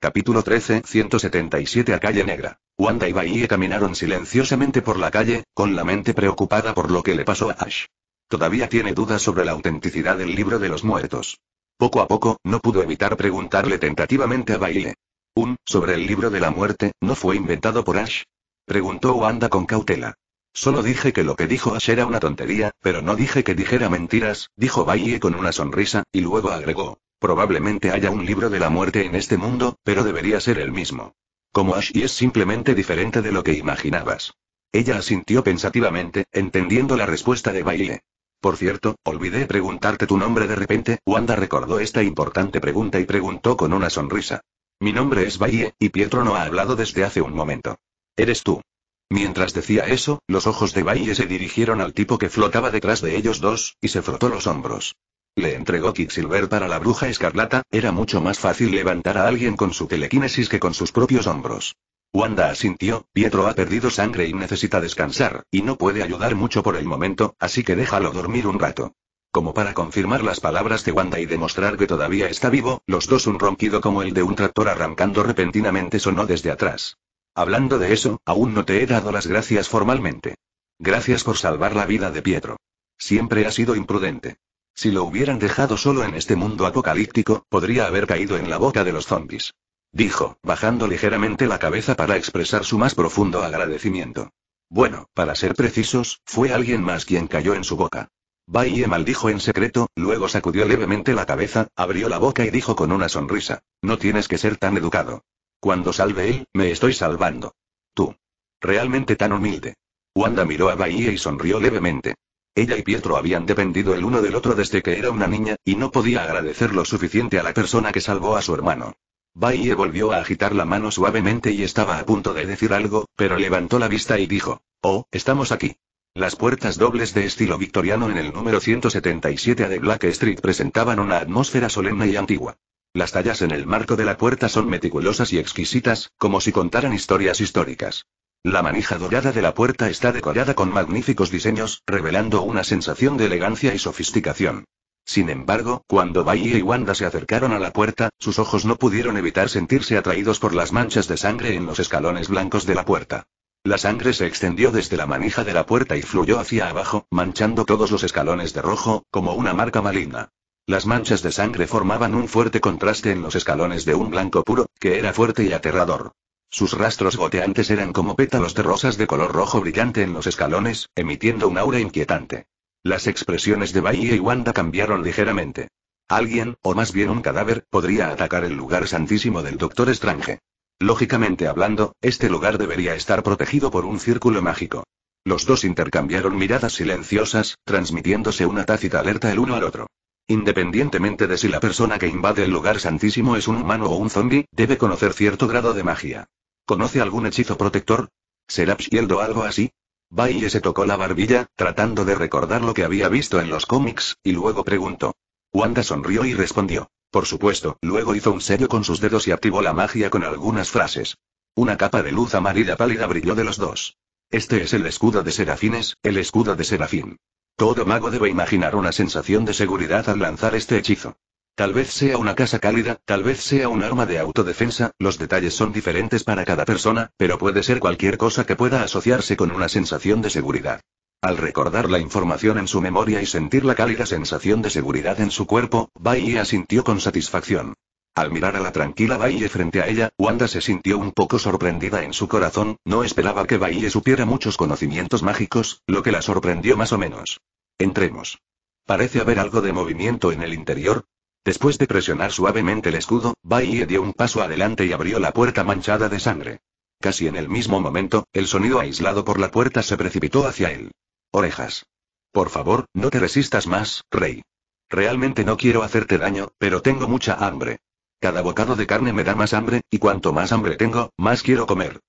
Capítulo 13, 177 a Calle Negra. Wanda y Baille caminaron silenciosamente por la calle, con la mente preocupada por lo que le pasó a Ash. Todavía tiene dudas sobre la autenticidad del libro de los muertos. Poco a poco, no pudo evitar preguntarle tentativamente a Baile. Un, sobre el libro de la muerte, no fue inventado por Ash. Preguntó Wanda con cautela. Solo dije que lo que dijo Ash era una tontería, pero no dije que dijera mentiras, dijo Bailey con una sonrisa, y luego agregó. Probablemente haya un libro de la muerte en este mundo, pero debería ser el mismo. Como Ash y es simplemente diferente de lo que imaginabas. Ella asintió pensativamente, entendiendo la respuesta de Bailey. Por cierto, olvidé preguntarte tu nombre de repente, Wanda recordó esta importante pregunta y preguntó con una sonrisa. Mi nombre es Bailey, y Pietro no ha hablado desde hace un momento. Eres tú. Mientras decía eso, los ojos de Baille se dirigieron al tipo que flotaba detrás de ellos dos, y se frotó los hombros. Le entregó Quicksilver para la bruja escarlata, era mucho más fácil levantar a alguien con su telequinesis que con sus propios hombros. Wanda asintió, Pietro ha perdido sangre y necesita descansar, y no puede ayudar mucho por el momento, así que déjalo dormir un rato. Como para confirmar las palabras de Wanda y demostrar que todavía está vivo, los dos un ronquido como el de un tractor arrancando repentinamente sonó desde atrás. Hablando de eso, aún no te he dado las gracias formalmente. Gracias por salvar la vida de Pietro. Siempre ha sido imprudente. Si lo hubieran dejado solo en este mundo apocalíptico, podría haber caído en la boca de los zombies. Dijo, bajando ligeramente la cabeza para expresar su más profundo agradecimiento. Bueno, para ser precisos, fue alguien más quien cayó en su boca. Baye maldijo en secreto, luego sacudió levemente la cabeza, abrió la boca y dijo con una sonrisa, no tienes que ser tan educado. Cuando salve él, me estoy salvando. Tú. Realmente tan humilde. Wanda miró a Bahía y sonrió levemente. Ella y Pietro habían dependido el uno del otro desde que era una niña, y no podía agradecer lo suficiente a la persona que salvó a su hermano. Bahía volvió a agitar la mano suavemente y estaba a punto de decir algo, pero levantó la vista y dijo, Oh, estamos aquí. Las puertas dobles de estilo victoriano en el número 177 de Black Street presentaban una atmósfera solemne y antigua. Las tallas en el marco de la puerta son meticulosas y exquisitas, como si contaran historias históricas. La manija dorada de la puerta está decorada con magníficos diseños, revelando una sensación de elegancia y sofisticación. Sin embargo, cuando Bahía y Wanda se acercaron a la puerta, sus ojos no pudieron evitar sentirse atraídos por las manchas de sangre en los escalones blancos de la puerta. La sangre se extendió desde la manija de la puerta y fluyó hacia abajo, manchando todos los escalones de rojo, como una marca maligna. Las manchas de sangre formaban un fuerte contraste en los escalones de un blanco puro, que era fuerte y aterrador. Sus rastros goteantes eran como pétalos de rosas de color rojo brillante en los escalones, emitiendo un aura inquietante. Las expresiones de Bahía y Wanda cambiaron ligeramente. Alguien, o más bien un cadáver, podría atacar el lugar santísimo del Doctor Strange. Lógicamente hablando, este lugar debería estar protegido por un círculo mágico. Los dos intercambiaron miradas silenciosas, transmitiéndose una tácita alerta el uno al otro. Independientemente de si la persona que invade el lugar santísimo es un humano o un zombi, debe conocer cierto grado de magia. ¿Conoce algún hechizo protector? ¿Será Shield o algo así? Baye se tocó la barbilla, tratando de recordar lo que había visto en los cómics, y luego preguntó. Wanda sonrió y respondió. Por supuesto, luego hizo un sello con sus dedos y activó la magia con algunas frases. Una capa de luz amarilla pálida brilló de los dos. Este es el escudo de Serafines, el escudo de Serafín. Todo mago debe imaginar una sensación de seguridad al lanzar este hechizo. Tal vez sea una casa cálida, tal vez sea un arma de autodefensa, los detalles son diferentes para cada persona, pero puede ser cualquier cosa que pueda asociarse con una sensación de seguridad. Al recordar la información en su memoria y sentir la cálida sensación de seguridad en su cuerpo, Bai asintió con satisfacción. Al mirar a la tranquila Baille frente a ella, Wanda se sintió un poco sorprendida en su corazón, no esperaba que Baille supiera muchos conocimientos mágicos, lo que la sorprendió más o menos. Entremos. Parece haber algo de movimiento en el interior. Después de presionar suavemente el escudo, Baille dio un paso adelante y abrió la puerta manchada de sangre. Casi en el mismo momento, el sonido aislado por la puerta se precipitó hacia él. Orejas. Por favor, no te resistas más, Rey. Realmente no quiero hacerte daño, pero tengo mucha hambre. Cada bocado de carne me da más hambre, y cuanto más hambre tengo, más quiero comer.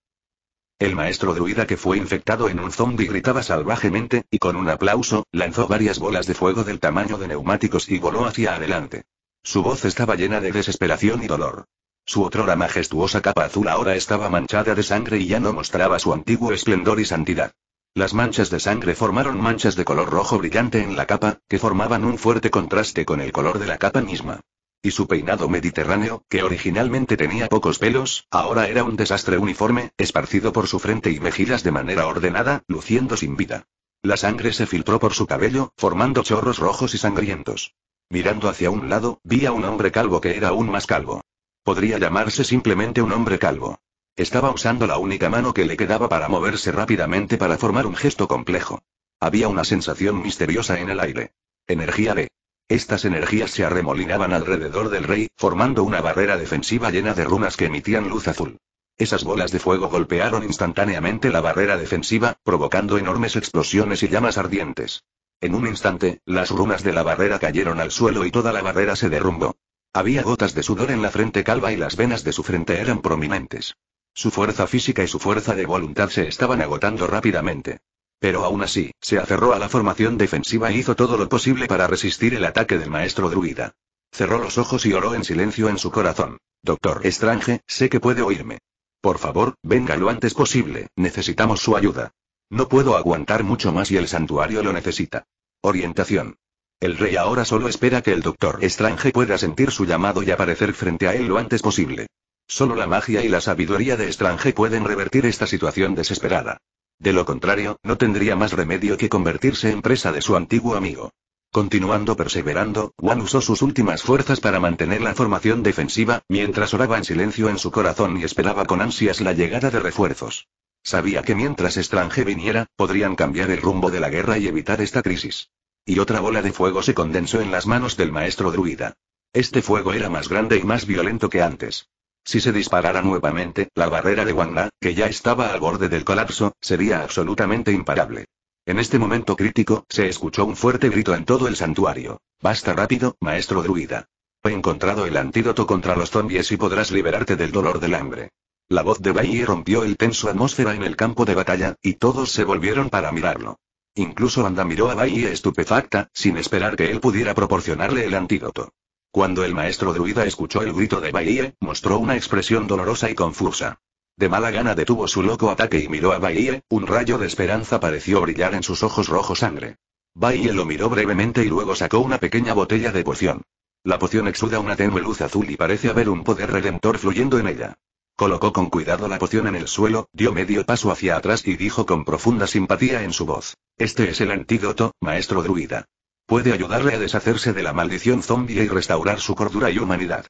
El maestro druida que fue infectado en un zombi gritaba salvajemente, y con un aplauso, lanzó varias bolas de fuego del tamaño de neumáticos y voló hacia adelante. Su voz estaba llena de desesperación y dolor. Su otrora majestuosa capa azul ahora estaba manchada de sangre y ya no mostraba su antiguo esplendor y santidad. Las manchas de sangre formaron manchas de color rojo brillante en la capa, que formaban un fuerte contraste con el color de la capa misma. Y su peinado mediterráneo, que originalmente tenía pocos pelos, ahora era un desastre uniforme, esparcido por su frente y mejillas de manera ordenada, luciendo sin vida. La sangre se filtró por su cabello, formando chorros rojos y sangrientos. Mirando hacia un lado, vi a un hombre calvo que era aún más calvo. Podría llamarse simplemente un hombre calvo. Estaba usando la única mano que le quedaba para moverse rápidamente para formar un gesto complejo. Había una sensación misteriosa en el aire. Energía B. Estas energías se arremolinaban alrededor del rey, formando una barrera defensiva llena de runas que emitían luz azul. Esas bolas de fuego golpearon instantáneamente la barrera defensiva, provocando enormes explosiones y llamas ardientes. En un instante, las runas de la barrera cayeron al suelo y toda la barrera se derrumbó. Había gotas de sudor en la frente calva y las venas de su frente eran prominentes. Su fuerza física y su fuerza de voluntad se estaban agotando rápidamente. Pero aún así, se aferró a la formación defensiva e hizo todo lo posible para resistir el ataque del maestro druida. Cerró los ojos y oró en silencio en su corazón. Doctor Strange, sé que puede oírme. Por favor, venga lo antes posible, necesitamos su ayuda. No puedo aguantar mucho más y el santuario lo necesita. Orientación. El rey ahora solo espera que el doctor Strange pueda sentir su llamado y aparecer frente a él lo antes posible. Solo la magia y la sabiduría de Strange pueden revertir esta situación desesperada. De lo contrario, no tendría más remedio que convertirse en presa de su antiguo amigo. Continuando perseverando, Juan usó sus últimas fuerzas para mantener la formación defensiva, mientras oraba en silencio en su corazón y esperaba con ansias la llegada de refuerzos. Sabía que mientras Estrange viniera, podrían cambiar el rumbo de la guerra y evitar esta crisis. Y otra bola de fuego se condensó en las manos del maestro druida. Este fuego era más grande y más violento que antes. Si se disparara nuevamente, la barrera de Wanda, que ya estaba al borde del colapso, sería absolutamente imparable. En este momento crítico, se escuchó un fuerte grito en todo el santuario. Basta rápido, maestro druida. He encontrado el antídoto contra los zombies y podrás liberarte del dolor del hambre. La voz de Bai rompió el tenso atmósfera en el campo de batalla, y todos se volvieron para mirarlo. Incluso Anda miró a Bai estupefacta, sin esperar que él pudiera proporcionarle el antídoto. Cuando el maestro druida escuchó el grito de Bahie, mostró una expresión dolorosa y confusa. De mala gana detuvo su loco ataque y miró a Bahía, un rayo de esperanza pareció brillar en sus ojos rojo sangre. Bahie lo miró brevemente y luego sacó una pequeña botella de poción. La poción exuda una tenue luz azul y parece haber un poder redentor fluyendo en ella. Colocó con cuidado la poción en el suelo, dio medio paso hacia atrás y dijo con profunda simpatía en su voz. Este es el antídoto, maestro druida. Puede ayudarle a deshacerse de la maldición zombie y restaurar su cordura y humanidad.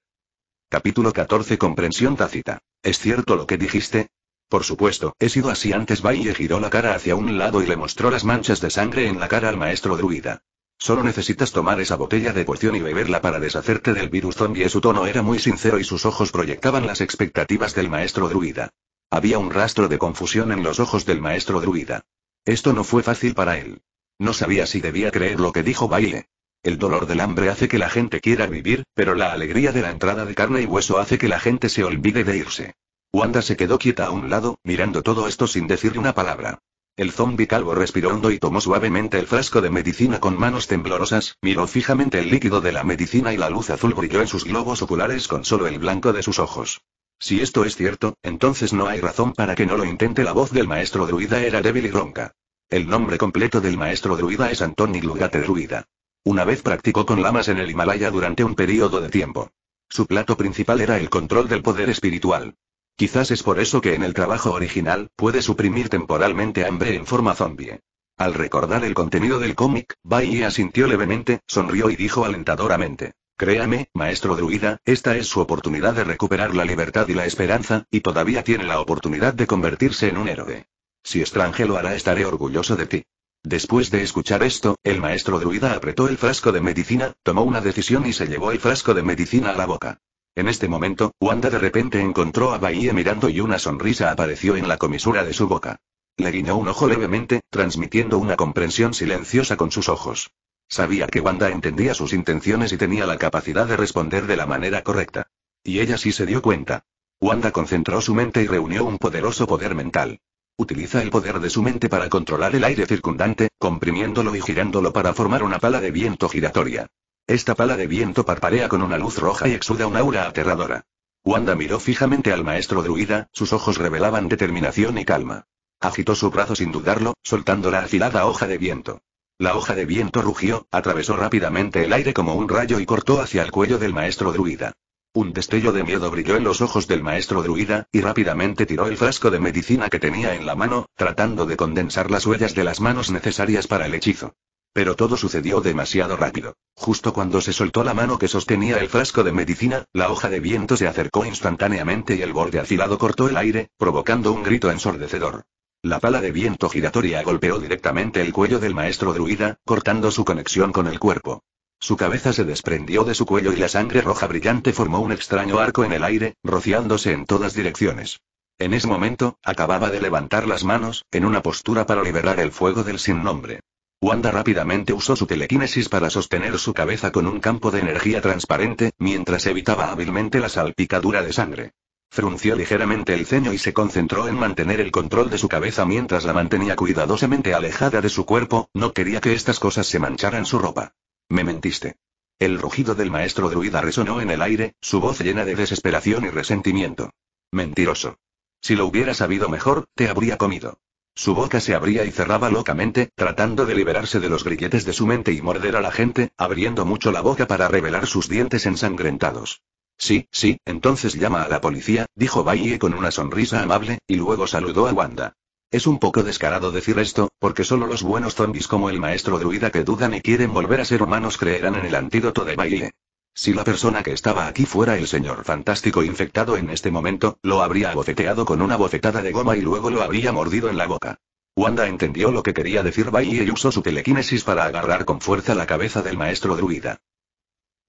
Capítulo 14 Comprensión tácita. ¿Es cierto lo que dijiste? Por supuesto, he sido así antes. Valle giró la cara hacia un lado y le mostró las manchas de sangre en la cara al maestro druida. Solo necesitas tomar esa botella de poción y beberla para deshacerte del virus zombie. Su tono era muy sincero y sus ojos proyectaban las expectativas del maestro druida. Había un rastro de confusión en los ojos del maestro druida. Esto no fue fácil para él. No sabía si debía creer lo que dijo Baile. El dolor del hambre hace que la gente quiera vivir, pero la alegría de la entrada de carne y hueso hace que la gente se olvide de irse. Wanda se quedó quieta a un lado, mirando todo esto sin decir una palabra. El zombi calvo respiró hondo y tomó suavemente el frasco de medicina con manos temblorosas, miró fijamente el líquido de la medicina y la luz azul brilló en sus globos oculares con solo el blanco de sus ojos. Si esto es cierto, entonces no hay razón para que no lo intente. La voz del maestro druida era débil y ronca. El nombre completo del maestro druida es Antoni Lugate Druida. Una vez practicó con lamas en el Himalaya durante un periodo de tiempo. Su plato principal era el control del poder espiritual. Quizás es por eso que en el trabajo original puede suprimir temporalmente hambre en forma zombie. Al recordar el contenido del cómic, Bai asintió levemente, sonrió y dijo alentadoramente. Créame, maestro druida, esta es su oportunidad de recuperar la libertad y la esperanza, y todavía tiene la oportunidad de convertirse en un héroe. Si Strange lo hará estaré orgulloso de ti. Después de escuchar esto, el maestro druida apretó el frasco de medicina, tomó una decisión y se llevó el frasco de medicina a la boca. En este momento, Wanda de repente encontró a Bahía mirando y una sonrisa apareció en la comisura de su boca. Le guiñó un ojo levemente, transmitiendo una comprensión silenciosa con sus ojos. Sabía que Wanda entendía sus intenciones y tenía la capacidad de responder de la manera correcta. Y ella sí se dio cuenta. Wanda concentró su mente y reunió un poderoso poder mental. Utiliza el poder de su mente para controlar el aire circundante, comprimiéndolo y girándolo para formar una pala de viento giratoria. Esta pala de viento parparea con una luz roja y exuda una aura aterradora. Wanda miró fijamente al maestro druida, sus ojos revelaban determinación y calma. Agitó su brazo sin dudarlo, soltando la afilada hoja de viento. La hoja de viento rugió, atravesó rápidamente el aire como un rayo y cortó hacia el cuello del maestro druida. Un destello de miedo brilló en los ojos del maestro druida, y rápidamente tiró el frasco de medicina que tenía en la mano, tratando de condensar las huellas de las manos necesarias para el hechizo. Pero todo sucedió demasiado rápido. Justo cuando se soltó la mano que sostenía el frasco de medicina, la hoja de viento se acercó instantáneamente y el borde afilado cortó el aire, provocando un grito ensordecedor. La pala de viento giratoria golpeó directamente el cuello del maestro druida, cortando su conexión con el cuerpo. Su cabeza se desprendió de su cuello y la sangre roja brillante formó un extraño arco en el aire, rociándose en todas direcciones. En ese momento, acababa de levantar las manos, en una postura para liberar el fuego del sin nombre. Wanda rápidamente usó su telequinesis para sostener su cabeza con un campo de energía transparente, mientras evitaba hábilmente la salpicadura de sangre. Frunció ligeramente el ceño y se concentró en mantener el control de su cabeza mientras la mantenía cuidadosamente alejada de su cuerpo, no quería que estas cosas se mancharan su ropa. Me mentiste. El rugido del maestro druida resonó en el aire, su voz llena de desesperación y resentimiento. Mentiroso. Si lo hubiera sabido mejor, te habría comido. Su boca se abría y cerraba locamente, tratando de liberarse de los grilletes de su mente y morder a la gente, abriendo mucho la boca para revelar sus dientes ensangrentados. Sí, sí, entonces llama a la policía, dijo Bailey con una sonrisa amable, y luego saludó a Wanda. Es un poco descarado decir esto, porque solo los buenos zombies como el maestro druida que dudan y quieren volver a ser humanos creerán en el antídoto de baile. Si la persona que estaba aquí fuera el señor fantástico infectado en este momento, lo habría abofeteado con una bofetada de goma y luego lo habría mordido en la boca. Wanda entendió lo que quería decir Baile y usó su telequinesis para agarrar con fuerza la cabeza del maestro druida.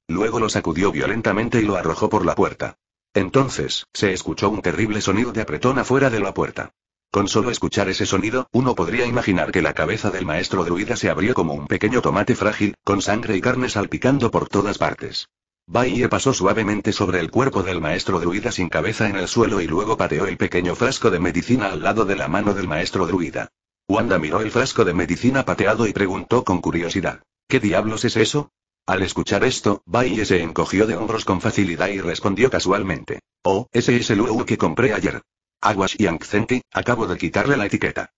Luego lo sacudió violentamente y lo arrojó por la puerta. Entonces, se escuchó un terrible sonido de apretón afuera de la puerta. Con solo escuchar ese sonido, uno podría imaginar que la cabeza del maestro druida se abrió como un pequeño tomate frágil, con sangre y carne salpicando por todas partes. Baie pasó suavemente sobre el cuerpo del maestro druida sin cabeza en el suelo y luego pateó el pequeño frasco de medicina al lado de la mano del maestro druida. Wanda miró el frasco de medicina pateado y preguntó con curiosidad. ¿Qué diablos es eso? Al escuchar esto, Baie se encogió de hombros con facilidad y respondió casualmente. Oh, ese es el UU que compré ayer. Aguas y ancente acabo de quitarle la etiqueta.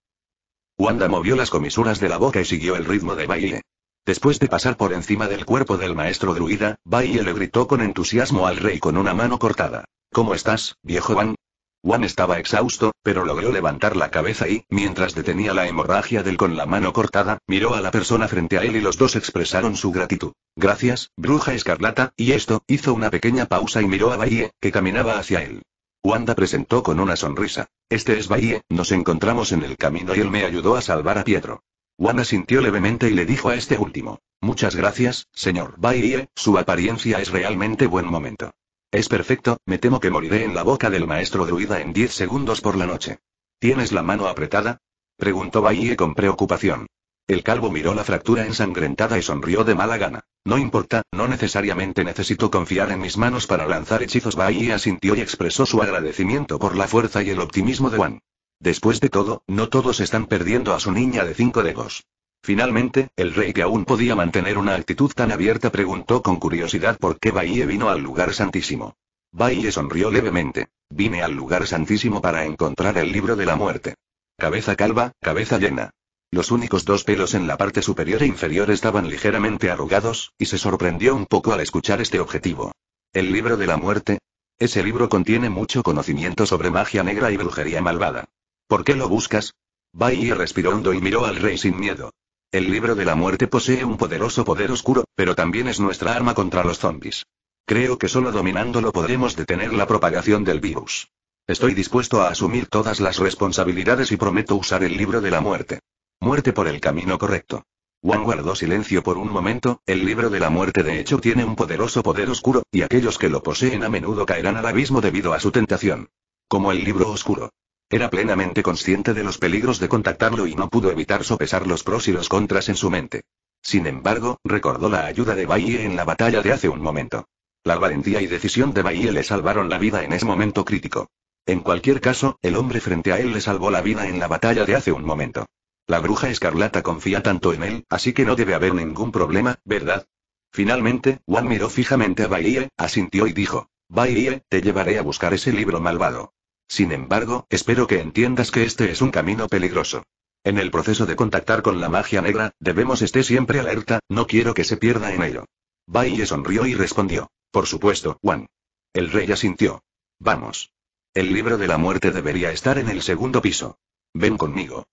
Wanda movió las comisuras de la boca y siguió el ritmo de baile. Después de pasar por encima del cuerpo del maestro druida, Baile le gritó con entusiasmo al rey con una mano cortada. ¿Cómo estás, viejo Wan? Wan estaba exhausto, pero logró levantar la cabeza y, mientras detenía la hemorragia del con la mano cortada, miró a la persona frente a él y los dos expresaron su gratitud. Gracias, bruja escarlata, y esto, hizo una pequeña pausa y miró a Baile, que caminaba hacia él. Wanda presentó con una sonrisa. Este es Bahie, nos encontramos en el camino y él me ayudó a salvar a Pietro. Wanda sintió levemente y le dijo a este último. Muchas gracias, señor Bahie, su apariencia es realmente buen momento. Es perfecto, me temo que moriré en la boca del maestro druida en 10 segundos por la noche. ¿Tienes la mano apretada? Preguntó Bahie con preocupación. El calvo miró la fractura ensangrentada y sonrió de mala gana. No importa, no necesariamente necesito confiar en mis manos para lanzar hechizos. Bahía asintió y expresó su agradecimiento por la fuerza y el optimismo de Wan. Después de todo, no todos están perdiendo a su niña de cinco dedos. Finalmente, el rey que aún podía mantener una actitud tan abierta preguntó con curiosidad por qué Bahía vino al lugar santísimo. Bahía sonrió levemente. Vine al lugar santísimo para encontrar el libro de la muerte. Cabeza calva, cabeza llena. Los únicos dos pelos en la parte superior e inferior estaban ligeramente arrugados, y se sorprendió un poco al escuchar este objetivo. El libro de la muerte. Ese libro contiene mucho conocimiento sobre magia negra y brujería malvada. ¿Por qué lo buscas? Bai respiró hondo y miró al rey sin miedo. El libro de la muerte posee un poderoso poder oscuro, pero también es nuestra arma contra los zombies. Creo que solo dominándolo podremos detener la propagación del virus. Estoy dispuesto a asumir todas las responsabilidades y prometo usar el libro de la muerte. Muerte por el camino correcto. Juan guardó silencio por un momento, el libro de la muerte de hecho tiene un poderoso poder oscuro, y aquellos que lo poseen a menudo caerán al abismo debido a su tentación. Como el libro oscuro. Era plenamente consciente de los peligros de contactarlo y no pudo evitar sopesar los pros y los contras en su mente. Sin embargo, recordó la ayuda de Bahie en la batalla de hace un momento. La valentía y decisión de Bahie le salvaron la vida en ese momento crítico. En cualquier caso, el hombre frente a él le salvó la vida en la batalla de hace un momento. La bruja escarlata confía tanto en él, así que no debe haber ningún problema, ¿verdad? Finalmente, Juan miró fijamente a Baiye, asintió y dijo, Baiye, te llevaré a buscar ese libro malvado. Sin embargo, espero que entiendas que este es un camino peligroso. En el proceso de contactar con la magia negra, debemos estar siempre alerta, no quiero que se pierda en ello. Baiye sonrió y respondió, por supuesto, Juan. El rey asintió. Vamos. El libro de la muerte debería estar en el segundo piso. Ven conmigo.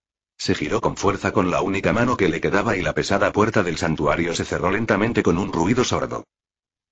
Se giró con fuerza con la única mano que le quedaba y la pesada puerta del santuario se cerró lentamente con un ruido sordo.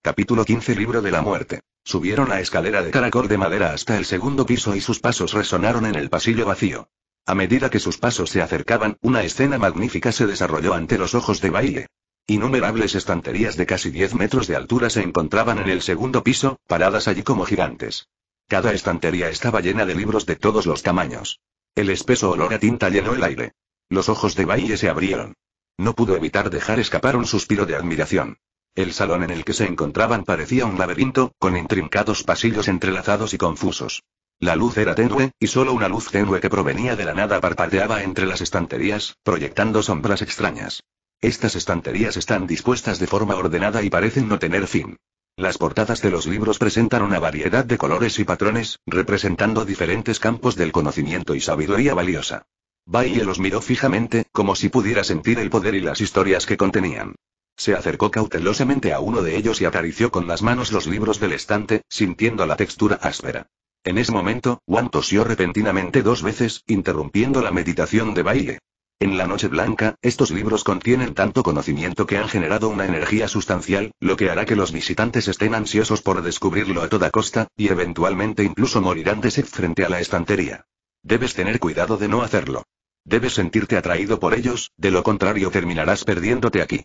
Capítulo 15 Libro de la Muerte. Subieron la escalera de caracol de madera hasta el segundo piso y sus pasos resonaron en el pasillo vacío. A medida que sus pasos se acercaban, una escena magnífica se desarrolló ante los ojos de baile. Innumerables estanterías de casi 10 metros de altura se encontraban en el segundo piso, paradas allí como gigantes. Cada estantería estaba llena de libros de todos los tamaños. El espeso olor a tinta llenó el aire. Los ojos de Baille se abrieron. No pudo evitar dejar escapar un suspiro de admiración. El salón en el que se encontraban parecía un laberinto, con intrincados pasillos entrelazados y confusos. La luz era tenue, y solo una luz tenue que provenía de la nada parpadeaba entre las estanterías, proyectando sombras extrañas. Estas estanterías están dispuestas de forma ordenada y parecen no tener fin. Las portadas de los libros presentan una variedad de colores y patrones, representando diferentes campos del conocimiento y sabiduría valiosa. Baile los miró fijamente, como si pudiera sentir el poder y las historias que contenían. Se acercó cautelosamente a uno de ellos y acarició con las manos los libros del estante, sintiendo la textura áspera. En ese momento, Juan tosió repentinamente dos veces, interrumpiendo la meditación de baile. En la noche blanca, estos libros contienen tanto conocimiento que han generado una energía sustancial, lo que hará que los visitantes estén ansiosos por descubrirlo a toda costa, y eventualmente incluso morirán de sed frente a la estantería. Debes tener cuidado de no hacerlo. Debes sentirte atraído por ellos, de lo contrario terminarás perdiéndote aquí.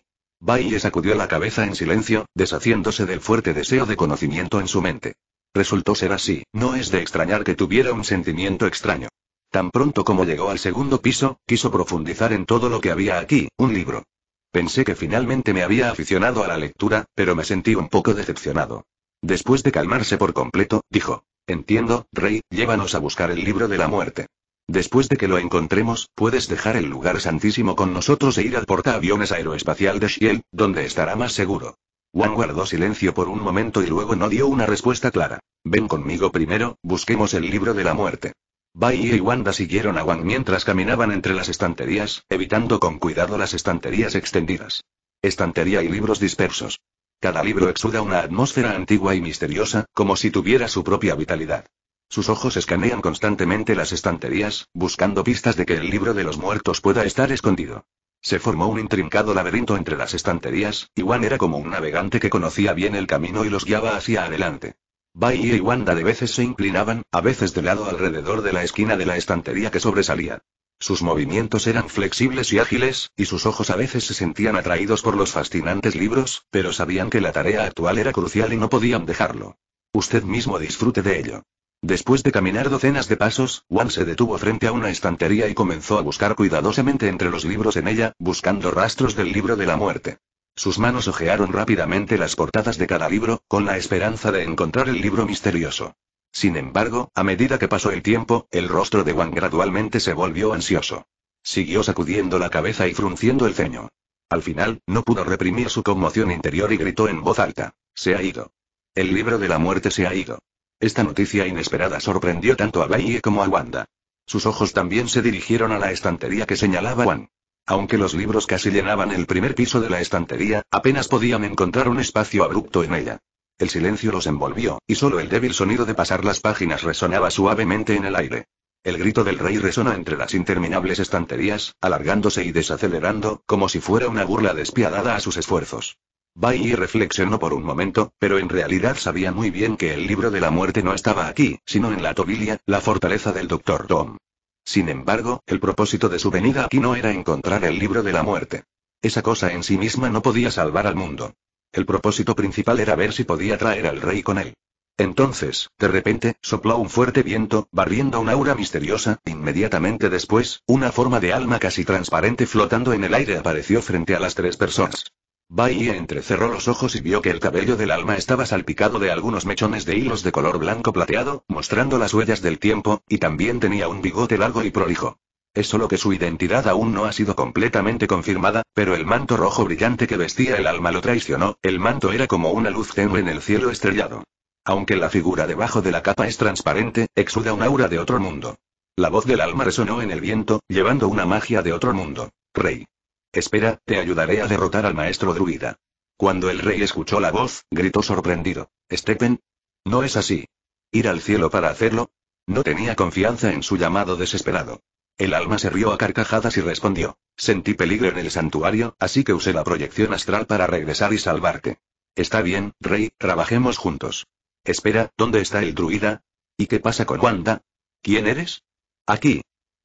le sacudió la cabeza en silencio, deshaciéndose del fuerte deseo de conocimiento en su mente. Resultó ser así, no es de extrañar que tuviera un sentimiento extraño. Tan pronto como llegó al segundo piso, quiso profundizar en todo lo que había aquí, un libro. Pensé que finalmente me había aficionado a la lectura, pero me sentí un poco decepcionado. Después de calmarse por completo, dijo, Entiendo, Rey, llévanos a buscar el libro de la muerte. Después de que lo encontremos, puedes dejar el lugar santísimo con nosotros e ir al portaaviones aeroespacial de Shiel, donde estará más seguro. Juan guardó silencio por un momento y luego no dio una respuesta clara. Ven conmigo primero, busquemos el libro de la muerte. Bai y Wanda siguieron a Wang mientras caminaban entre las estanterías, evitando con cuidado las estanterías extendidas. Estantería y libros dispersos. Cada libro exuda una atmósfera antigua y misteriosa, como si tuviera su propia vitalidad. Sus ojos escanean constantemente las estanterías, buscando pistas de que el libro de los muertos pueda estar escondido. Se formó un intrincado laberinto entre las estanterías, y Wang era como un navegante que conocía bien el camino y los guiaba hacia adelante. Bai y Wanda de veces se inclinaban, a veces de lado alrededor de la esquina de la estantería que sobresalía. Sus movimientos eran flexibles y ágiles, y sus ojos a veces se sentían atraídos por los fascinantes libros, pero sabían que la tarea actual era crucial y no podían dejarlo. Usted mismo disfrute de ello. Después de caminar docenas de pasos, Wan se detuvo frente a una estantería y comenzó a buscar cuidadosamente entre los libros en ella, buscando rastros del libro de la muerte. Sus manos hojearon rápidamente las portadas de cada libro, con la esperanza de encontrar el libro misterioso. Sin embargo, a medida que pasó el tiempo, el rostro de Wang gradualmente se volvió ansioso. Siguió sacudiendo la cabeza y frunciendo el ceño. Al final, no pudo reprimir su conmoción interior y gritó en voz alta. Se ha ido. El libro de la muerte se ha ido. Esta noticia inesperada sorprendió tanto a Baiye como a Wanda. Sus ojos también se dirigieron a la estantería que señalaba Wang. Aunque los libros casi llenaban el primer piso de la estantería, apenas podían encontrar un espacio abrupto en ella. El silencio los envolvió, y solo el débil sonido de pasar las páginas resonaba suavemente en el aire. El grito del rey resonó entre las interminables estanterías, alargándose y desacelerando, como si fuera una burla despiadada a sus esfuerzos. Bai reflexionó por un momento, pero en realidad sabía muy bien que el libro de la muerte no estaba aquí, sino en la Tobilia, la fortaleza del doctor Tom. Sin embargo, el propósito de su venida aquí no era encontrar el libro de la muerte. Esa cosa en sí misma no podía salvar al mundo. El propósito principal era ver si podía traer al rey con él. Entonces, de repente, sopló un fuerte viento, barriendo una aura misteriosa, inmediatamente después, una forma de alma casi transparente flotando en el aire apareció frente a las tres personas. Baye entrecerró los ojos y vio que el cabello del alma estaba salpicado de algunos mechones de hilos de color blanco plateado, mostrando las huellas del tiempo, y también tenía un bigote largo y prolijo. Es solo que su identidad aún no ha sido completamente confirmada, pero el manto rojo brillante que vestía el alma lo traicionó, el manto era como una luz tenue en el cielo estrellado. Aunque la figura debajo de la capa es transparente, exuda un aura de otro mundo. La voz del alma resonó en el viento, llevando una magia de otro mundo. Rey. Espera, te ayudaré a derrotar al maestro druida. Cuando el rey escuchó la voz, gritó sorprendido. Stephen. No es así. Ir al cielo para hacerlo. No tenía confianza en su llamado desesperado. El alma se rió a carcajadas y respondió. Sentí peligro en el santuario, así que usé la proyección astral para regresar y salvarte. Está bien, rey, trabajemos juntos. Espera, ¿dónde está el druida? ¿Y qué pasa con Wanda? ¿Quién eres? Aquí.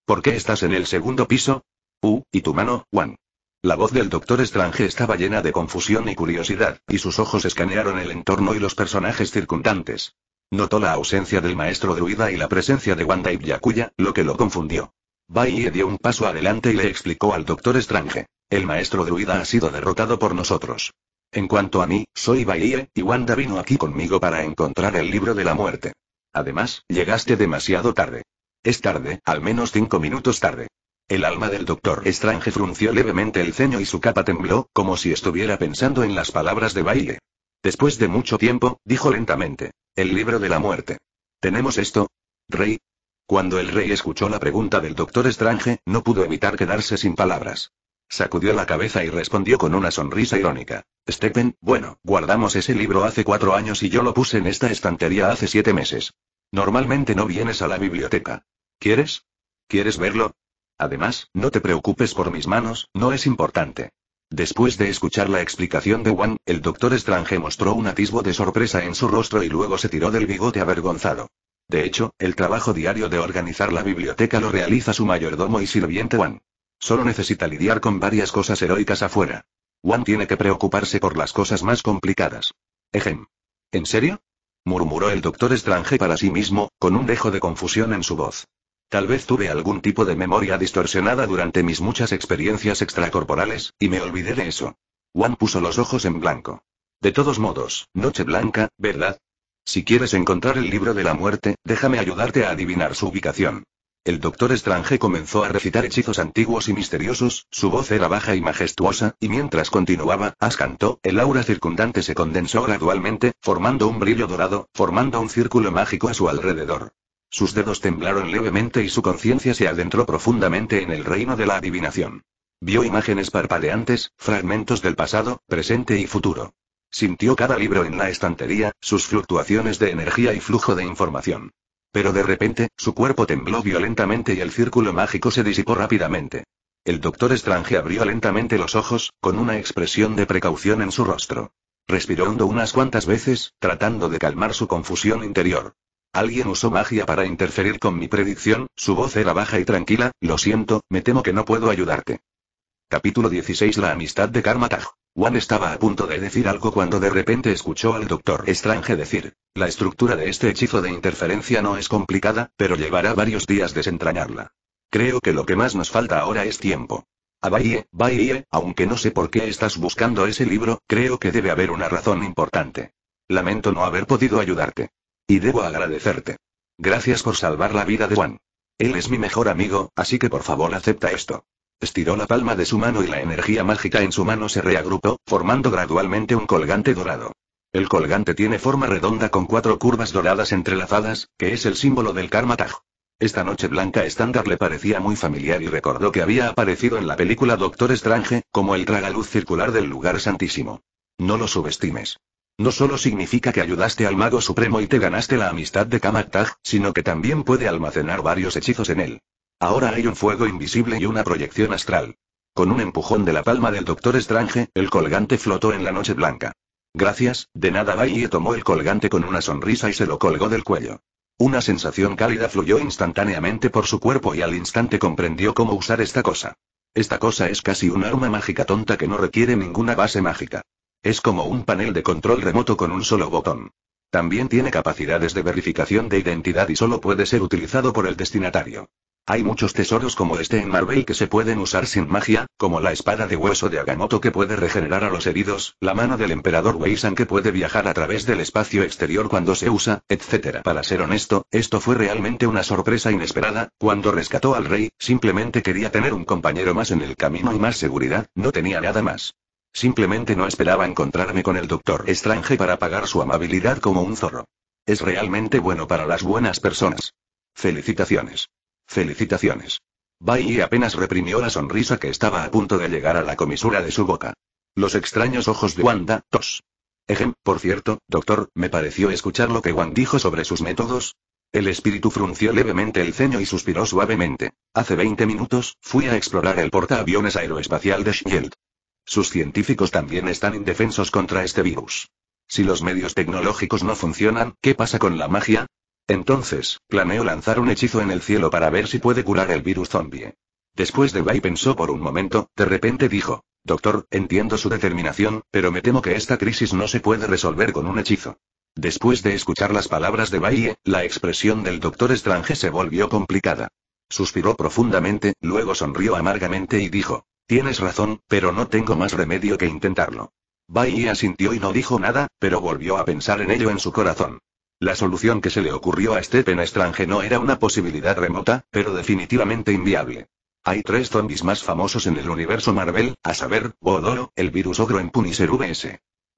¿Por qué estás en el segundo piso? Uh, y tu mano, Juan. La voz del doctor Strange estaba llena de confusión y curiosidad, y sus ojos escanearon el entorno y los personajes circundantes. Notó la ausencia del maestro druida y la presencia de Wanda y Yakuya, lo que lo confundió. Baiye dio un paso adelante y le explicó al doctor Strange. El maestro druida ha sido derrotado por nosotros. En cuanto a mí, soy Bahie, y Wanda vino aquí conmigo para encontrar el libro de la muerte. Además, llegaste demasiado tarde. Es tarde, al menos cinco minutos tarde. El alma del doctor Estrange frunció levemente el ceño y su capa tembló, como si estuviera pensando en las palabras de baile. Después de mucho tiempo, dijo lentamente. El libro de la muerte. ¿Tenemos esto? Rey. Cuando el rey escuchó la pregunta del doctor Strange, no pudo evitar quedarse sin palabras. Sacudió la cabeza y respondió con una sonrisa irónica. Stephen, bueno, guardamos ese libro hace cuatro años y yo lo puse en esta estantería hace siete meses. Normalmente no vienes a la biblioteca. ¿Quieres? ¿Quieres verlo? Además, no te preocupes por mis manos, no es importante. Después de escuchar la explicación de Juan, el doctor Strange mostró un atisbo de sorpresa en su rostro y luego se tiró del bigote avergonzado. De hecho, el trabajo diario de organizar la biblioteca lo realiza su mayordomo y sirviente Juan. Solo necesita lidiar con varias cosas heroicas afuera. Juan tiene que preocuparse por las cosas más complicadas. Ejem. ¿En serio? murmuró el doctor Strange para sí mismo, con un dejo de confusión en su voz. Tal vez tuve algún tipo de memoria distorsionada durante mis muchas experiencias extracorporales, y me olvidé de eso. Juan puso los ojos en blanco. De todos modos, Noche Blanca, ¿verdad? Si quieres encontrar el libro de la muerte, déjame ayudarte a adivinar su ubicación. El doctor Strange comenzó a recitar hechizos antiguos y misteriosos, su voz era baja y majestuosa, y mientras continuaba, As el aura circundante se condensó gradualmente, formando un brillo dorado, formando un círculo mágico a su alrededor. Sus dedos temblaron levemente y su conciencia se adentró profundamente en el reino de la adivinación. Vio imágenes parpadeantes, fragmentos del pasado, presente y futuro. Sintió cada libro en la estantería, sus fluctuaciones de energía y flujo de información. Pero de repente, su cuerpo tembló violentamente y el círculo mágico se disipó rápidamente. El doctor Strange abrió lentamente los ojos, con una expresión de precaución en su rostro. Respiró hondo unas cuantas veces, tratando de calmar su confusión interior. Alguien usó magia para interferir con mi predicción, su voz era baja y tranquila, lo siento, me temo que no puedo ayudarte. Capítulo 16 La amistad de Karmataj. Juan estaba a punto de decir algo cuando de repente escuchó al doctor Strange decir, la estructura de este hechizo de interferencia no es complicada, pero llevará varios días desentrañarla. Creo que lo que más nos falta ahora es tiempo. Abaye, ah, Baye, aunque no sé por qué estás buscando ese libro, creo que debe haber una razón importante. Lamento no haber podido ayudarte. Y debo agradecerte. Gracias por salvar la vida de Juan. Él es mi mejor amigo, así que por favor acepta esto. Estiró la palma de su mano y la energía mágica en su mano se reagrupó, formando gradualmente un colgante dorado. El colgante tiene forma redonda con cuatro curvas doradas entrelazadas, que es el símbolo del Karma Taj. Esta noche blanca estándar le parecía muy familiar y recordó que había aparecido en la película Doctor Strange, como el tragaluz circular del lugar santísimo. No lo subestimes. No solo significa que ayudaste al mago supremo y te ganaste la amistad de Kamak sino que también puede almacenar varios hechizos en él. Ahora hay un fuego invisible y una proyección astral. Con un empujón de la palma del doctor Estrange, el colgante flotó en la noche blanca. Gracias, de nada y tomó el colgante con una sonrisa y se lo colgó del cuello. Una sensación cálida fluyó instantáneamente por su cuerpo y al instante comprendió cómo usar esta cosa. Esta cosa es casi un arma mágica tonta que no requiere ninguna base mágica. Es como un panel de control remoto con un solo botón. También tiene capacidades de verificación de identidad y solo puede ser utilizado por el destinatario. Hay muchos tesoros como este en Marvel que se pueden usar sin magia, como la espada de hueso de Agamotto que puede regenerar a los heridos, la mano del emperador Weisan que puede viajar a través del espacio exterior cuando se usa, etc. Para ser honesto, esto fue realmente una sorpresa inesperada, cuando rescató al rey, simplemente quería tener un compañero más en el camino y más seguridad, no tenía nada más. Simplemente no esperaba encontrarme con el doctor Strange para pagar su amabilidad como un zorro. Es realmente bueno para las buenas personas. Felicitaciones. Felicitaciones. Bai apenas reprimió la sonrisa que estaba a punto de llegar a la comisura de su boca. Los extraños ojos de Wanda, tos. Ejem, por cierto, doctor, me pareció escuchar lo que Wanda dijo sobre sus métodos, el espíritu frunció levemente el ceño y suspiró suavemente. Hace 20 minutos, fui a explorar el portaaviones aeroespacial de Shield. Sus científicos también están indefensos contra este virus. Si los medios tecnológicos no funcionan, ¿qué pasa con la magia? Entonces, planeo lanzar un hechizo en el cielo para ver si puede curar el virus zombie. Después de Bai pensó por un momento, de repente dijo, Doctor, entiendo su determinación, pero me temo que esta crisis no se puede resolver con un hechizo. Después de escuchar las palabras de Baye, la expresión del doctor extranje se volvió complicada. Suspiró profundamente, luego sonrió amargamente y dijo, Tienes razón, pero no tengo más remedio que intentarlo. Bai asintió y no dijo nada, pero volvió a pensar en ello en su corazón. La solución que se le ocurrió a Stephen Strange no era una posibilidad remota, pero definitivamente inviable. Hay tres zombies más famosos en el universo Marvel, a saber, Bodoro, el virus Ogro en Punisher VS.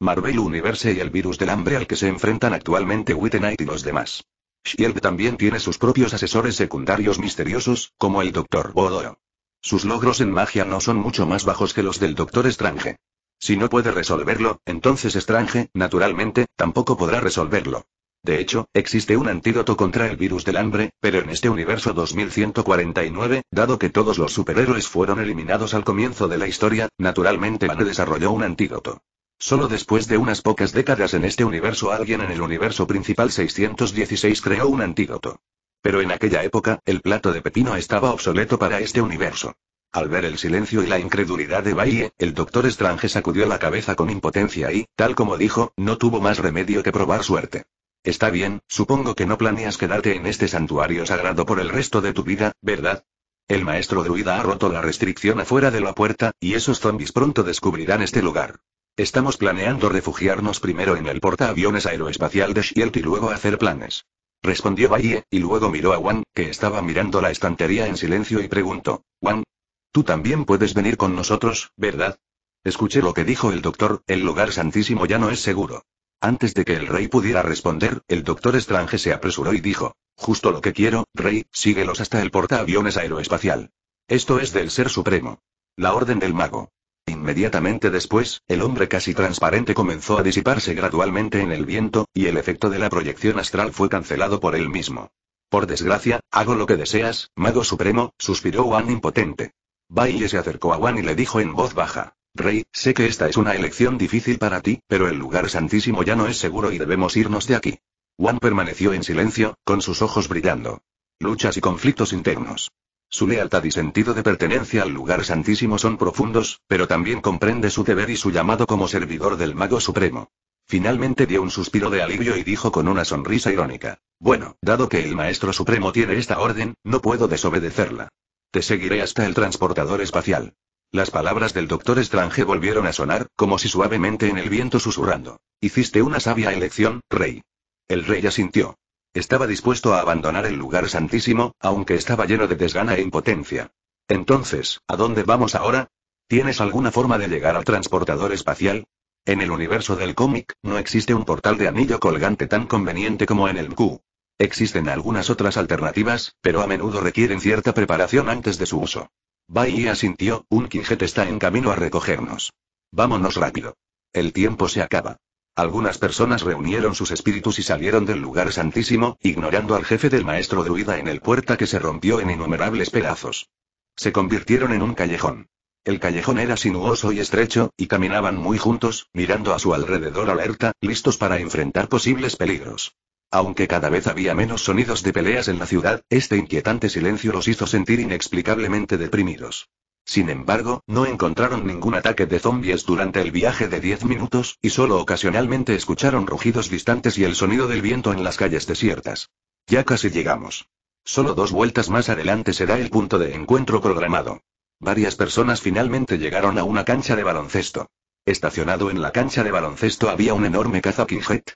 Marvel Universe y el virus del hambre al que se enfrentan actualmente Wittenite y los demás. Shield también tiene sus propios asesores secundarios misteriosos, como el Dr. Bodoro. Sus logros en magia no son mucho más bajos que los del Doctor Strange. Si no puede resolverlo, entonces Strange, naturalmente, tampoco podrá resolverlo. De hecho, existe un antídoto contra el virus del hambre, pero en este universo 2149, dado que todos los superhéroes fueron eliminados al comienzo de la historia, naturalmente se desarrolló un antídoto. Solo después de unas pocas décadas en este universo alguien en el universo principal 616 creó un antídoto. Pero en aquella época, el plato de pepino estaba obsoleto para este universo. Al ver el silencio y la incredulidad de Bailey, el doctor Strange sacudió la cabeza con impotencia y, tal como dijo, no tuvo más remedio que probar suerte. Está bien, supongo que no planeas quedarte en este santuario sagrado por el resto de tu vida, ¿verdad? El maestro druida ha roto la restricción afuera de la puerta, y esos zombies pronto descubrirán este lugar. Estamos planeando refugiarnos primero en el portaaviones aeroespacial de Shield y luego hacer planes respondió Bahie, y luego miró a Juan, que estaba mirando la estantería en silencio y preguntó, Juan, tú también puedes venir con nosotros, ¿verdad? Escuché lo que dijo el doctor, el lugar santísimo ya no es seguro. Antes de que el rey pudiera responder, el doctor estrange se apresuró y dijo, justo lo que quiero, rey, síguelos hasta el portaaviones aeroespacial. Esto es del ser supremo. La orden del mago. Inmediatamente después, el hombre casi transparente comenzó a disiparse gradualmente en el viento, y el efecto de la proyección astral fue cancelado por él mismo. Por desgracia, hago lo que deseas, mago supremo, suspiró Wan impotente. Baile se acercó a Wan y le dijo en voz baja. Rey, sé que esta es una elección difícil para ti, pero el lugar santísimo ya no es seguro y debemos irnos de aquí. Wan permaneció en silencio, con sus ojos brillando. Luchas y conflictos internos. Su lealtad y sentido de pertenencia al lugar santísimo son profundos, pero también comprende su deber y su llamado como servidor del mago supremo. Finalmente dio un suspiro de alivio y dijo con una sonrisa irónica. Bueno, dado que el Maestro Supremo tiene esta orden, no puedo desobedecerla. Te seguiré hasta el transportador espacial. Las palabras del doctor Estrange volvieron a sonar, como si suavemente en el viento susurrando. Hiciste una sabia elección, rey. El rey asintió. Estaba dispuesto a abandonar el lugar santísimo, aunque estaba lleno de desgana e impotencia. Entonces, ¿a dónde vamos ahora? ¿Tienes alguna forma de llegar al transportador espacial? En el universo del cómic, no existe un portal de anillo colgante tan conveniente como en el MQ. Existen algunas otras alternativas, pero a menudo requieren cierta preparación antes de su uso. y asintió, un quinjet está en camino a recogernos. Vámonos rápido. El tiempo se acaba. Algunas personas reunieron sus espíritus y salieron del lugar santísimo, ignorando al jefe del maestro druida en el puerta que se rompió en innumerables pedazos. Se convirtieron en un callejón. El callejón era sinuoso y estrecho, y caminaban muy juntos, mirando a su alrededor alerta, listos para enfrentar posibles peligros. Aunque cada vez había menos sonidos de peleas en la ciudad, este inquietante silencio los hizo sentir inexplicablemente deprimidos. Sin embargo, no encontraron ningún ataque de zombies durante el viaje de 10 minutos, y solo ocasionalmente escucharon rugidos distantes y el sonido del viento en las calles desiertas. Ya casi llegamos. Solo dos vueltas más adelante será el punto de encuentro programado. Varias personas finalmente llegaron a una cancha de baloncesto. Estacionado en la cancha de baloncesto había un enorme caza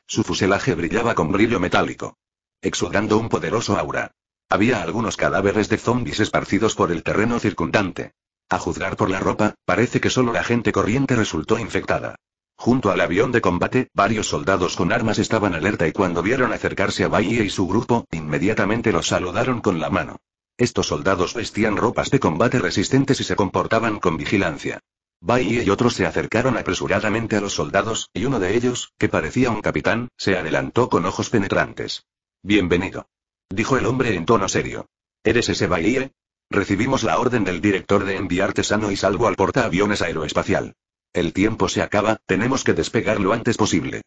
su fuselaje brillaba con brillo metálico. Exudando un poderoso aura. Había algunos cadáveres de zombies esparcidos por el terreno circundante. A juzgar por la ropa, parece que solo la gente corriente resultó infectada. Junto al avión de combate, varios soldados con armas estaban alerta y cuando vieron acercarse a Bahía y su grupo, inmediatamente los saludaron con la mano. Estos soldados vestían ropas de combate resistentes y se comportaban con vigilancia. Bai y otros se acercaron apresuradamente a los soldados, y uno de ellos, que parecía un capitán, se adelantó con ojos penetrantes. Bienvenido. Dijo el hombre en tono serio. ¿Eres ese Baye? Recibimos la orden del director de enviarte sano y salvo al portaaviones aeroespacial. El tiempo se acaba, tenemos que despegar lo antes posible.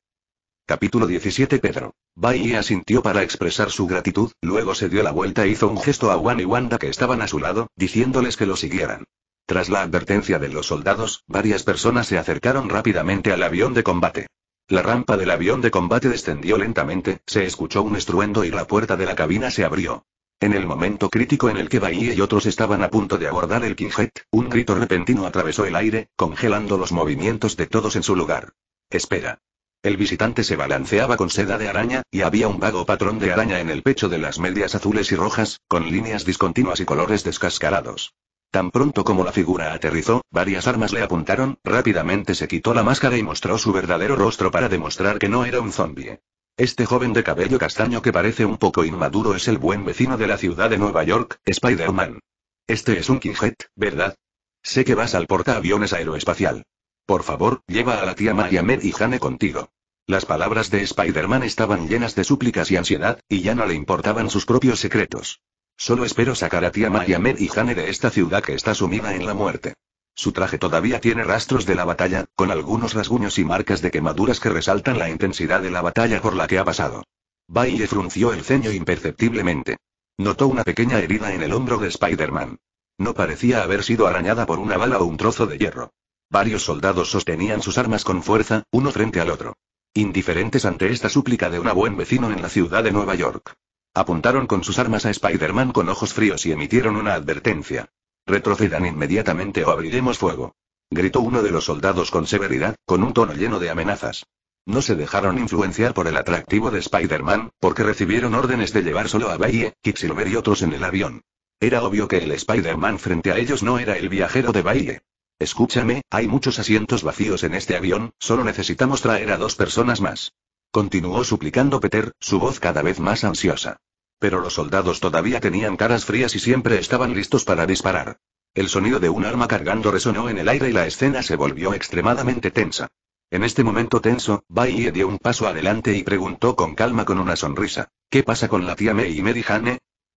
Capítulo 17 Pedro. Bahía asintió para expresar su gratitud, luego se dio la vuelta e hizo un gesto a Wan y Wanda que estaban a su lado, diciéndoles que lo siguieran. Tras la advertencia de los soldados, varias personas se acercaron rápidamente al avión de combate. La rampa del avión de combate descendió lentamente, se escuchó un estruendo y la puerta de la cabina se abrió. En el momento crítico en el que Bahía y otros estaban a punto de abordar el Quinjet, un grito repentino atravesó el aire, congelando los movimientos de todos en su lugar. Espera. El visitante se balanceaba con seda de araña, y había un vago patrón de araña en el pecho de las medias azules y rojas, con líneas discontinuas y colores descascarados. Tan pronto como la figura aterrizó, varias armas le apuntaron, rápidamente se quitó la máscara y mostró su verdadero rostro para demostrar que no era un zombie. Este joven de cabello castaño que parece un poco inmaduro es el buen vecino de la ciudad de Nueva York, Spider-Man. Este es un Quinjet, ¿verdad? Sé que vas al portaaviones aeroespacial. Por favor, lleva a la tía Mer y Jane contigo. Las palabras de Spider-Man estaban llenas de súplicas y ansiedad, y ya no le importaban sus propios secretos. Solo espero sacar a tía Maya y Jane de esta ciudad que está sumida en la muerte. Su traje todavía tiene rastros de la batalla, con algunos rasguños y marcas de quemaduras que resaltan la intensidad de la batalla por la que ha pasado. Baile frunció el ceño imperceptiblemente. Notó una pequeña herida en el hombro de Spider-Man. No parecía haber sido arañada por una bala o un trozo de hierro. Varios soldados sostenían sus armas con fuerza, uno frente al otro. Indiferentes ante esta súplica de un buen vecino en la ciudad de Nueva York. Apuntaron con sus armas a Spider-Man con ojos fríos y emitieron una advertencia. Retrocedan inmediatamente o abriremos fuego. Gritó uno de los soldados con severidad, con un tono lleno de amenazas. No se dejaron influenciar por el atractivo de Spider-Man, porque recibieron órdenes de llevar solo a Baye, Quicksilver y otros en el avión. Era obvio que el Spider-Man frente a ellos no era el viajero de Baye. Escúchame, hay muchos asientos vacíos en este avión, solo necesitamos traer a dos personas más. Continuó suplicando Peter, su voz cada vez más ansiosa. Pero los soldados todavía tenían caras frías y siempre estaban listos para disparar. El sonido de un arma cargando resonó en el aire y la escena se volvió extremadamente tensa. En este momento tenso, Bailey dio un paso adelante y preguntó con calma con una sonrisa. ¿Qué pasa con la tía Mei y Mary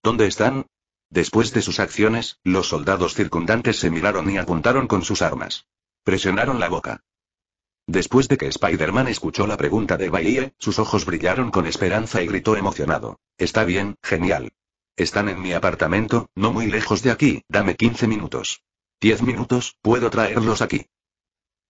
¿Dónde están? Después de sus acciones, los soldados circundantes se miraron y apuntaron con sus armas. Presionaron la boca. Después de que Spider-Man escuchó la pregunta de Bailey, sus ojos brillaron con esperanza y gritó emocionado. Está bien, genial. Están en mi apartamento, no muy lejos de aquí, dame 15 minutos. 10 minutos, puedo traerlos aquí.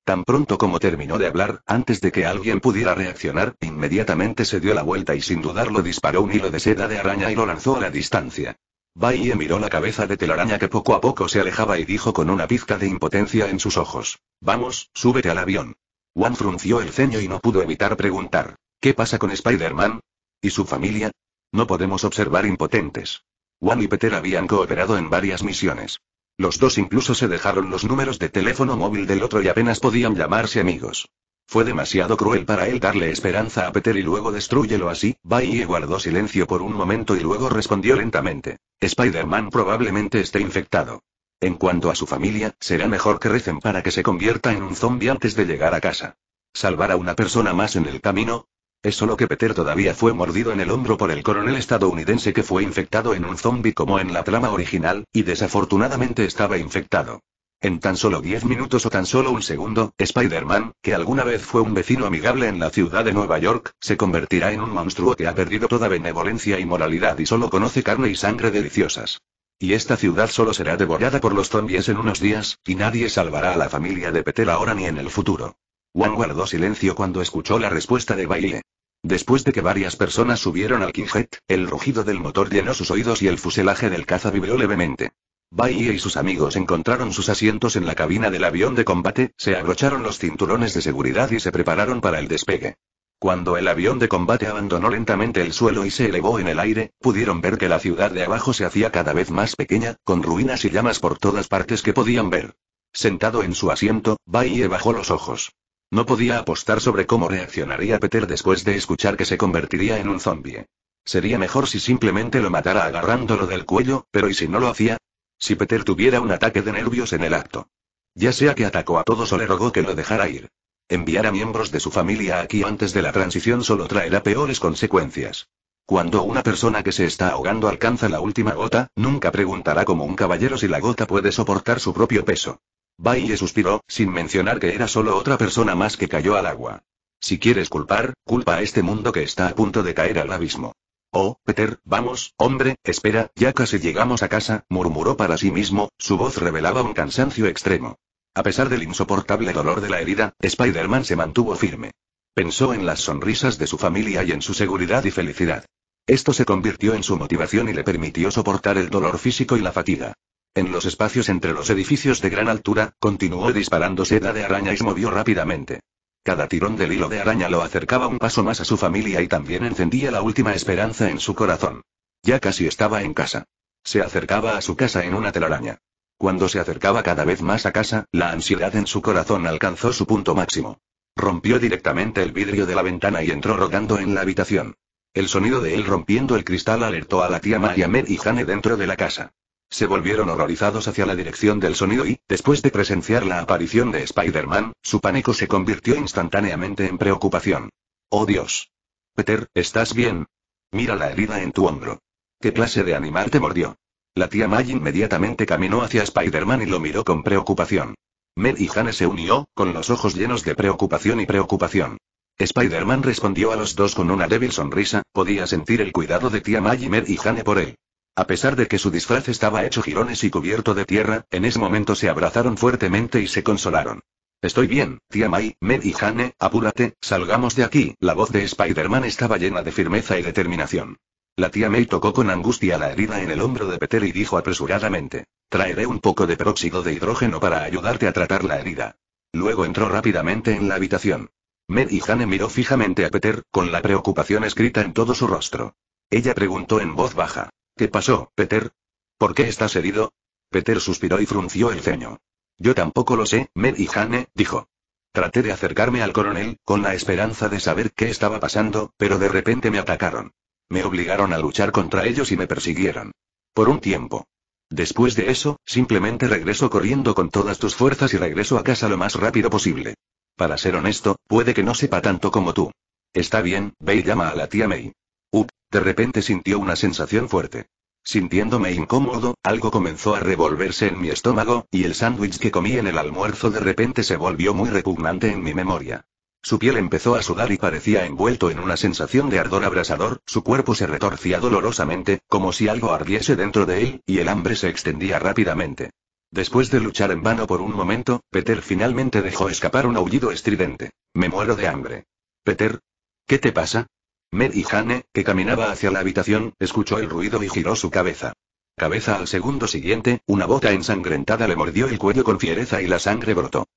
Tan pronto como terminó de hablar, antes de que alguien pudiera reaccionar, inmediatamente se dio la vuelta y sin dudarlo disparó un hilo de seda de araña y lo lanzó a la distancia. Bailey miró la cabeza de telaraña que poco a poco se alejaba y dijo con una pizca de impotencia en sus ojos. Vamos, súbete al avión. Juan frunció el ceño y no pudo evitar preguntar. ¿Qué pasa con Spider-Man? ¿Y su familia? No podemos observar impotentes. Juan y Peter habían cooperado en varias misiones. Los dos incluso se dejaron los números de teléfono móvil del otro y apenas podían llamarse amigos. Fue demasiado cruel para él darle esperanza a Peter y luego destruyelo así. y guardó silencio por un momento y luego respondió lentamente. Spider-Man probablemente esté infectado. En cuanto a su familia, será mejor que recen para que se convierta en un zombie antes de llegar a casa. ¿Salvar a una persona más en el camino? Es solo que Peter todavía fue mordido en el hombro por el coronel estadounidense que fue infectado en un zombie como en la trama original, y desafortunadamente estaba infectado. En tan solo 10 minutos o tan solo un segundo, Spider-Man, que alguna vez fue un vecino amigable en la ciudad de Nueva York, se convertirá en un monstruo que ha perdido toda benevolencia y moralidad y solo conoce carne y sangre deliciosas. Y esta ciudad solo será devorada por los zombies en unos días, y nadie salvará a la familia de Petel ahora ni en el futuro. Juan guardó silencio cuando escuchó la respuesta de Baile. Después de que varias personas subieron al Quinjet, el rugido del motor llenó sus oídos y el fuselaje del caza vibró levemente. Bailey y sus amigos encontraron sus asientos en la cabina del avión de combate, se abrocharon los cinturones de seguridad y se prepararon para el despegue. Cuando el avión de combate abandonó lentamente el suelo y se elevó en el aire, pudieron ver que la ciudad de abajo se hacía cada vez más pequeña, con ruinas y llamas por todas partes que podían ver. Sentado en su asiento, e bajó los ojos. No podía apostar sobre cómo reaccionaría Peter después de escuchar que se convertiría en un zombie. Sería mejor si simplemente lo matara agarrándolo del cuello, pero ¿y si no lo hacía? Si Peter tuviera un ataque de nervios en el acto. Ya sea que atacó a todos o le rogó que lo dejara ir. Enviar a miembros de su familia aquí antes de la transición solo traerá peores consecuencias. Cuando una persona que se está ahogando alcanza la última gota, nunca preguntará como un caballero si la gota puede soportar su propio peso. Baille suspiró, sin mencionar que era solo otra persona más que cayó al agua. Si quieres culpar, culpa a este mundo que está a punto de caer al abismo. Oh, Peter, vamos, hombre, espera, ya casi llegamos a casa, murmuró para sí mismo, su voz revelaba un cansancio extremo. A pesar del insoportable dolor de la herida, Spider-Man se mantuvo firme. Pensó en las sonrisas de su familia y en su seguridad y felicidad. Esto se convirtió en su motivación y le permitió soportar el dolor físico y la fatiga. En los espacios entre los edificios de gran altura, continuó disparando seda de araña y se movió rápidamente. Cada tirón del hilo de araña lo acercaba un paso más a su familia y también encendía la última esperanza en su corazón. Ya casi estaba en casa. Se acercaba a su casa en una telaraña. Cuando se acercaba cada vez más a casa, la ansiedad en su corazón alcanzó su punto máximo. Rompió directamente el vidrio de la ventana y entró rodando en la habitación. El sonido de él rompiendo el cristal alertó a la tía Mer y Jane dentro de la casa. Se volvieron horrorizados hacia la dirección del sonido y, después de presenciar la aparición de Spider-Man, su pánico se convirtió instantáneamente en preocupación. ¡Oh Dios! Peter, ¿estás bien? Mira la herida en tu hombro. ¿Qué clase de animal te mordió? La tía May inmediatamente caminó hacia Spider-Man y lo miró con preocupación. Med y Jane se unió, con los ojos llenos de preocupación y preocupación. Spider-Man respondió a los dos con una débil sonrisa, podía sentir el cuidado de tía May y y Jane por él. A pesar de que su disfraz estaba hecho jirones y cubierto de tierra, en ese momento se abrazaron fuertemente y se consolaron. Estoy bien, tía May, Med y Jane, apúrate, salgamos de aquí. La voz de Spider-Man estaba llena de firmeza y determinación. La tía May tocó con angustia la herida en el hombro de Peter y dijo apresuradamente. Traeré un poco de peróxido de hidrógeno para ayudarte a tratar la herida. Luego entró rápidamente en la habitación. Mer y Jane miró fijamente a Peter, con la preocupación escrita en todo su rostro. Ella preguntó en voz baja. ¿Qué pasó, Peter? ¿Por qué estás herido? Peter suspiró y frunció el ceño. Yo tampoco lo sé, Mer y Jane, dijo. Traté de acercarme al coronel, con la esperanza de saber qué estaba pasando, pero de repente me atacaron. Me obligaron a luchar contra ellos y me persiguieron. Por un tiempo. Después de eso, simplemente regreso corriendo con todas tus fuerzas y regreso a casa lo más rápido posible. Para ser honesto, puede que no sepa tanto como tú. Está bien, ve y llama a la tía May. Up, de repente sintió una sensación fuerte. Sintiéndome incómodo, algo comenzó a revolverse en mi estómago, y el sándwich que comí en el almuerzo de repente se volvió muy repugnante en mi memoria. Su piel empezó a sudar y parecía envuelto en una sensación de ardor abrasador, su cuerpo se retorcía dolorosamente, como si algo ardiese dentro de él, y el hambre se extendía rápidamente. Después de luchar en vano por un momento, Peter finalmente dejó escapar un aullido estridente. Me muero de hambre. Peter. ¿Qué te pasa? Mer y Jane, que caminaba hacia la habitación, escuchó el ruido y giró su cabeza. Cabeza al segundo siguiente, una bota ensangrentada le mordió el cuello con fiereza y la sangre brotó.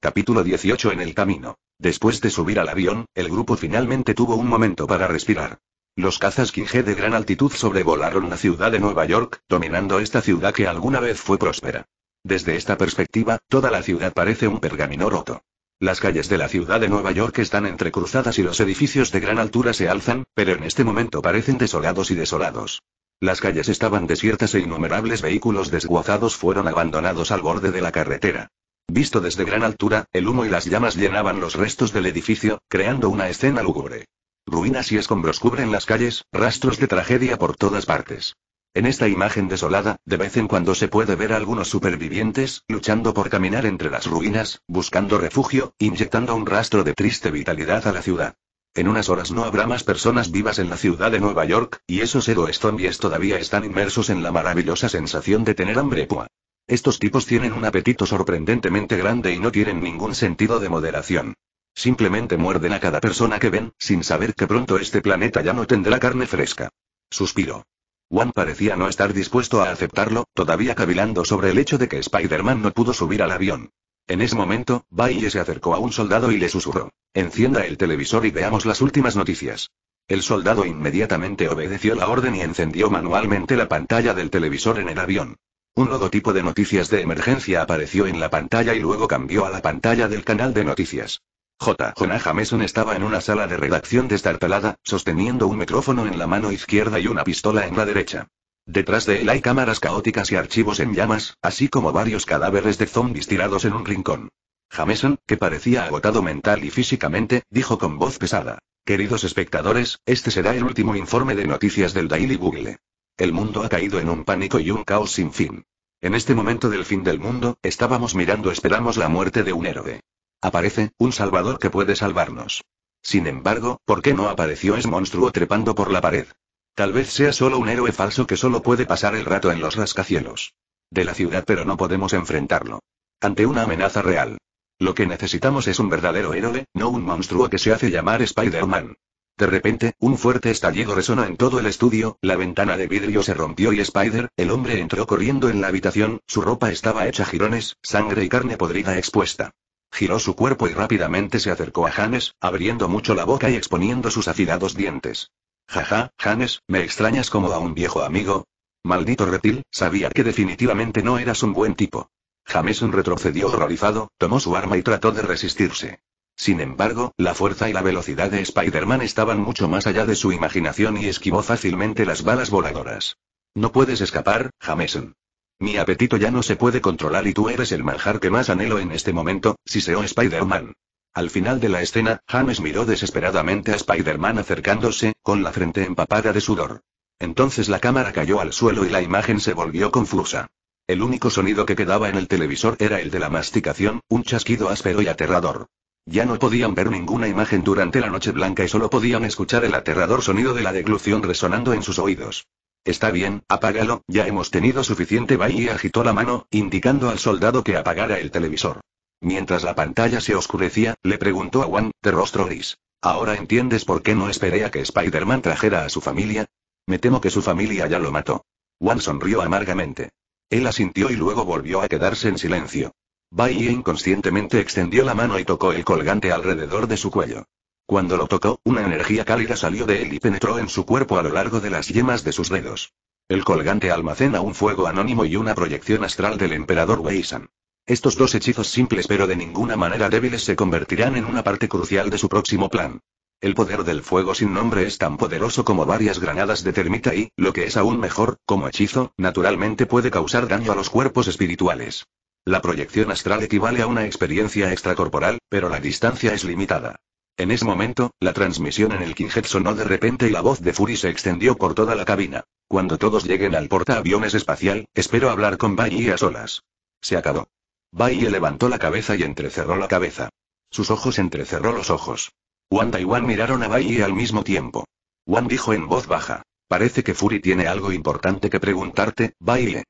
Capítulo 18 En el camino. Después de subir al avión, el grupo finalmente tuvo un momento para respirar. Los cazas Kinge de gran altitud sobrevolaron la ciudad de Nueva York, dominando esta ciudad que alguna vez fue próspera. Desde esta perspectiva, toda la ciudad parece un pergamino roto. Las calles de la ciudad de Nueva York están entrecruzadas y los edificios de gran altura se alzan, pero en este momento parecen desolados y desolados. Las calles estaban desiertas e innumerables vehículos desguazados fueron abandonados al borde de la carretera. Visto desde gran altura, el humo y las llamas llenaban los restos del edificio, creando una escena lúgubre. Ruinas y escombros cubren las calles, rastros de tragedia por todas partes. En esta imagen desolada, de vez en cuando se puede ver algunos supervivientes, luchando por caminar entre las ruinas, buscando refugio, inyectando un rastro de triste vitalidad a la ciudad. En unas horas no habrá más personas vivas en la ciudad de Nueva York, y esos héroes zombies todavía están inmersos en la maravillosa sensación de tener hambre pua. Estos tipos tienen un apetito sorprendentemente grande y no tienen ningún sentido de moderación. Simplemente muerden a cada persona que ven, sin saber que pronto este planeta ya no tendrá carne fresca. Suspiro. Juan parecía no estar dispuesto a aceptarlo, todavía cavilando sobre el hecho de que Spider-Man no pudo subir al avión. En ese momento, Bailey se acercó a un soldado y le susurró. Encienda el televisor y veamos las últimas noticias. El soldado inmediatamente obedeció la orden y encendió manualmente la pantalla del televisor en el avión. Un logotipo de noticias de emergencia apareció en la pantalla y luego cambió a la pantalla del canal de noticias. J. Jonah Jameson estaba en una sala de redacción destartalada, sosteniendo un micrófono en la mano izquierda y una pistola en la derecha. Detrás de él hay cámaras caóticas y archivos en llamas, así como varios cadáveres de zombies tirados en un rincón. Jameson, que parecía agotado mental y físicamente, dijo con voz pesada. Queridos espectadores, este será el último informe de noticias del Daily Google. El mundo ha caído en un pánico y un caos sin fin. En este momento del fin del mundo, estábamos mirando, esperamos la muerte de un héroe. Aparece, un salvador que puede salvarnos. Sin embargo, ¿por qué no apareció ese monstruo trepando por la pared? Tal vez sea solo un héroe falso que solo puede pasar el rato en los rascacielos. De la ciudad, pero no podemos enfrentarlo. Ante una amenaza real. Lo que necesitamos es un verdadero héroe, no un monstruo que se hace llamar Spider-Man. De repente, un fuerte estallido resonó en todo el estudio, la ventana de vidrio se rompió y Spider, el hombre entró corriendo en la habitación, su ropa estaba hecha jirones, sangre y carne podrida expuesta. Giró su cuerpo y rápidamente se acercó a Hannes, abriendo mucho la boca y exponiendo sus afilados dientes. Jaja, Hannes, me extrañas como a un viejo amigo. Maldito reptil, sabía que definitivamente no eras un buen tipo. Jameson retrocedió horrorizado, tomó su arma y trató de resistirse. Sin embargo, la fuerza y la velocidad de Spider-Man estaban mucho más allá de su imaginación y esquivó fácilmente las balas voladoras. No puedes escapar, Jameson. Mi apetito ya no se puede controlar y tú eres el manjar que más anhelo en este momento, si o Spider-Man. Al final de la escena, James miró desesperadamente a Spider-Man acercándose, con la frente empapada de sudor. Entonces la cámara cayó al suelo y la imagen se volvió confusa. El único sonido que quedaba en el televisor era el de la masticación, un chasquido áspero y aterrador. Ya no podían ver ninguna imagen durante la noche blanca y solo podían escuchar el aterrador sonido de la deglución resonando en sus oídos. Está bien, apágalo, ya hemos tenido suficiente. y agitó la mano, indicando al soldado que apagara el televisor. Mientras la pantalla se oscurecía, le preguntó a Juan, de rostro gris. ¿Ahora entiendes por qué no esperé a que Spider-Man trajera a su familia? Me temo que su familia ya lo mató. Juan sonrió amargamente. Él asintió y luego volvió a quedarse en silencio. Bai inconscientemente extendió la mano y tocó el colgante alrededor de su cuello. Cuando lo tocó, una energía cálida salió de él y penetró en su cuerpo a lo largo de las yemas de sus dedos. El colgante almacena un fuego anónimo y una proyección astral del emperador Weisan. Estos dos hechizos simples pero de ninguna manera débiles se convertirán en una parte crucial de su próximo plan. El poder del fuego sin nombre es tan poderoso como varias granadas de termita y, lo que es aún mejor, como hechizo, naturalmente puede causar daño a los cuerpos espirituales. La proyección astral equivale a una experiencia extracorporal, pero la distancia es limitada. En ese momento, la transmisión en el Kinjet sonó de repente y la voz de Fury se extendió por toda la cabina. Cuando todos lleguen al portaaviones espacial, espero hablar con Bai a solas. Se acabó. Bai levantó la cabeza y entrecerró la cabeza. Sus ojos entrecerró los ojos. Wanda y Wan miraron a Bai al mismo tiempo. Wan dijo en voz baja. Parece que Fury tiene algo importante que preguntarte, Baile.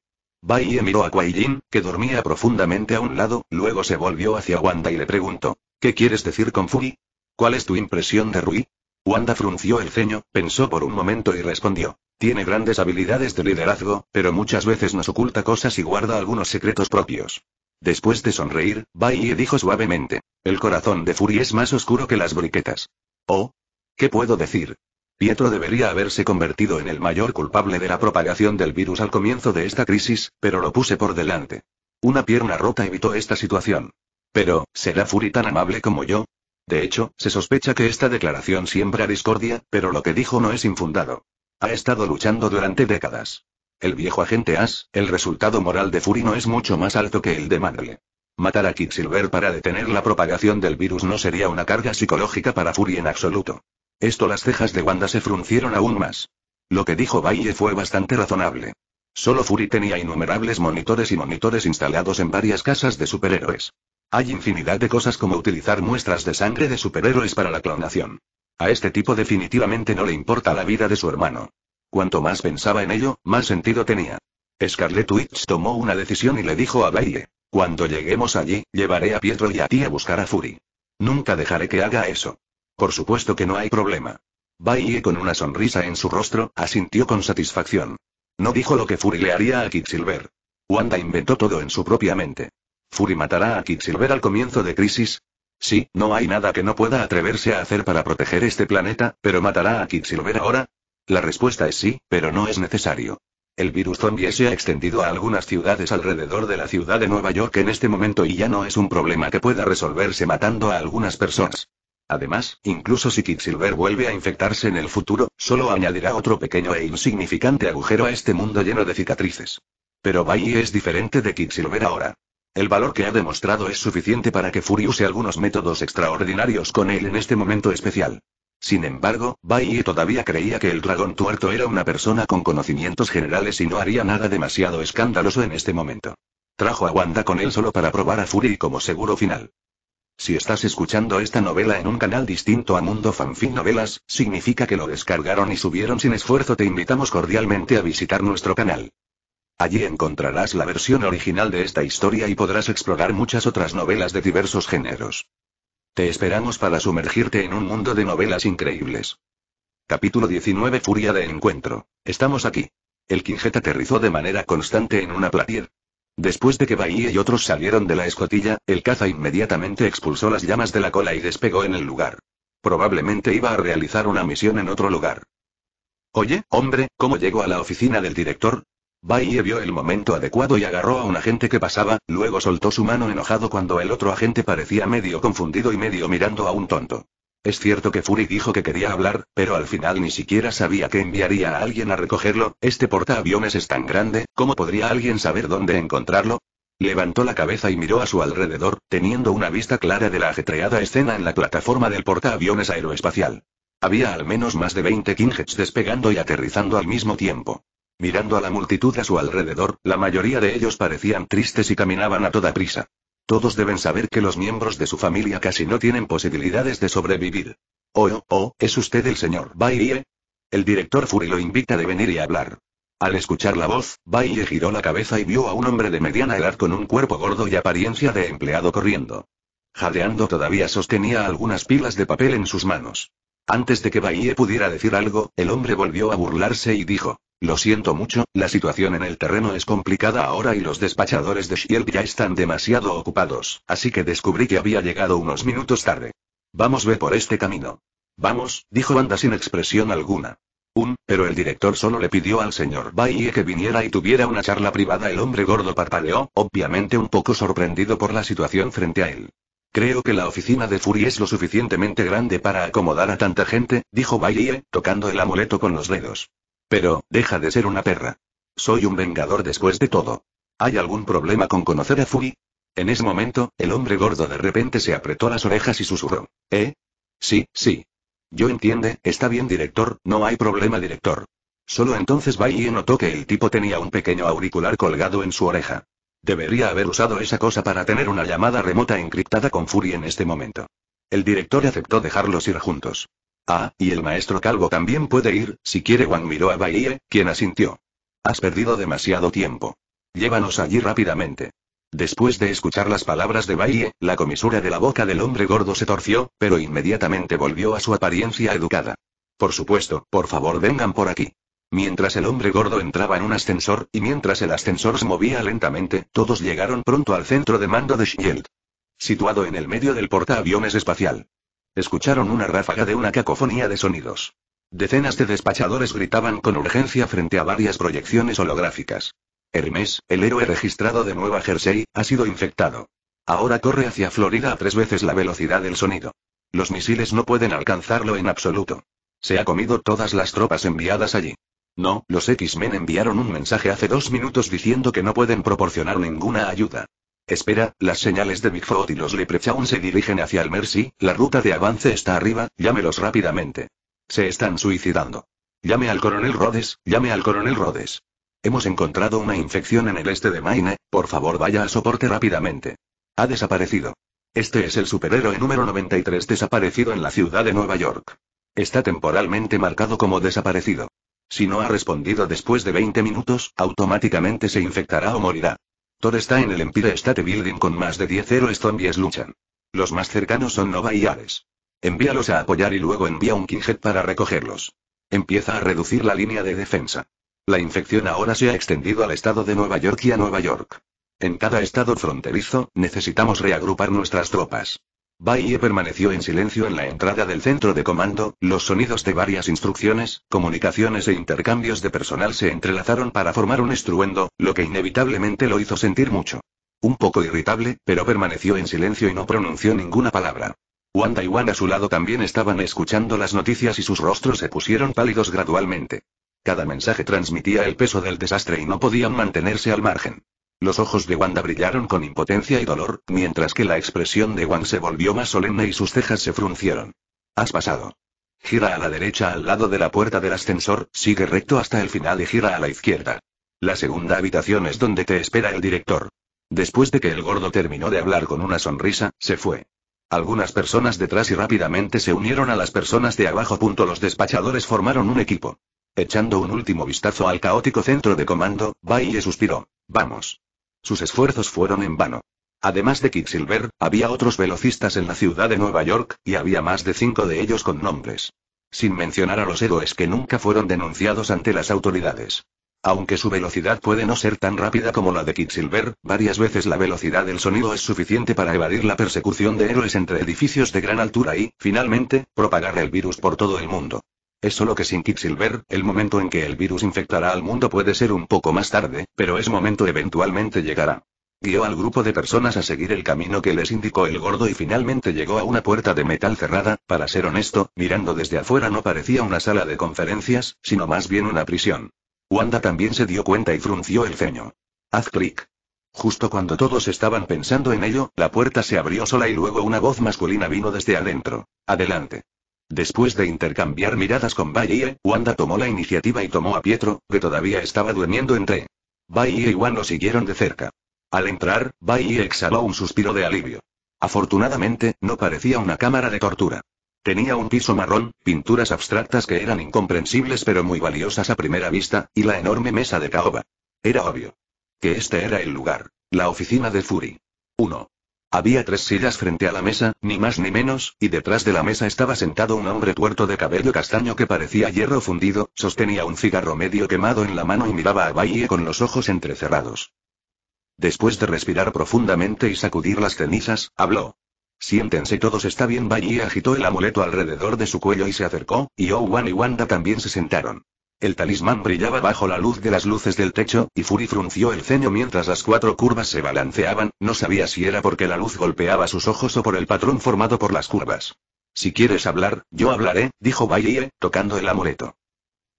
Baiye miró a Kuaijin, que dormía profundamente a un lado, luego se volvió hacia Wanda y le preguntó: ¿Qué quieres decir con Fury? ¿Cuál es tu impresión de Rui? Wanda frunció el ceño, pensó por un momento y respondió: Tiene grandes habilidades de liderazgo, pero muchas veces nos oculta cosas y guarda algunos secretos propios. Después de sonreír, Baiye dijo suavemente: El corazón de Fury es más oscuro que las briquetas. Oh, ¿Qué puedo decir? Pietro debería haberse convertido en el mayor culpable de la propagación del virus al comienzo de esta crisis, pero lo puse por delante. Una pierna rota evitó esta situación. Pero, ¿será Fury tan amable como yo? De hecho, se sospecha que esta declaración siembra discordia, pero lo que dijo no es infundado. Ha estado luchando durante décadas. El viejo agente As, el resultado moral de Fury no es mucho más alto que el de manly Matar a Silver para detener la propagación del virus no sería una carga psicológica para Fury en absoluto. Esto las cejas de Wanda se fruncieron aún más. Lo que dijo Baille fue bastante razonable. Solo Fury tenía innumerables monitores y monitores instalados en varias casas de superhéroes. Hay infinidad de cosas como utilizar muestras de sangre de superhéroes para la clonación. A este tipo definitivamente no le importa la vida de su hermano. Cuanto más pensaba en ello, más sentido tenía. Scarlet Witch tomó una decisión y le dijo a Baile. Cuando lleguemos allí, llevaré a Pietro y a ti a buscar a Fury. Nunca dejaré que haga eso. Por supuesto que no hay problema. Bailey con una sonrisa en su rostro, asintió con satisfacción. No dijo lo que Fury le haría a Quicksilver. Wanda inventó todo en su propia mente. ¿Fury matará a Silver al comienzo de Crisis? Sí, no hay nada que no pueda atreverse a hacer para proteger este planeta, pero ¿matará a Quicksilver ahora? La respuesta es sí, pero no es necesario. El virus zombie se ha extendido a algunas ciudades alrededor de la ciudad de Nueva York en este momento y ya no es un problema que pueda resolverse matando a algunas personas. Además, incluso si Quicksilver vuelve a infectarse en el futuro, solo añadirá otro pequeño e insignificante agujero a este mundo lleno de cicatrices. Pero Bailey es diferente de Quicksilver ahora. El valor que ha demostrado es suficiente para que Fury use algunos métodos extraordinarios con él en este momento especial. Sin embargo, Bailey todavía creía que el dragón tuerto era una persona con conocimientos generales y no haría nada demasiado escandaloso en este momento. Trajo a Wanda con él solo para probar a Fury como seguro final. Si estás escuchando esta novela en un canal distinto a Mundo Fanfic Novelas, significa que lo descargaron y subieron sin esfuerzo. Te invitamos cordialmente a visitar nuestro canal. Allí encontrarás la versión original de esta historia y podrás explorar muchas otras novelas de diversos géneros. Te esperamos para sumergirte en un mundo de novelas increíbles. Capítulo 19 Furia de Encuentro. Estamos aquí. El Quinjet aterrizó de manera constante en una platier, Después de que Bahía y otros salieron de la escotilla, el caza inmediatamente expulsó las llamas de la cola y despegó en el lugar. Probablemente iba a realizar una misión en otro lugar. Oye, hombre, ¿cómo llego a la oficina del director? Bahía vio el momento adecuado y agarró a un agente que pasaba, luego soltó su mano enojado cuando el otro agente parecía medio confundido y medio mirando a un tonto. Es cierto que Fury dijo que quería hablar, pero al final ni siquiera sabía que enviaría a alguien a recogerlo, este portaaviones es tan grande, ¿cómo podría alguien saber dónde encontrarlo? Levantó la cabeza y miró a su alrededor, teniendo una vista clara de la ajetreada escena en la plataforma del portaaviones aeroespacial. Había al menos más de 20 Kingheads despegando y aterrizando al mismo tiempo. Mirando a la multitud a su alrededor, la mayoría de ellos parecían tristes y caminaban a toda prisa. Todos deben saber que los miembros de su familia casi no tienen posibilidades de sobrevivir. Oh, oh, oh ¿es usted el señor Baye? El director Fury lo invita de venir y hablar. Al escuchar la voz, Baye giró la cabeza y vio a un hombre de mediana edad con un cuerpo gordo y apariencia de empleado corriendo. Jadeando todavía sostenía algunas pilas de papel en sus manos. Antes de que Baye pudiera decir algo, el hombre volvió a burlarse y dijo, lo siento mucho, la situación en el terreno es complicada ahora y los despachadores de Shield ya están demasiado ocupados, así que descubrí que había llegado unos minutos tarde. Vamos ve por este camino. Vamos, dijo Anda sin expresión alguna. Un, pero el director solo le pidió al señor baye que viniera y tuviera una charla privada. El hombre gordo parpadeó, obviamente un poco sorprendido por la situación frente a él. Creo que la oficina de Fury es lo suficientemente grande para acomodar a tanta gente, dijo Baye, tocando el amuleto con los dedos. Pero, deja de ser una perra. Soy un vengador después de todo. ¿Hay algún problema con conocer a Fury?» En ese momento, el hombre gordo de repente se apretó las orejas y susurró. ¿Eh? Sí, sí. Yo entiende, está bien director, no hay problema director. Solo entonces Bailey notó que el tipo tenía un pequeño auricular colgado en su oreja. Debería haber usado esa cosa para tener una llamada remota encriptada con Fury en este momento. El director aceptó dejarlos ir juntos. Ah, y el maestro Calvo también puede ir, si quiere. Wang miró a Baiye, quien asintió. Has perdido demasiado tiempo. Llévanos allí rápidamente. Después de escuchar las palabras de Baye, la comisura de la boca del hombre gordo se torció, pero inmediatamente volvió a su apariencia educada. Por supuesto, por favor vengan por aquí. Mientras el hombre gordo entraba en un ascensor, y mientras el ascensor se movía lentamente, todos llegaron pronto al centro de mando de Shield. Situado en el medio del portaaviones espacial. Escucharon una ráfaga de una cacofonía de sonidos. Decenas de despachadores gritaban con urgencia frente a varias proyecciones holográficas. Hermes, el héroe registrado de Nueva Jersey, ha sido infectado. Ahora corre hacia Florida a tres veces la velocidad del sonido. Los misiles no pueden alcanzarlo en absoluto. Se ha comido todas las tropas enviadas allí. No, los X-Men enviaron un mensaje hace dos minutos diciendo que no pueden proporcionar ninguna ayuda. Espera, las señales de Bigfoot y los Leprechaun se dirigen hacia el Mercy, la ruta de avance está arriba, llámelos rápidamente. Se están suicidando. Llame al coronel Rhodes, llame al coronel Rhodes. Hemos encontrado una infección en el este de Maine, por favor vaya a soporte rápidamente. Ha desaparecido. Este es el superhéroe número 93 desaparecido en la ciudad de Nueva York. Está temporalmente marcado como desaparecido. Si no ha respondido después de 20 minutos, automáticamente se infectará o morirá está en el Empire State Building con más de 10 héroes zombies luchan. Los más cercanos son Nova y Ares. Envíalos a apoyar y luego envía un Kinghead para recogerlos. Empieza a reducir la línea de defensa. La infección ahora se ha extendido al estado de Nueva York y a Nueva York. En cada estado fronterizo, necesitamos reagrupar nuestras tropas. Baie permaneció en silencio en la entrada del centro de comando, los sonidos de varias instrucciones, comunicaciones e intercambios de personal se entrelazaron para formar un estruendo, lo que inevitablemente lo hizo sentir mucho. Un poco irritable, pero permaneció en silencio y no pronunció ninguna palabra. Wanda y Wan a su lado también estaban escuchando las noticias y sus rostros se pusieron pálidos gradualmente. Cada mensaje transmitía el peso del desastre y no podían mantenerse al margen. Los ojos de Wanda brillaron con impotencia y dolor, mientras que la expresión de Wang se volvió más solemne y sus cejas se fruncieron. Has pasado. Gira a la derecha al lado de la puerta del ascensor, sigue recto hasta el final y gira a la izquierda. La segunda habitación es donde te espera el director. Después de que el gordo terminó de hablar con una sonrisa, se fue. Algunas personas detrás y rápidamente se unieron a las personas de abajo. Los despachadores formaron un equipo. Echando un último vistazo al caótico centro de comando, Baille suspiró. Vamos. Sus esfuerzos fueron en vano. Además de Quicksilver, había otros velocistas en la ciudad de Nueva York, y había más de cinco de ellos con nombres. Sin mencionar a los héroes que nunca fueron denunciados ante las autoridades. Aunque su velocidad puede no ser tan rápida como la de Quicksilver, varias veces la velocidad del sonido es suficiente para evadir la persecución de héroes entre edificios de gran altura y, finalmente, propagar el virus por todo el mundo. Es solo que sin Quicksilver, el momento en que el virus infectará al mundo puede ser un poco más tarde, pero ese momento eventualmente llegará. Guió al grupo de personas a seguir el camino que les indicó el gordo y finalmente llegó a una puerta de metal cerrada, para ser honesto, mirando desde afuera no parecía una sala de conferencias, sino más bien una prisión. Wanda también se dio cuenta y frunció el ceño. Haz clic. Justo cuando todos estaban pensando en ello, la puerta se abrió sola y luego una voz masculina vino desde adentro. Adelante. Después de intercambiar miradas con Baye, Wanda tomó la iniciativa y tomó a Pietro, que todavía estaba durmiendo entre. Baye y Wanda lo siguieron de cerca. Al entrar, Baye exhaló un suspiro de alivio. Afortunadamente, no parecía una cámara de tortura. Tenía un piso marrón, pinturas abstractas que eran incomprensibles pero muy valiosas a primera vista, y la enorme mesa de caoba. Era obvio. Que este era el lugar. La oficina de Fury. 1. Había tres sillas frente a la mesa, ni más ni menos, y detrás de la mesa estaba sentado un hombre tuerto de cabello castaño que parecía hierro fundido, sostenía un cigarro medio quemado en la mano y miraba a Valle con los ojos entrecerrados. Después de respirar profundamente y sacudir las cenizas, habló. Siéntense todos está bien y agitó el amuleto alrededor de su cuello y se acercó, y Owan y Wanda también se sentaron. El talismán brillaba bajo la luz de las luces del techo, y Fury frunció el ceño mientras las cuatro curvas se balanceaban, no sabía si era porque la luz golpeaba sus ojos o por el patrón formado por las curvas. Si quieres hablar, yo hablaré, dijo Baye, tocando el amuleto.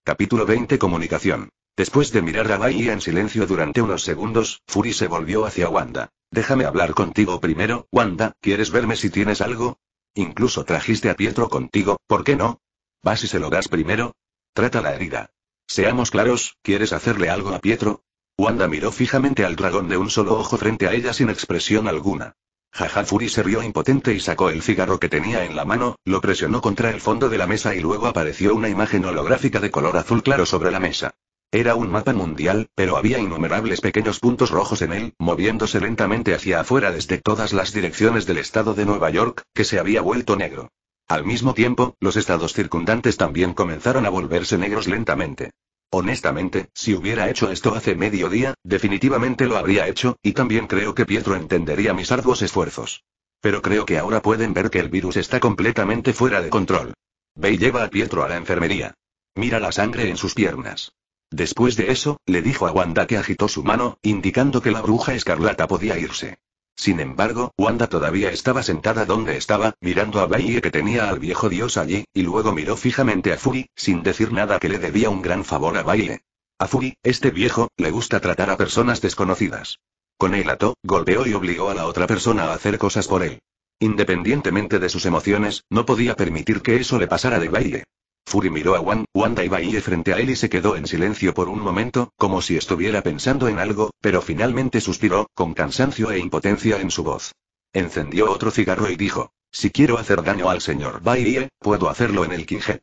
Capítulo 20 Comunicación. Después de mirar a Baye en silencio durante unos segundos, Fury se volvió hacia Wanda. Déjame hablar contigo primero, Wanda, ¿quieres verme si tienes algo? Incluso trajiste a Pietro contigo, ¿por qué no? Vas y se lo das primero, Trata la herida. Seamos claros, ¿quieres hacerle algo a Pietro? Wanda miró fijamente al dragón de un solo ojo frente a ella sin expresión alguna. Jaja Fury se rió impotente y sacó el cigarro que tenía en la mano, lo presionó contra el fondo de la mesa y luego apareció una imagen holográfica de color azul claro sobre la mesa. Era un mapa mundial, pero había innumerables pequeños puntos rojos en él, moviéndose lentamente hacia afuera desde todas las direcciones del estado de Nueva York, que se había vuelto negro. Al mismo tiempo, los estados circundantes también comenzaron a volverse negros lentamente. Honestamente, si hubiera hecho esto hace medio día, definitivamente lo habría hecho, y también creo que Pietro entendería mis arduos esfuerzos. Pero creo que ahora pueden ver que el virus está completamente fuera de control. Bey lleva a Pietro a la enfermería. Mira la sangre en sus piernas. Después de eso, le dijo a Wanda que agitó su mano, indicando que la bruja escarlata podía irse. Sin embargo, Wanda todavía estaba sentada donde estaba, mirando a Baie que tenía al viejo dios allí, y luego miró fijamente a Fury, sin decir nada que le debía un gran favor a Baile. A Fury, este viejo, le gusta tratar a personas desconocidas. Con él ató, golpeó y obligó a la otra persona a hacer cosas por él. Independientemente de sus emociones, no podía permitir que eso le pasara de Baile. Fury miró a Wan, Wanda y Baiye frente a él y se quedó en silencio por un momento, como si estuviera pensando en algo, pero finalmente suspiró, con cansancio e impotencia en su voz. Encendió otro cigarro y dijo, si quiero hacer daño al señor Baiye, puedo hacerlo en el quinjet.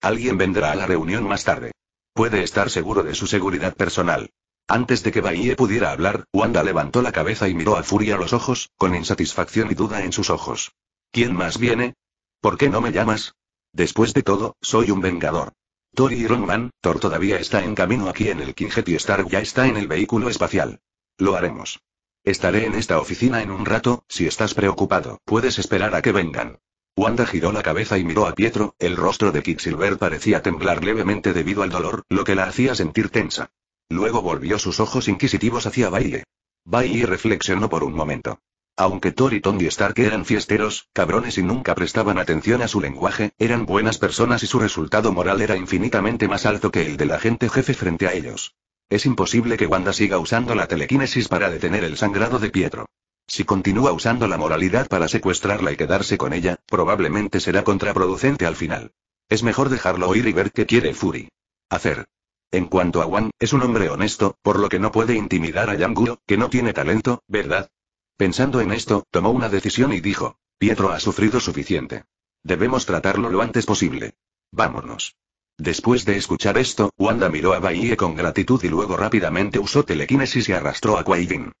Alguien vendrá a la reunión más tarde. Puede estar seguro de su seguridad personal. Antes de que Baiye pudiera hablar, Wanda levantó la cabeza y miró a Fury a los ojos, con insatisfacción y duda en sus ojos. ¿Quién más viene? ¿Por qué no me llamas? Después de todo, soy un vengador. Thor y Iron Man, Thor todavía está en camino aquí en el Quinjet y Star, ya está en el vehículo espacial. Lo haremos. Estaré en esta oficina en un rato, si estás preocupado, puedes esperar a que vengan. Wanda giró la cabeza y miró a Pietro, el rostro de Quicksilver parecía temblar levemente debido al dolor, lo que la hacía sentir tensa. Luego volvió sus ojos inquisitivos hacia Baile. Bailey reflexionó por un momento. Aunque Thor y Tony Stark eran fiesteros, cabrones y nunca prestaban atención a su lenguaje, eran buenas personas y su resultado moral era infinitamente más alto que el de la gente jefe frente a ellos. Es imposible que Wanda siga usando la telequinesis para detener el sangrado de Pietro. Si continúa usando la moralidad para secuestrarla y quedarse con ella, probablemente será contraproducente al final. Es mejor dejarlo oír y ver qué quiere Fury. Hacer. En cuanto a Wan, es un hombre honesto, por lo que no puede intimidar a Yanguo, que no tiene talento, ¿verdad? Pensando en esto, tomó una decisión y dijo, Pietro ha sufrido suficiente. Debemos tratarlo lo antes posible. Vámonos. Después de escuchar esto, Wanda miró a Bahie con gratitud y luego rápidamente usó telequinesis y arrastró a Quaidin.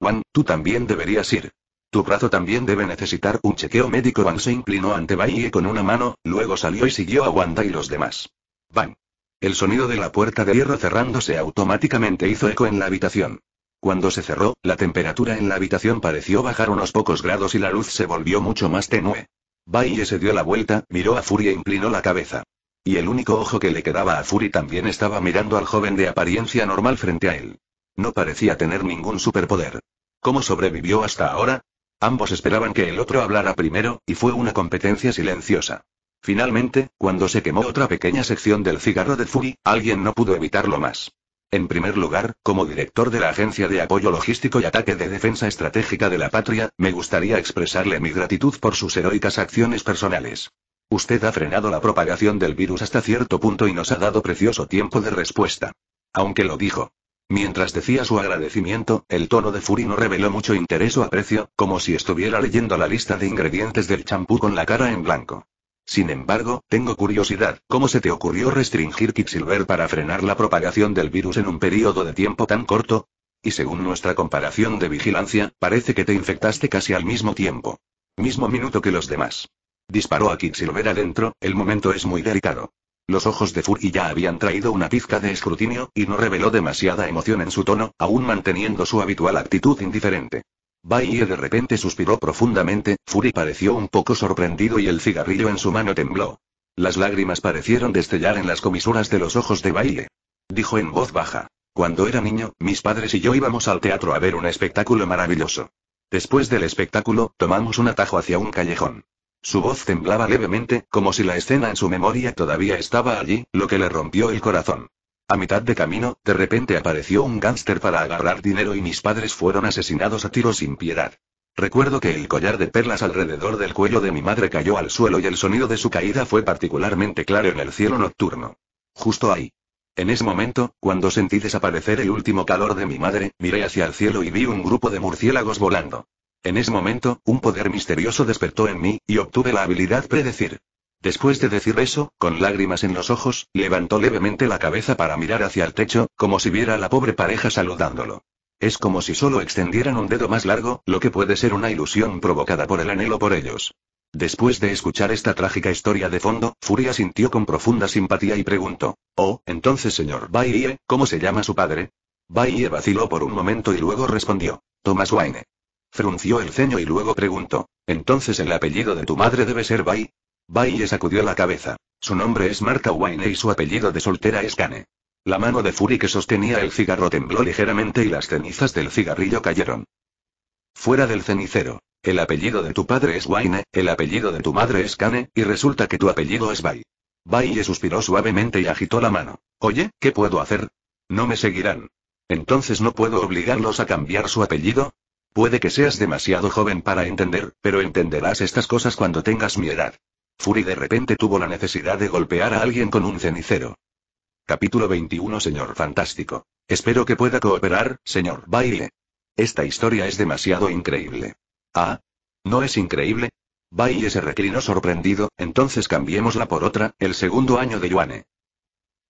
Wan, tú también deberías ir. Tu brazo también debe necesitar un chequeo médico. Wan se inclinó ante Bahie con una mano, luego salió y siguió a Wanda y los demás. Van. El sonido de la puerta de hierro cerrándose automáticamente hizo eco en la habitación. Cuando se cerró, la temperatura en la habitación pareció bajar unos pocos grados y la luz se volvió mucho más tenue. Baille se dio la vuelta, miró a Fury e inclinó la cabeza. Y el único ojo que le quedaba a Fury también estaba mirando al joven de apariencia normal frente a él. No parecía tener ningún superpoder. ¿Cómo sobrevivió hasta ahora? Ambos esperaban que el otro hablara primero, y fue una competencia silenciosa. Finalmente, cuando se quemó otra pequeña sección del cigarro de Fury, alguien no pudo evitarlo más. En primer lugar, como director de la Agencia de Apoyo Logístico y Ataque de Defensa Estratégica de la Patria, me gustaría expresarle mi gratitud por sus heroicas acciones personales. Usted ha frenado la propagación del virus hasta cierto punto y nos ha dado precioso tiempo de respuesta. Aunque lo dijo. Mientras decía su agradecimiento, el tono de Fury no reveló mucho interés o aprecio, como si estuviera leyendo la lista de ingredientes del champú con la cara en blanco. Sin embargo, tengo curiosidad, ¿cómo se te ocurrió restringir Quicksilver para frenar la propagación del virus en un periodo de tiempo tan corto? Y según nuestra comparación de vigilancia, parece que te infectaste casi al mismo tiempo. Mismo minuto que los demás. Disparó a Quicksilver adentro, el momento es muy delicado. Los ojos de Fury ya habían traído una pizca de escrutinio, y no reveló demasiada emoción en su tono, aún manteniendo su habitual actitud indiferente. Bailey de repente suspiró profundamente, Fury pareció un poco sorprendido y el cigarrillo en su mano tembló. Las lágrimas parecieron destellar en las comisuras de los ojos de Baile. Dijo en voz baja. Cuando era niño, mis padres y yo íbamos al teatro a ver un espectáculo maravilloso. Después del espectáculo, tomamos un atajo hacia un callejón. Su voz temblaba levemente, como si la escena en su memoria todavía estaba allí, lo que le rompió el corazón. A mitad de camino, de repente apareció un gángster para agarrar dinero y mis padres fueron asesinados a tiros sin piedad. Recuerdo que el collar de perlas alrededor del cuello de mi madre cayó al suelo y el sonido de su caída fue particularmente claro en el cielo nocturno. Justo ahí. En ese momento, cuando sentí desaparecer el último calor de mi madre, miré hacia el cielo y vi un grupo de murciélagos volando. En ese momento, un poder misterioso despertó en mí, y obtuve la habilidad predecir. Después de decir eso, con lágrimas en los ojos, levantó levemente la cabeza para mirar hacia el techo, como si viera a la pobre pareja saludándolo. Es como si solo extendieran un dedo más largo, lo que puede ser una ilusión provocada por el anhelo por ellos. Después de escuchar esta trágica historia de fondo, Furia sintió con profunda simpatía y preguntó. Oh, entonces señor Baiye, ¿cómo se llama su padre? Baiye vaciló por un momento y luego respondió. Thomas Wayne. Frunció el ceño y luego preguntó. Entonces el apellido de tu madre debe ser Bai. Baye sacudió la cabeza. Su nombre es Marta Wayne y su apellido de soltera es Kane. La mano de Fury que sostenía el cigarro tembló ligeramente y las cenizas del cigarrillo cayeron. Fuera del cenicero. El apellido de tu padre es Wayne, el apellido de tu madre es Kane, y resulta que tu apellido es Bai. Baile suspiró suavemente y agitó la mano. Oye, ¿qué puedo hacer? No me seguirán. Entonces no puedo obligarlos a cambiar su apellido. Puede que seas demasiado joven para entender, pero entenderás estas cosas cuando tengas mi edad. Fury de repente tuvo la necesidad de golpear a alguien con un cenicero. Capítulo 21 Señor Fantástico. Espero que pueda cooperar, señor Baile. Esta historia es demasiado increíble. Ah. ¿No es increíble? Baile se reclinó sorprendido, entonces cambiémosla por otra, el segundo año de Yuane.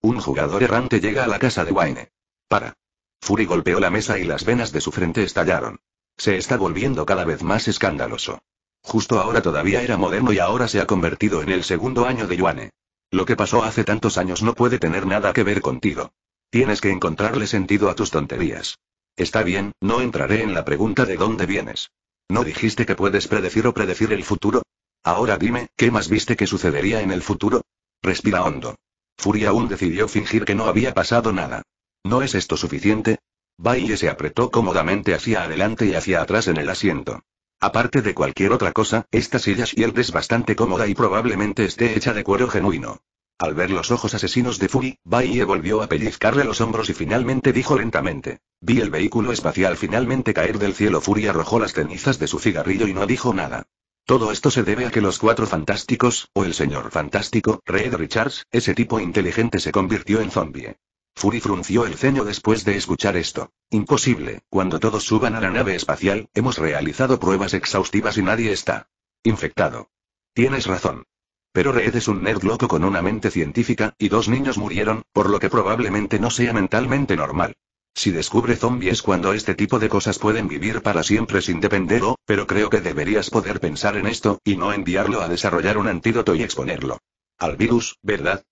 Un jugador errante llega a la casa de Wayne. Para. Fury golpeó la mesa y las venas de su frente estallaron. Se está volviendo cada vez más escandaloso. Justo ahora todavía era moderno y ahora se ha convertido en el segundo año de Yuane. Lo que pasó hace tantos años no puede tener nada que ver contigo. Tienes que encontrarle sentido a tus tonterías. Está bien, no entraré en la pregunta de dónde vienes. ¿No dijiste que puedes predecir o predecir el futuro? Ahora dime, ¿qué más viste que sucedería en el futuro? Respira hondo. Furia aún decidió fingir que no había pasado nada. ¿No es esto suficiente? Baile se apretó cómodamente hacia adelante y hacia atrás en el asiento. Aparte de cualquier otra cosa, esta silla Shield es bastante cómoda y probablemente esté hecha de cuero genuino. Al ver los ojos asesinos de Fury, Baie volvió a pellizcarle los hombros y finalmente dijo lentamente. Vi el vehículo espacial finalmente caer del cielo. Fury arrojó las cenizas de su cigarrillo y no dijo nada. Todo esto se debe a que los cuatro fantásticos, o el señor fantástico, Reed Richards, ese tipo inteligente se convirtió en zombie. Fury frunció el ceño después de escuchar esto. Imposible, cuando todos suban a la nave espacial, hemos realizado pruebas exhaustivas y nadie está infectado. Tienes razón. Pero Red es un nerd loco con una mente científica, y dos niños murieron, por lo que probablemente no sea mentalmente normal. Si descubre zombies cuando este tipo de cosas pueden vivir para siempre sin dependerlo, oh, pero creo que deberías poder pensar en esto, y no enviarlo a desarrollar un antídoto y exponerlo. Al virus, ¿verdad?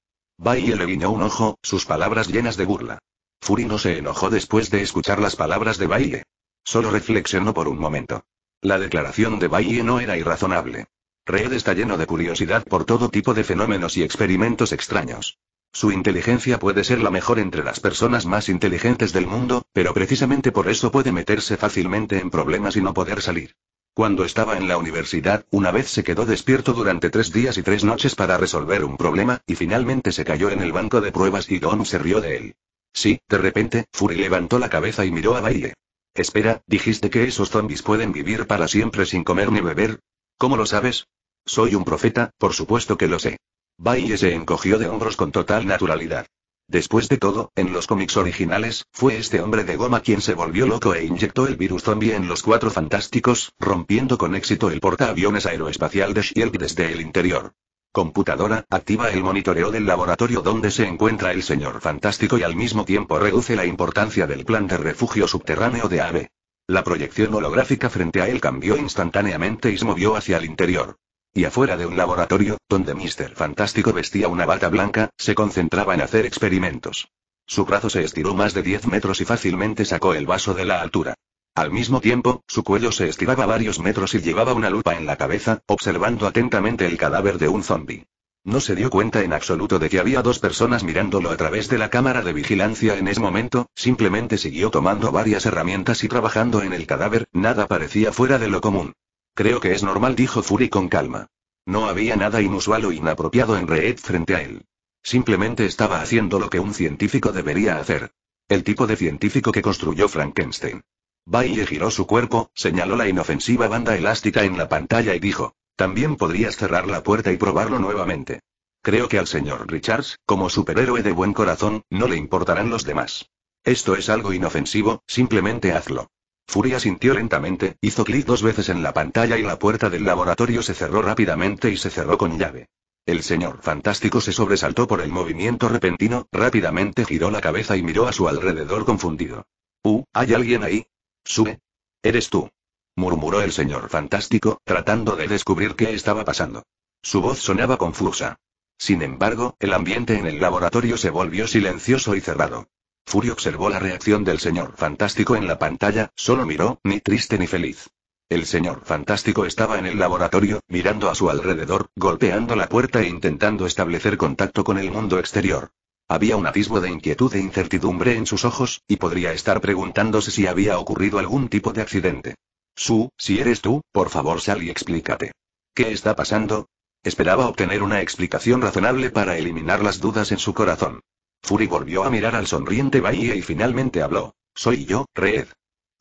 Bai le guiñó un ojo, sus palabras llenas de burla. Fury no se enojó después de escuchar las palabras de Baye. Solo reflexionó por un momento. La declaración de Baye no era irrazonable. Red está lleno de curiosidad por todo tipo de fenómenos y experimentos extraños. Su inteligencia puede ser la mejor entre las personas más inteligentes del mundo, pero precisamente por eso puede meterse fácilmente en problemas y no poder salir. Cuando estaba en la universidad, una vez se quedó despierto durante tres días y tres noches para resolver un problema, y finalmente se cayó en el banco de pruebas y Don se rió de él. Sí, de repente, Fury levantó la cabeza y miró a Baile. Espera, dijiste que esos zombies pueden vivir para siempre sin comer ni beber. ¿Cómo lo sabes? Soy un profeta, por supuesto que lo sé. Baile se encogió de hombros con total naturalidad. Después de todo, en los cómics originales, fue este hombre de goma quien se volvió loco e inyectó el virus zombie en los cuatro fantásticos, rompiendo con éxito el portaaviones aeroespacial de Shield desde el interior. Computadora, activa el monitoreo del laboratorio donde se encuentra el señor fantástico y al mismo tiempo reduce la importancia del plan de refugio subterráneo de AVE. La proyección holográfica frente a él cambió instantáneamente y se movió hacia el interior. Y afuera de un laboratorio, donde Mr. Fantástico vestía una bata blanca, se concentraba en hacer experimentos. Su brazo se estiró más de 10 metros y fácilmente sacó el vaso de la altura. Al mismo tiempo, su cuello se estiraba varios metros y llevaba una lupa en la cabeza, observando atentamente el cadáver de un zombi. No se dio cuenta en absoluto de que había dos personas mirándolo a través de la cámara de vigilancia en ese momento, simplemente siguió tomando varias herramientas y trabajando en el cadáver, nada parecía fuera de lo común. Creo que es normal, dijo Fury con calma. No había nada inusual o inapropiado en Reed frente a él. Simplemente estaba haciendo lo que un científico debería hacer. El tipo de científico que construyó Frankenstein. Bailey giró su cuerpo, señaló la inofensiva banda elástica en la pantalla y dijo, también podrías cerrar la puerta y probarlo nuevamente. Creo que al señor Richards, como superhéroe de buen corazón, no le importarán los demás. Esto es algo inofensivo, simplemente hazlo. Furia sintió lentamente, hizo clic dos veces en la pantalla y la puerta del laboratorio se cerró rápidamente y se cerró con llave. El señor fantástico se sobresaltó por el movimiento repentino, rápidamente giró la cabeza y miró a su alrededor confundido. Uh, ¿hay alguien ahí? Sube. Eres tú. murmuró el señor fantástico, tratando de descubrir qué estaba pasando. Su voz sonaba confusa. Sin embargo, el ambiente en el laboratorio se volvió silencioso y cerrado. Fury observó la reacción del señor fantástico en la pantalla, solo miró, ni triste ni feliz. El señor fantástico estaba en el laboratorio, mirando a su alrededor, golpeando la puerta e intentando establecer contacto con el mundo exterior. Había un atisbo de inquietud e incertidumbre en sus ojos, y podría estar preguntándose si había ocurrido algún tipo de accidente. Su, si eres tú, por favor sal y explícate. ¿Qué está pasando? Esperaba obtener una explicación razonable para eliminar las dudas en su corazón. Fury volvió a mirar al sonriente Bahía y finalmente habló. Soy yo, Red.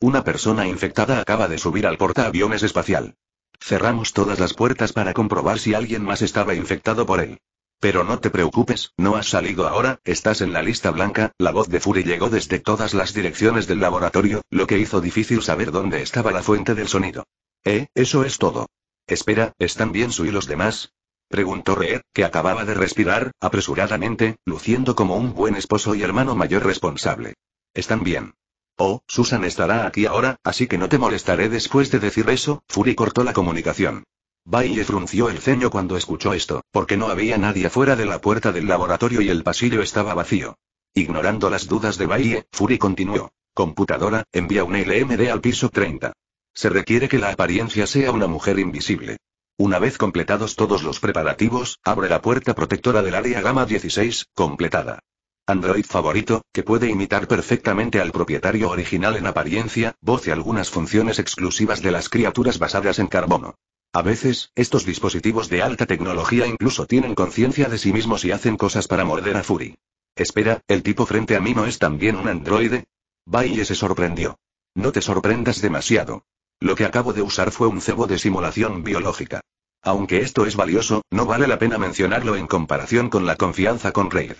Una persona infectada acaba de subir al portaaviones espacial. Cerramos todas las puertas para comprobar si alguien más estaba infectado por él. Pero no te preocupes, no has salido ahora, estás en la lista blanca, la voz de Fury llegó desde todas las direcciones del laboratorio, lo que hizo difícil saber dónde estaba la fuente del sonido. Eh, eso es todo. Espera, ¿están bien su y los demás? Preguntó Reed, que acababa de respirar, apresuradamente, luciendo como un buen esposo y hermano mayor responsable. ¿Están bien? Oh, Susan estará aquí ahora, así que no te molestaré después de decir eso, Fury cortó la comunicación. Baye frunció el ceño cuando escuchó esto, porque no había nadie fuera de la puerta del laboratorio y el pasillo estaba vacío. Ignorando las dudas de Bailey, Fury continuó. Computadora, envía un LMD al piso 30. Se requiere que la apariencia sea una mujer invisible. Una vez completados todos los preparativos, abre la puerta protectora del área gama 16, completada. Android favorito, que puede imitar perfectamente al propietario original en apariencia, voz y algunas funciones exclusivas de las criaturas basadas en carbono. A veces, estos dispositivos de alta tecnología incluso tienen conciencia de sí mismos y hacen cosas para morder a Fury. Espera, ¿el tipo frente a mí no es también un androide? y se sorprendió. No te sorprendas demasiado. Lo que acabo de usar fue un cebo de simulación biológica. Aunque esto es valioso, no vale la pena mencionarlo en comparación con la confianza con Reid.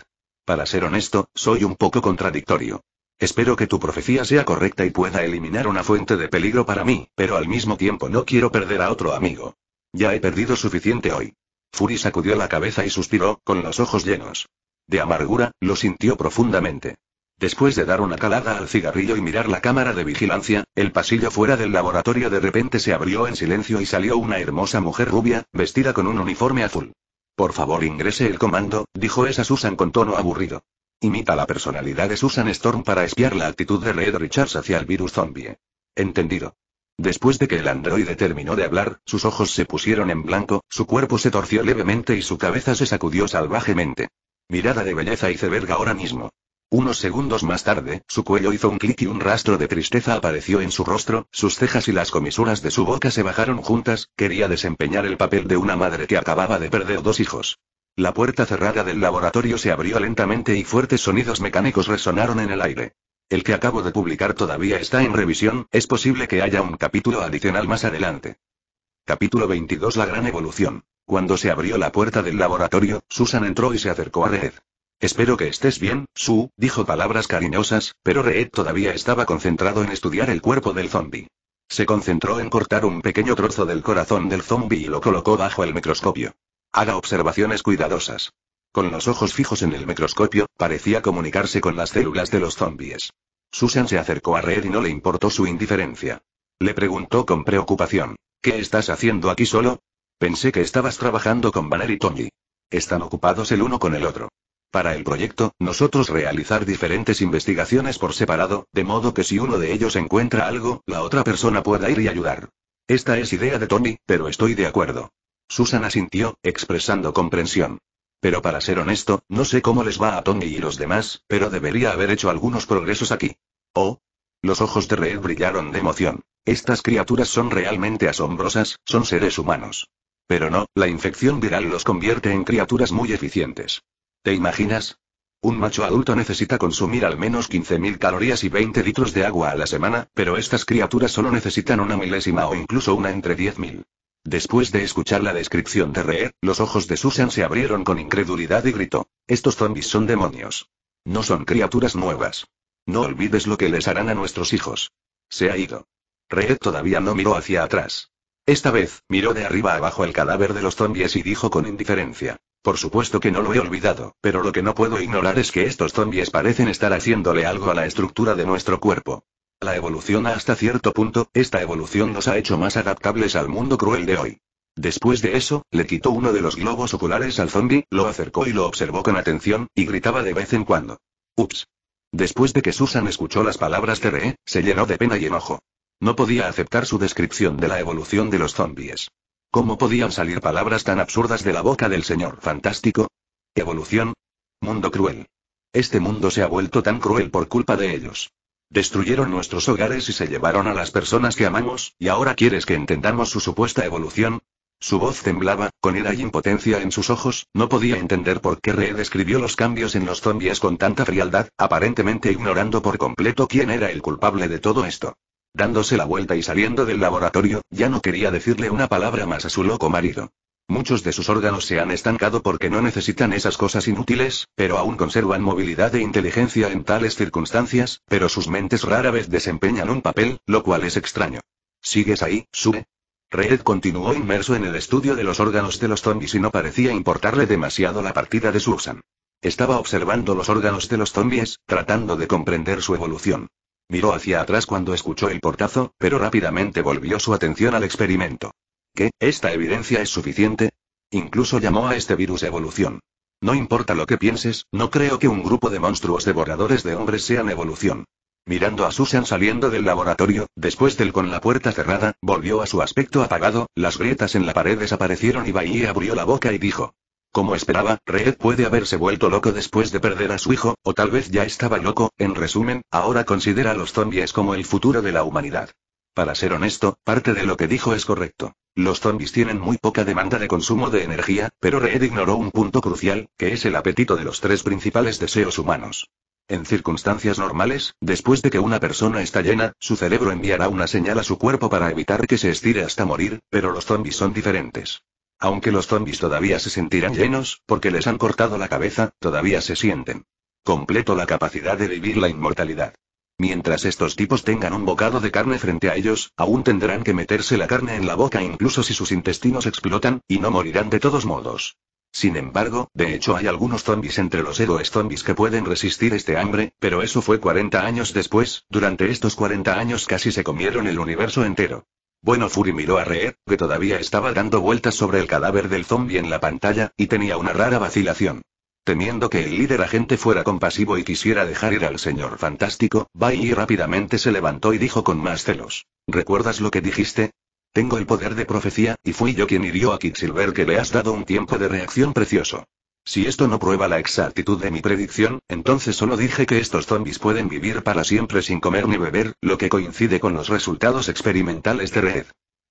Para ser honesto, soy un poco contradictorio. Espero que tu profecía sea correcta y pueda eliminar una fuente de peligro para mí, pero al mismo tiempo no quiero perder a otro amigo. Ya he perdido suficiente hoy. Fury sacudió la cabeza y suspiró, con los ojos llenos. De amargura, lo sintió profundamente. Después de dar una calada al cigarrillo y mirar la cámara de vigilancia, el pasillo fuera del laboratorio de repente se abrió en silencio y salió una hermosa mujer rubia, vestida con un uniforme azul. Por favor, ingrese el comando, dijo esa Susan con tono aburrido. Imita la personalidad de Susan Storm para espiar la actitud de Red Richards hacia el virus zombie. Entendido. Después de que el androide terminó de hablar, sus ojos se pusieron en blanco, su cuerpo se torció levemente y su cabeza se sacudió salvajemente. Mirada de belleza y verga ahora mismo. Unos segundos más tarde, su cuello hizo un clic y un rastro de tristeza apareció en su rostro, sus cejas y las comisuras de su boca se bajaron juntas, quería desempeñar el papel de una madre que acababa de perder dos hijos. La puerta cerrada del laboratorio se abrió lentamente y fuertes sonidos mecánicos resonaron en el aire. El que acabo de publicar todavía está en revisión, es posible que haya un capítulo adicional más adelante. Capítulo 22 La gran evolución. Cuando se abrió la puerta del laboratorio, Susan entró y se acercó a Reed. Espero que estés bien, Su, dijo palabras cariñosas, pero Red todavía estaba concentrado en estudiar el cuerpo del zombie. Se concentró en cortar un pequeño trozo del corazón del zombie y lo colocó bajo el microscopio. Haga observaciones cuidadosas. Con los ojos fijos en el microscopio, parecía comunicarse con las células de los zombies. Susan se acercó a Red y no le importó su indiferencia. Le preguntó con preocupación. ¿Qué estás haciendo aquí solo? Pensé que estabas trabajando con Banner y Tommy. Están ocupados el uno con el otro. Para el proyecto, nosotros realizar diferentes investigaciones por separado, de modo que si uno de ellos encuentra algo, la otra persona pueda ir y ayudar. Esta es idea de Tony, pero estoy de acuerdo. Susan asintió, expresando comprensión. Pero para ser honesto, no sé cómo les va a Tony y los demás, pero debería haber hecho algunos progresos aquí. Oh. Los ojos de Red brillaron de emoción. Estas criaturas son realmente asombrosas, son seres humanos. Pero no, la infección viral los convierte en criaturas muy eficientes. ¿Te imaginas? Un macho adulto necesita consumir al menos 15.000 calorías y 20 litros de agua a la semana, pero estas criaturas solo necesitan una milésima o incluso una entre 10.000. Después de escuchar la descripción de Reer, los ojos de Susan se abrieron con incredulidad y gritó, estos zombies son demonios. No son criaturas nuevas. No olvides lo que les harán a nuestros hijos. Se ha ido. Reer todavía no miró hacia atrás. Esta vez, miró de arriba abajo el cadáver de los zombies y dijo con indiferencia. Por supuesto que no lo he olvidado, pero lo que no puedo ignorar es que estos zombies parecen estar haciéndole algo a la estructura de nuestro cuerpo. La evolución hasta cierto punto, esta evolución nos ha hecho más adaptables al mundo cruel de hoy. Después de eso, le quitó uno de los globos oculares al zombie, lo acercó y lo observó con atención, y gritaba de vez en cuando. Ups. Después de que Susan escuchó las palabras de R.E., se llenó de pena y enojo. No podía aceptar su descripción de la evolución de los zombies. ¿Cómo podían salir palabras tan absurdas de la boca del señor fantástico? Evolución. Mundo cruel. Este mundo se ha vuelto tan cruel por culpa de ellos. Destruyeron nuestros hogares y se llevaron a las personas que amamos, y ahora quieres que entendamos su supuesta evolución. Su voz temblaba, con ira y impotencia en sus ojos, no podía entender por qué Reed escribió los cambios en los zombies con tanta frialdad, aparentemente ignorando por completo quién era el culpable de todo esto. Dándose la vuelta y saliendo del laboratorio, ya no quería decirle una palabra más a su loco marido. Muchos de sus órganos se han estancado porque no necesitan esas cosas inútiles, pero aún conservan movilidad e inteligencia en tales circunstancias, pero sus mentes rara vez desempeñan un papel, lo cual es extraño. ¿Sigues ahí, sube? Red continuó inmerso en el estudio de los órganos de los zombies y no parecía importarle demasiado la partida de Susan. Estaba observando los órganos de los zombies, tratando de comprender su evolución. Miró hacia atrás cuando escuchó el portazo, pero rápidamente volvió su atención al experimento. ¿Qué? ¿Esta evidencia es suficiente? Incluso llamó a este virus evolución. No importa lo que pienses, no creo que un grupo de monstruos devoradores de hombres sean evolución. Mirando a Susan saliendo del laboratorio, después del con la puerta cerrada, volvió a su aspecto apagado, las grietas en la pared desaparecieron y Bahía abrió la boca y dijo. Como esperaba, Red puede haberse vuelto loco después de perder a su hijo, o tal vez ya estaba loco, en resumen, ahora considera a los zombies como el futuro de la humanidad. Para ser honesto, parte de lo que dijo es correcto. Los zombies tienen muy poca demanda de consumo de energía, pero Red ignoró un punto crucial, que es el apetito de los tres principales deseos humanos. En circunstancias normales, después de que una persona está llena, su cerebro enviará una señal a su cuerpo para evitar que se estire hasta morir, pero los zombies son diferentes. Aunque los zombies todavía se sentirán llenos, porque les han cortado la cabeza, todavía se sienten. Completo la capacidad de vivir la inmortalidad. Mientras estos tipos tengan un bocado de carne frente a ellos, aún tendrán que meterse la carne en la boca incluso si sus intestinos explotan, y no morirán de todos modos. Sin embargo, de hecho hay algunos zombies entre los héroes zombies que pueden resistir este hambre, pero eso fue 40 años después, durante estos 40 años casi se comieron el universo entero. Bueno, Fury miró a Reer, que todavía estaba dando vueltas sobre el cadáver del zombie en la pantalla, y tenía una rara vacilación. Temiendo que el líder agente fuera compasivo y quisiera dejar ir al señor fantástico, Bailey rápidamente se levantó y dijo con más celos. ¿Recuerdas lo que dijiste? Tengo el poder de profecía, y fui yo quien hirió a Quicksilver que le has dado un tiempo de reacción precioso. Si esto no prueba la exactitud de mi predicción, entonces solo dije que estos zombies pueden vivir para siempre sin comer ni beber, lo que coincide con los resultados experimentales de Red.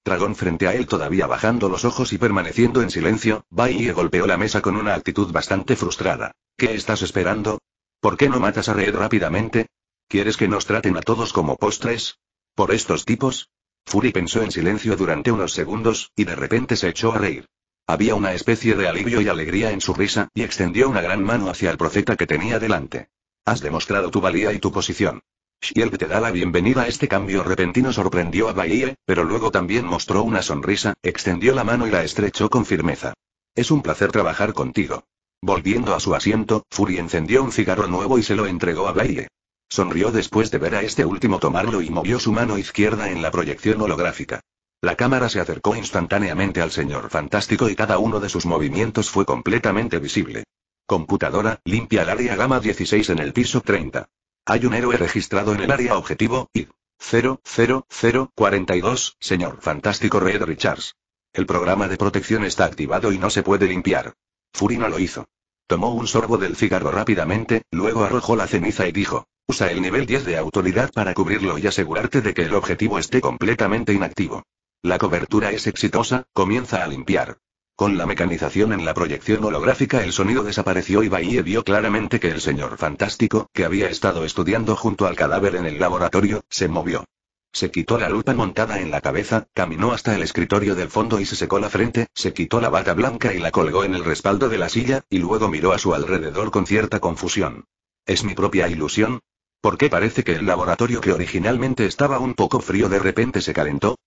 Dragón frente a él todavía bajando los ojos y permaneciendo en silencio, y golpeó la mesa con una actitud bastante frustrada. ¿Qué estás esperando? ¿Por qué no matas a Red rápidamente? ¿Quieres que nos traten a todos como postres? ¿Por estos tipos? Fury pensó en silencio durante unos segundos, y de repente se echó a reír. Había una especie de alivio y alegría en su risa, y extendió una gran mano hacia el profeta que tenía delante. Has demostrado tu valía y tu posición. Shiel te da la bienvenida a este cambio repentino sorprendió a Bahie, pero luego también mostró una sonrisa, extendió la mano y la estrechó con firmeza. Es un placer trabajar contigo. Volviendo a su asiento, Fury encendió un cigarro nuevo y se lo entregó a Bahie. Sonrió después de ver a este último tomarlo y movió su mano izquierda en la proyección holográfica. La cámara se acercó instantáneamente al señor fantástico y cada uno de sus movimientos fue completamente visible. Computadora, limpia el área gama 16 en el piso 30. Hay un héroe registrado en el área objetivo, y 00042, señor fantástico Red Richards. El programa de protección está activado y no se puede limpiar. furino lo hizo. Tomó un sorbo del cigarro rápidamente, luego arrojó la ceniza y dijo, usa el nivel 10 de autoridad para cubrirlo y asegurarte de que el objetivo esté completamente inactivo. La cobertura es exitosa, comienza a limpiar. Con la mecanización en la proyección holográfica el sonido desapareció y Bahie vio claramente que el señor fantástico, que había estado estudiando junto al cadáver en el laboratorio, se movió. Se quitó la lupa montada en la cabeza, caminó hasta el escritorio del fondo y se secó la frente, se quitó la bata blanca y la colgó en el respaldo de la silla, y luego miró a su alrededor con cierta confusión. ¿Es mi propia ilusión? ¿Por qué parece que el laboratorio que originalmente estaba un poco frío de repente se calentó?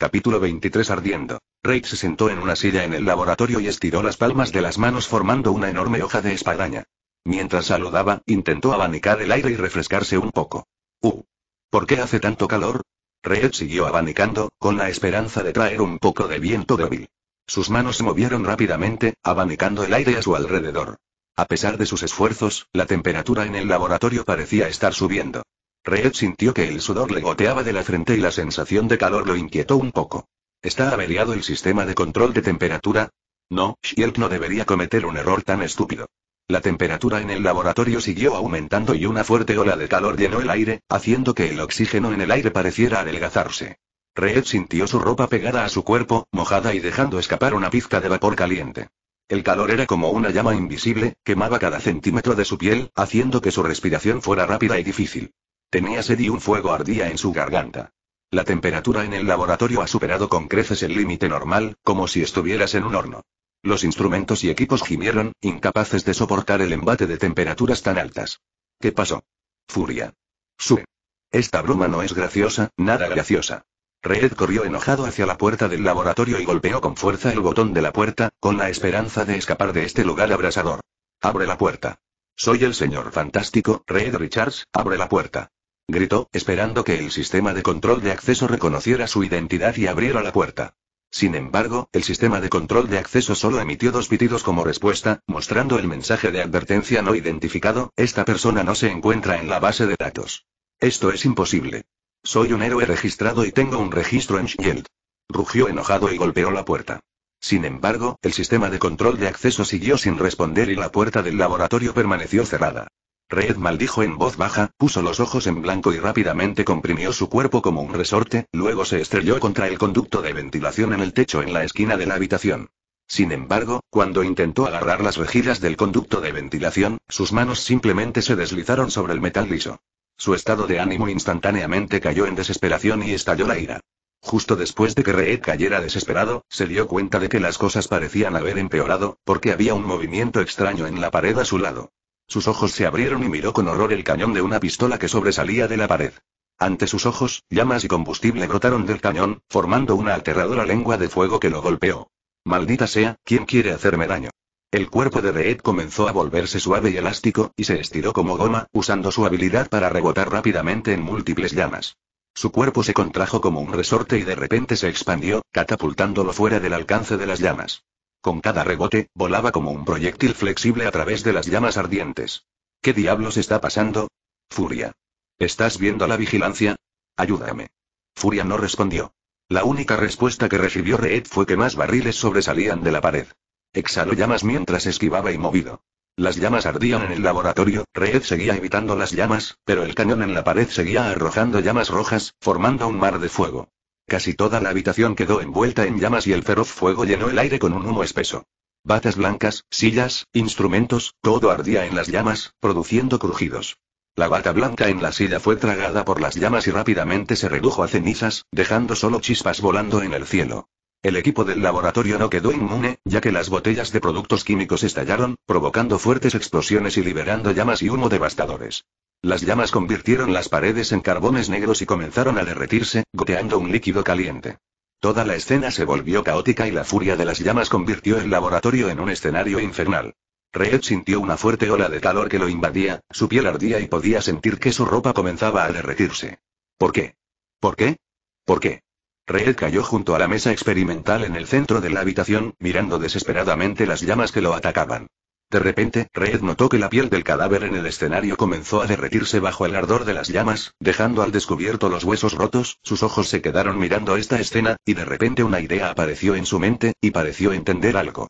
Capítulo 23 Ardiendo. Reid se sentó en una silla en el laboratorio y estiró las palmas de las manos formando una enorme hoja de espadaña. Mientras saludaba, intentó abanicar el aire y refrescarse un poco. Uh. ¿Por qué hace tanto calor? Reid siguió abanicando, con la esperanza de traer un poco de viento débil. Sus manos se movieron rápidamente, abanicando el aire a su alrededor. A pesar de sus esfuerzos, la temperatura en el laboratorio parecía estar subiendo. Reed sintió que el sudor le goteaba de la frente y la sensación de calor lo inquietó un poco. ¿Está averiado el sistema de control de temperatura? No, Shield no debería cometer un error tan estúpido. La temperatura en el laboratorio siguió aumentando y una fuerte ola de calor llenó el aire, haciendo que el oxígeno en el aire pareciera adelgazarse. Reed sintió su ropa pegada a su cuerpo, mojada y dejando escapar una pizca de vapor caliente. El calor era como una llama invisible, quemaba cada centímetro de su piel, haciendo que su respiración fuera rápida y difícil. Tenía sed y un fuego ardía en su garganta. La temperatura en el laboratorio ha superado con creces el límite normal, como si estuvieras en un horno. Los instrumentos y equipos gimieron, incapaces de soportar el embate de temperaturas tan altas. ¿Qué pasó? Furia. Sube. Esta broma no es graciosa, nada graciosa. Red corrió enojado hacia la puerta del laboratorio y golpeó con fuerza el botón de la puerta, con la esperanza de escapar de este lugar abrasador. Abre la puerta. Soy el señor fantástico, Red Richards, abre la puerta gritó, esperando que el sistema de control de acceso reconociera su identidad y abriera la puerta. Sin embargo, el sistema de control de acceso solo emitió dos pitidos como respuesta, mostrando el mensaje de advertencia no identificado, esta persona no se encuentra en la base de datos. Esto es imposible. Soy un héroe registrado y tengo un registro en Shield. Rugió enojado y golpeó la puerta. Sin embargo, el sistema de control de acceso siguió sin responder y la puerta del laboratorio permaneció cerrada. Red maldijo en voz baja, puso los ojos en blanco y rápidamente comprimió su cuerpo como un resorte, luego se estrelló contra el conducto de ventilación en el techo en la esquina de la habitación. Sin embargo, cuando intentó agarrar las rejillas del conducto de ventilación, sus manos simplemente se deslizaron sobre el metal liso. Su estado de ánimo instantáneamente cayó en desesperación y estalló la ira. Justo después de que Reed cayera desesperado, se dio cuenta de que las cosas parecían haber empeorado, porque había un movimiento extraño en la pared a su lado. Sus ojos se abrieron y miró con horror el cañón de una pistola que sobresalía de la pared. Ante sus ojos, llamas y combustible brotaron del cañón, formando una aterradora lengua de fuego que lo golpeó. Maldita sea, ¿quién quiere hacerme daño? El cuerpo de Reed comenzó a volverse suave y elástico, y se estiró como goma, usando su habilidad para rebotar rápidamente en múltiples llamas. Su cuerpo se contrajo como un resorte y de repente se expandió, catapultándolo fuera del alcance de las llamas. Con cada rebote, volaba como un proyectil flexible a través de las llamas ardientes. ¿Qué diablos está pasando? Furia. ¿Estás viendo la vigilancia? Ayúdame. Furia no respondió. La única respuesta que recibió Reed fue que más barriles sobresalían de la pared. Exhaló llamas mientras esquivaba y movido. Las llamas ardían en el laboratorio, Reed seguía evitando las llamas, pero el cañón en la pared seguía arrojando llamas rojas, formando un mar de fuego. Casi toda la habitación quedó envuelta en llamas y el feroz fuego llenó el aire con un humo espeso. Batas blancas, sillas, instrumentos, todo ardía en las llamas, produciendo crujidos. La bata blanca en la silla fue tragada por las llamas y rápidamente se redujo a cenizas, dejando solo chispas volando en el cielo. El equipo del laboratorio no quedó inmune, ya que las botellas de productos químicos estallaron, provocando fuertes explosiones y liberando llamas y humo devastadores. Las llamas convirtieron las paredes en carbones negros y comenzaron a derretirse, goteando un líquido caliente. Toda la escena se volvió caótica y la furia de las llamas convirtió el laboratorio en un escenario infernal. Reed sintió una fuerte ola de calor que lo invadía, su piel ardía y podía sentir que su ropa comenzaba a derretirse. ¿Por qué? ¿Por qué? ¿Por qué? Red cayó junto a la mesa experimental en el centro de la habitación, mirando desesperadamente las llamas que lo atacaban. De repente, Red notó que la piel del cadáver en el escenario comenzó a derretirse bajo el ardor de las llamas, dejando al descubierto los huesos rotos, sus ojos se quedaron mirando esta escena, y de repente una idea apareció en su mente, y pareció entender algo.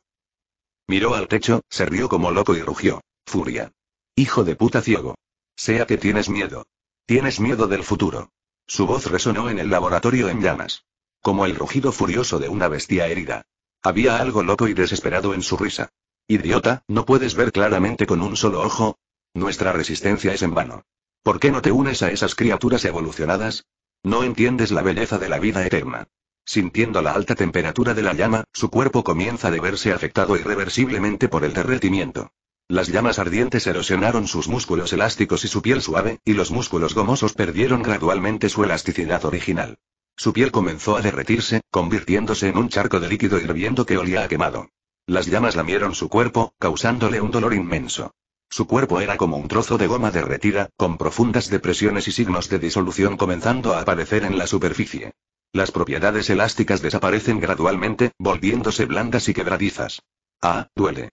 Miró al techo, se rió como loco y rugió. Furia. Hijo de puta ciego. Sea que tienes miedo. Tienes miedo del futuro. Su voz resonó en el laboratorio en llamas. Como el rugido furioso de una bestia herida. Había algo loco y desesperado en su risa. Idiota, ¿no puedes ver claramente con un solo ojo? Nuestra resistencia es en vano. ¿Por qué no te unes a esas criaturas evolucionadas? No entiendes la belleza de la vida eterna. Sintiendo la alta temperatura de la llama, su cuerpo comienza a verse afectado irreversiblemente por el derretimiento. Las llamas ardientes erosionaron sus músculos elásticos y su piel suave, y los músculos gomosos perdieron gradualmente su elasticidad original. Su piel comenzó a derretirse, convirtiéndose en un charco de líquido hirviendo que olía a quemado. Las llamas lamieron su cuerpo, causándole un dolor inmenso. Su cuerpo era como un trozo de goma derretida, con profundas depresiones y signos de disolución comenzando a aparecer en la superficie. Las propiedades elásticas desaparecen gradualmente, volviéndose blandas y quebradizas. Ah, duele.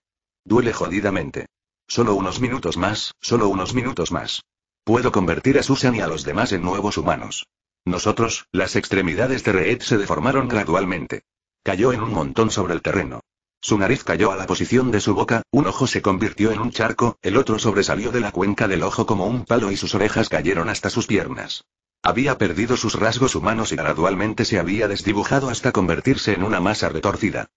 Duele jodidamente. Solo unos minutos más, solo unos minutos más. Puedo convertir a Susan y a los demás en nuevos humanos. Nosotros, las extremidades de Reed se deformaron gradualmente. Cayó en un montón sobre el terreno. Su nariz cayó a la posición de su boca, un ojo se convirtió en un charco, el otro sobresalió de la cuenca del ojo como un palo y sus orejas cayeron hasta sus piernas. Había perdido sus rasgos humanos y gradualmente se había desdibujado hasta convertirse en una masa retorcida.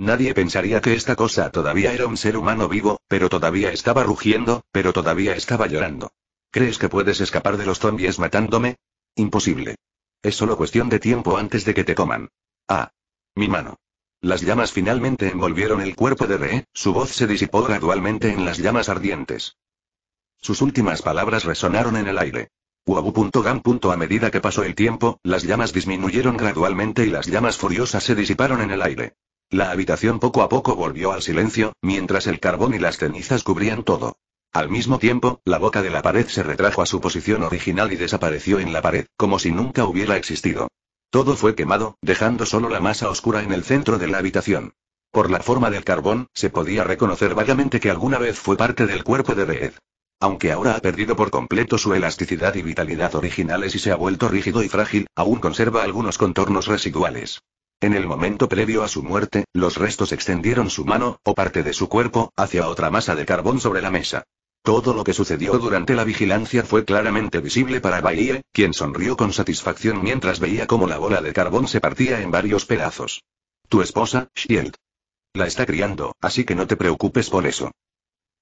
Nadie pensaría que esta cosa todavía era un ser humano vivo, pero todavía estaba rugiendo, pero todavía estaba llorando. ¿Crees que puedes escapar de los zombies matándome? Imposible. Es solo cuestión de tiempo antes de que te coman. Ah. Mi mano. Las llamas finalmente envolvieron el cuerpo de Re, su voz se disipó gradualmente en las llamas ardientes. Sus últimas palabras resonaron en el aire. punto A medida que pasó el tiempo, las llamas disminuyeron gradualmente y las llamas furiosas se disiparon en el aire. La habitación poco a poco volvió al silencio, mientras el carbón y las cenizas cubrían todo. Al mismo tiempo, la boca de la pared se retrajo a su posición original y desapareció en la pared, como si nunca hubiera existido. Todo fue quemado, dejando solo la masa oscura en el centro de la habitación. Por la forma del carbón, se podía reconocer vagamente que alguna vez fue parte del cuerpo de Reed. Aunque ahora ha perdido por completo su elasticidad y vitalidad originales y se ha vuelto rígido y frágil, aún conserva algunos contornos residuales. En el momento previo a su muerte, los restos extendieron su mano, o parte de su cuerpo, hacia otra masa de carbón sobre la mesa. Todo lo que sucedió durante la vigilancia fue claramente visible para Bailey, quien sonrió con satisfacción mientras veía cómo la bola de carbón se partía en varios pedazos. Tu esposa, Shield. La está criando, así que no te preocupes por eso.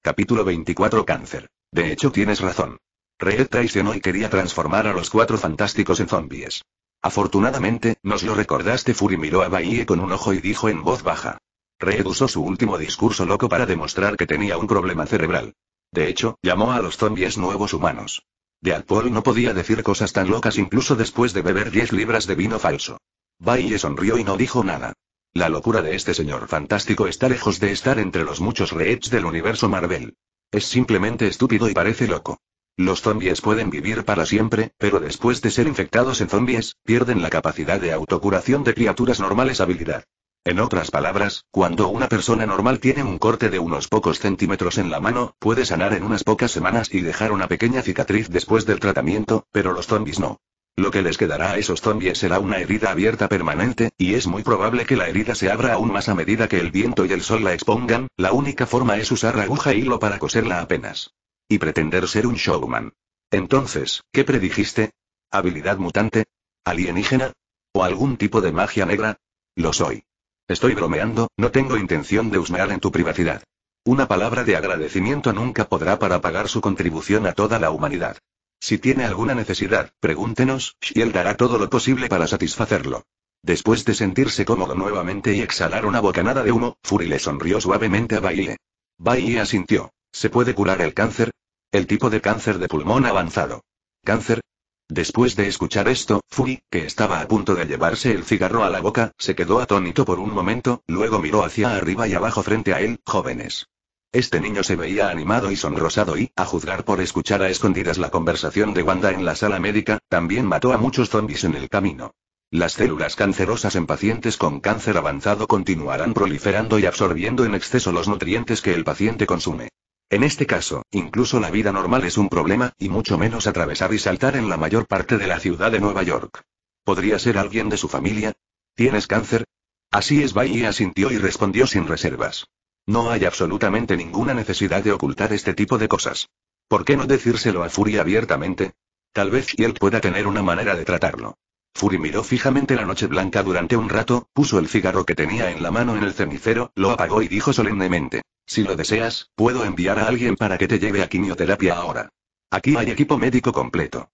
Capítulo 24 Cáncer. De hecho tienes razón. Red traicionó y quería transformar a los cuatro fantásticos en zombies. Afortunadamente, nos lo recordaste. Fury miró a Bahie con un ojo y dijo en voz baja. Red usó su último discurso loco para demostrar que tenía un problema cerebral. De hecho, llamó a los zombies nuevos humanos. De no podía decir cosas tan locas incluso después de beber 10 libras de vino falso. Bahie sonrió y no dijo nada. La locura de este señor fantástico está lejos de estar entre los muchos reeds del universo Marvel. Es simplemente estúpido y parece loco. Los zombies pueden vivir para siempre, pero después de ser infectados en zombies, pierden la capacidad de autocuración de criaturas normales habilidad. En otras palabras, cuando una persona normal tiene un corte de unos pocos centímetros en la mano, puede sanar en unas pocas semanas y dejar una pequeña cicatriz después del tratamiento, pero los zombies no. Lo que les quedará a esos zombies será una herida abierta permanente, y es muy probable que la herida se abra aún más a medida que el viento y el sol la expongan, la única forma es usar aguja e hilo para coserla apenas. Y pretender ser un showman. Entonces, ¿qué predijiste? ¿Habilidad mutante? ¿Alienígena? ¿O algún tipo de magia negra? Lo soy. Estoy bromeando, no tengo intención de husmear en tu privacidad. Una palabra de agradecimiento nunca podrá para pagar su contribución a toda la humanidad. Si tiene alguna necesidad, pregúntenos, y él dará todo lo posible para satisfacerlo. Después de sentirse cómodo nuevamente y exhalar una bocanada de humo, Fury le sonrió suavemente a Baile. Bailey asintió. ¿Se puede curar el cáncer? El tipo de cáncer de pulmón avanzado. ¿Cáncer? Después de escuchar esto, Fuji, que estaba a punto de llevarse el cigarro a la boca, se quedó atónito por un momento, luego miró hacia arriba y abajo frente a él, jóvenes. Este niño se veía animado y sonrosado y, a juzgar por escuchar a escondidas la conversación de Wanda en la sala médica, también mató a muchos zombies en el camino. Las células cancerosas en pacientes con cáncer avanzado continuarán proliferando y absorbiendo en exceso los nutrientes que el paciente consume. En este caso, incluso la vida normal es un problema, y mucho menos atravesar y saltar en la mayor parte de la ciudad de Nueva York. ¿Podría ser alguien de su familia? ¿Tienes cáncer? Así es, Bai asintió y respondió sin reservas. No hay absolutamente ninguna necesidad de ocultar este tipo de cosas. ¿Por qué no decírselo a Furia abiertamente? Tal vez él pueda tener una manera de tratarlo. Fury miró fijamente la noche blanca durante un rato, puso el cigarro que tenía en la mano en el cenicero, lo apagó y dijo solemnemente. Si lo deseas, puedo enviar a alguien para que te lleve a quimioterapia ahora. Aquí hay equipo médico completo.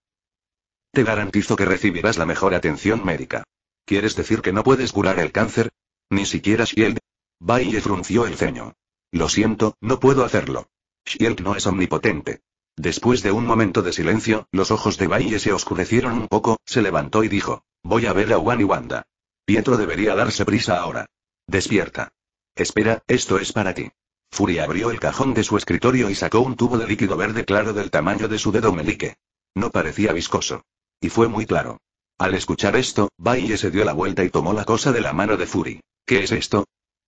Te garantizo que recibirás la mejor atención médica. ¿Quieres decir que no puedes curar el cáncer? Ni siquiera Shield. Bailey frunció el ceño. Lo siento, no puedo hacerlo. Shield no es omnipotente. Después de un momento de silencio, los ojos de Baye se oscurecieron un poco, se levantó y dijo, voy a ver a Wan y Wanda. Pietro debería darse prisa ahora. Despierta. Espera, esto es para ti. Fury abrió el cajón de su escritorio y sacó un tubo de líquido verde claro del tamaño de su dedo melique. No parecía viscoso. Y fue muy claro. Al escuchar esto, Baille se dio la vuelta y tomó la cosa de la mano de Fury. ¿Qué es esto?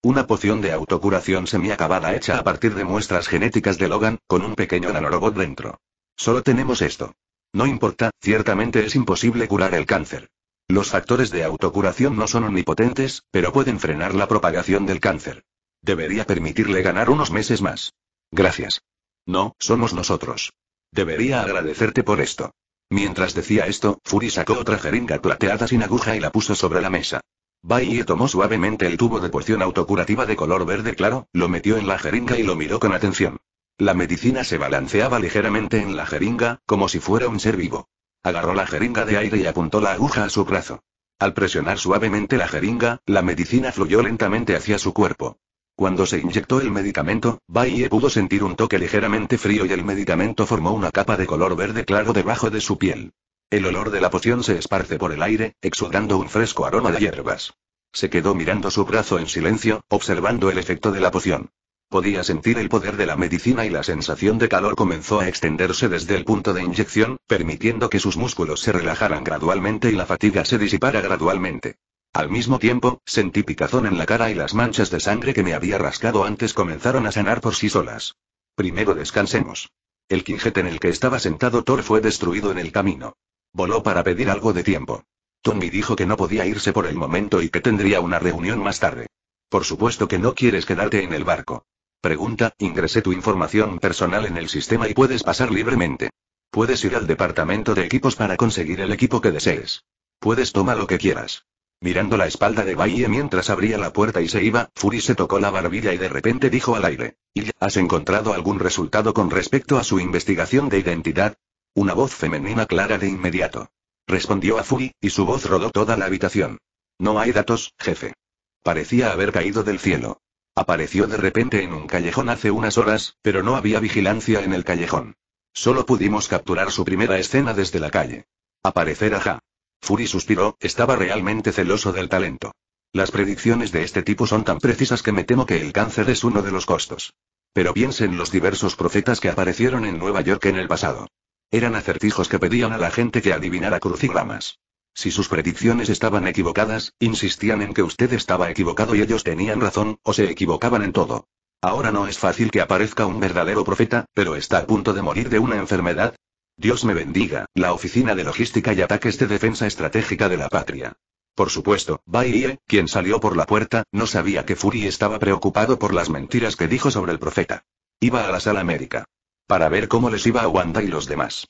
Una poción de autocuración semiacabada hecha a partir de muestras genéticas de Logan, con un pequeño nanorobot dentro. Solo tenemos esto. No importa, ciertamente es imposible curar el cáncer. Los factores de autocuración no son omnipotentes, pero pueden frenar la propagación del cáncer. Debería permitirle ganar unos meses más. Gracias. No, somos nosotros. Debería agradecerte por esto. Mientras decía esto, Fury sacó otra jeringa plateada sin aguja y la puso sobre la mesa. Baye tomó suavemente el tubo de porción autocurativa de color verde claro, lo metió en la jeringa y lo miró con atención. La medicina se balanceaba ligeramente en la jeringa, como si fuera un ser vivo. Agarró la jeringa de aire y apuntó la aguja a su brazo. Al presionar suavemente la jeringa, la medicina fluyó lentamente hacia su cuerpo. Cuando se inyectó el medicamento, Baye pudo sentir un toque ligeramente frío y el medicamento formó una capa de color verde claro debajo de su piel. El olor de la poción se esparce por el aire, exudando un fresco aroma de hierbas. Se quedó mirando su brazo en silencio, observando el efecto de la poción. Podía sentir el poder de la medicina y la sensación de calor comenzó a extenderse desde el punto de inyección, permitiendo que sus músculos se relajaran gradualmente y la fatiga se disipara gradualmente. Al mismo tiempo, sentí picazón en la cara y las manchas de sangre que me había rascado antes comenzaron a sanar por sí solas. Primero descansemos. El quinjet en el que estaba sentado Thor fue destruido en el camino. Voló para pedir algo de tiempo. Tommy dijo que no podía irse por el momento y que tendría una reunión más tarde. Por supuesto que no quieres quedarte en el barco. Pregunta, ingresé tu información personal en el sistema y puedes pasar libremente. Puedes ir al departamento de equipos para conseguir el equipo que desees. Puedes tomar lo que quieras. Mirando la espalda de Bahía mientras abría la puerta y se iba, Fury se tocó la barbilla y de repente dijo al aire, ¿Y has encontrado algún resultado con respecto a su investigación de identidad? Una voz femenina clara de inmediato. Respondió a Fury, y su voz rodó toda la habitación. No hay datos, jefe. Parecía haber caído del cielo. Apareció de repente en un callejón hace unas horas, pero no había vigilancia en el callejón. Solo pudimos capturar su primera escena desde la calle. Aparecer ajá. Fury suspiró, estaba realmente celoso del talento. Las predicciones de este tipo son tan precisas que me temo que el cáncer es uno de los costos. Pero piensen los diversos profetas que aparecieron en Nueva York en el pasado. Eran acertijos que pedían a la gente que adivinara crucigramas. Si sus predicciones estaban equivocadas, insistían en que usted estaba equivocado y ellos tenían razón, o se equivocaban en todo. Ahora no es fácil que aparezca un verdadero profeta, pero está a punto de morir de una enfermedad. Dios me bendiga, la Oficina de Logística y Ataques de Defensa Estratégica de la Patria. Por supuesto, Baie, quien salió por la puerta, no sabía que Fury estaba preocupado por las mentiras que dijo sobre el profeta. Iba a la sala médica. Para ver cómo les iba a Wanda y los demás.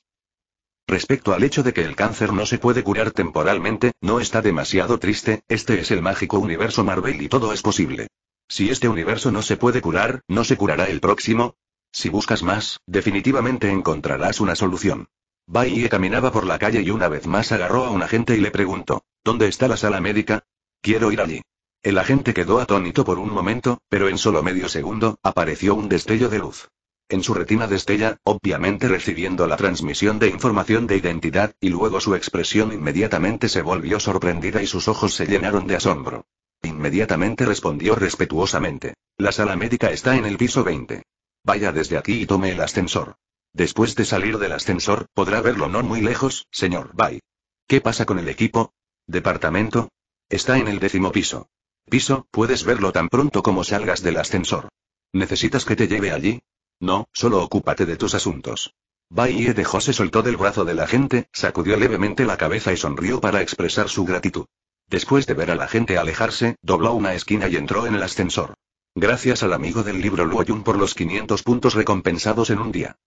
Respecto al hecho de que el cáncer no se puede curar temporalmente, no está demasiado triste, este es el mágico universo Marvel y todo es posible. Si este universo no se puede curar, ¿no se curará el próximo? Si buscas más, definitivamente encontrarás una solución. y caminaba por la calle y una vez más agarró a un agente y le preguntó, ¿dónde está la sala médica? Quiero ir allí. El agente quedó atónito por un momento, pero en solo medio segundo, apareció un destello de luz. En su retina destella, obviamente recibiendo la transmisión de información de identidad, y luego su expresión inmediatamente se volvió sorprendida y sus ojos se llenaron de asombro. Inmediatamente respondió respetuosamente. La sala médica está en el piso 20. Vaya desde aquí y tome el ascensor. Después de salir del ascensor, podrá verlo no muy lejos, señor Bay. ¿Qué pasa con el equipo? ¿Departamento? Está en el décimo piso. Piso, puedes verlo tan pronto como salgas del ascensor. ¿Necesitas que te lleve allí? No, solo ocúpate de tus asuntos. Baie dejóse se soltó del brazo de la gente, sacudió levemente la cabeza y sonrió para expresar su gratitud. Después de ver a la gente alejarse, dobló una esquina y entró en el ascensor. Gracias al amigo del libro Luoyun por los 500 puntos recompensados en un día.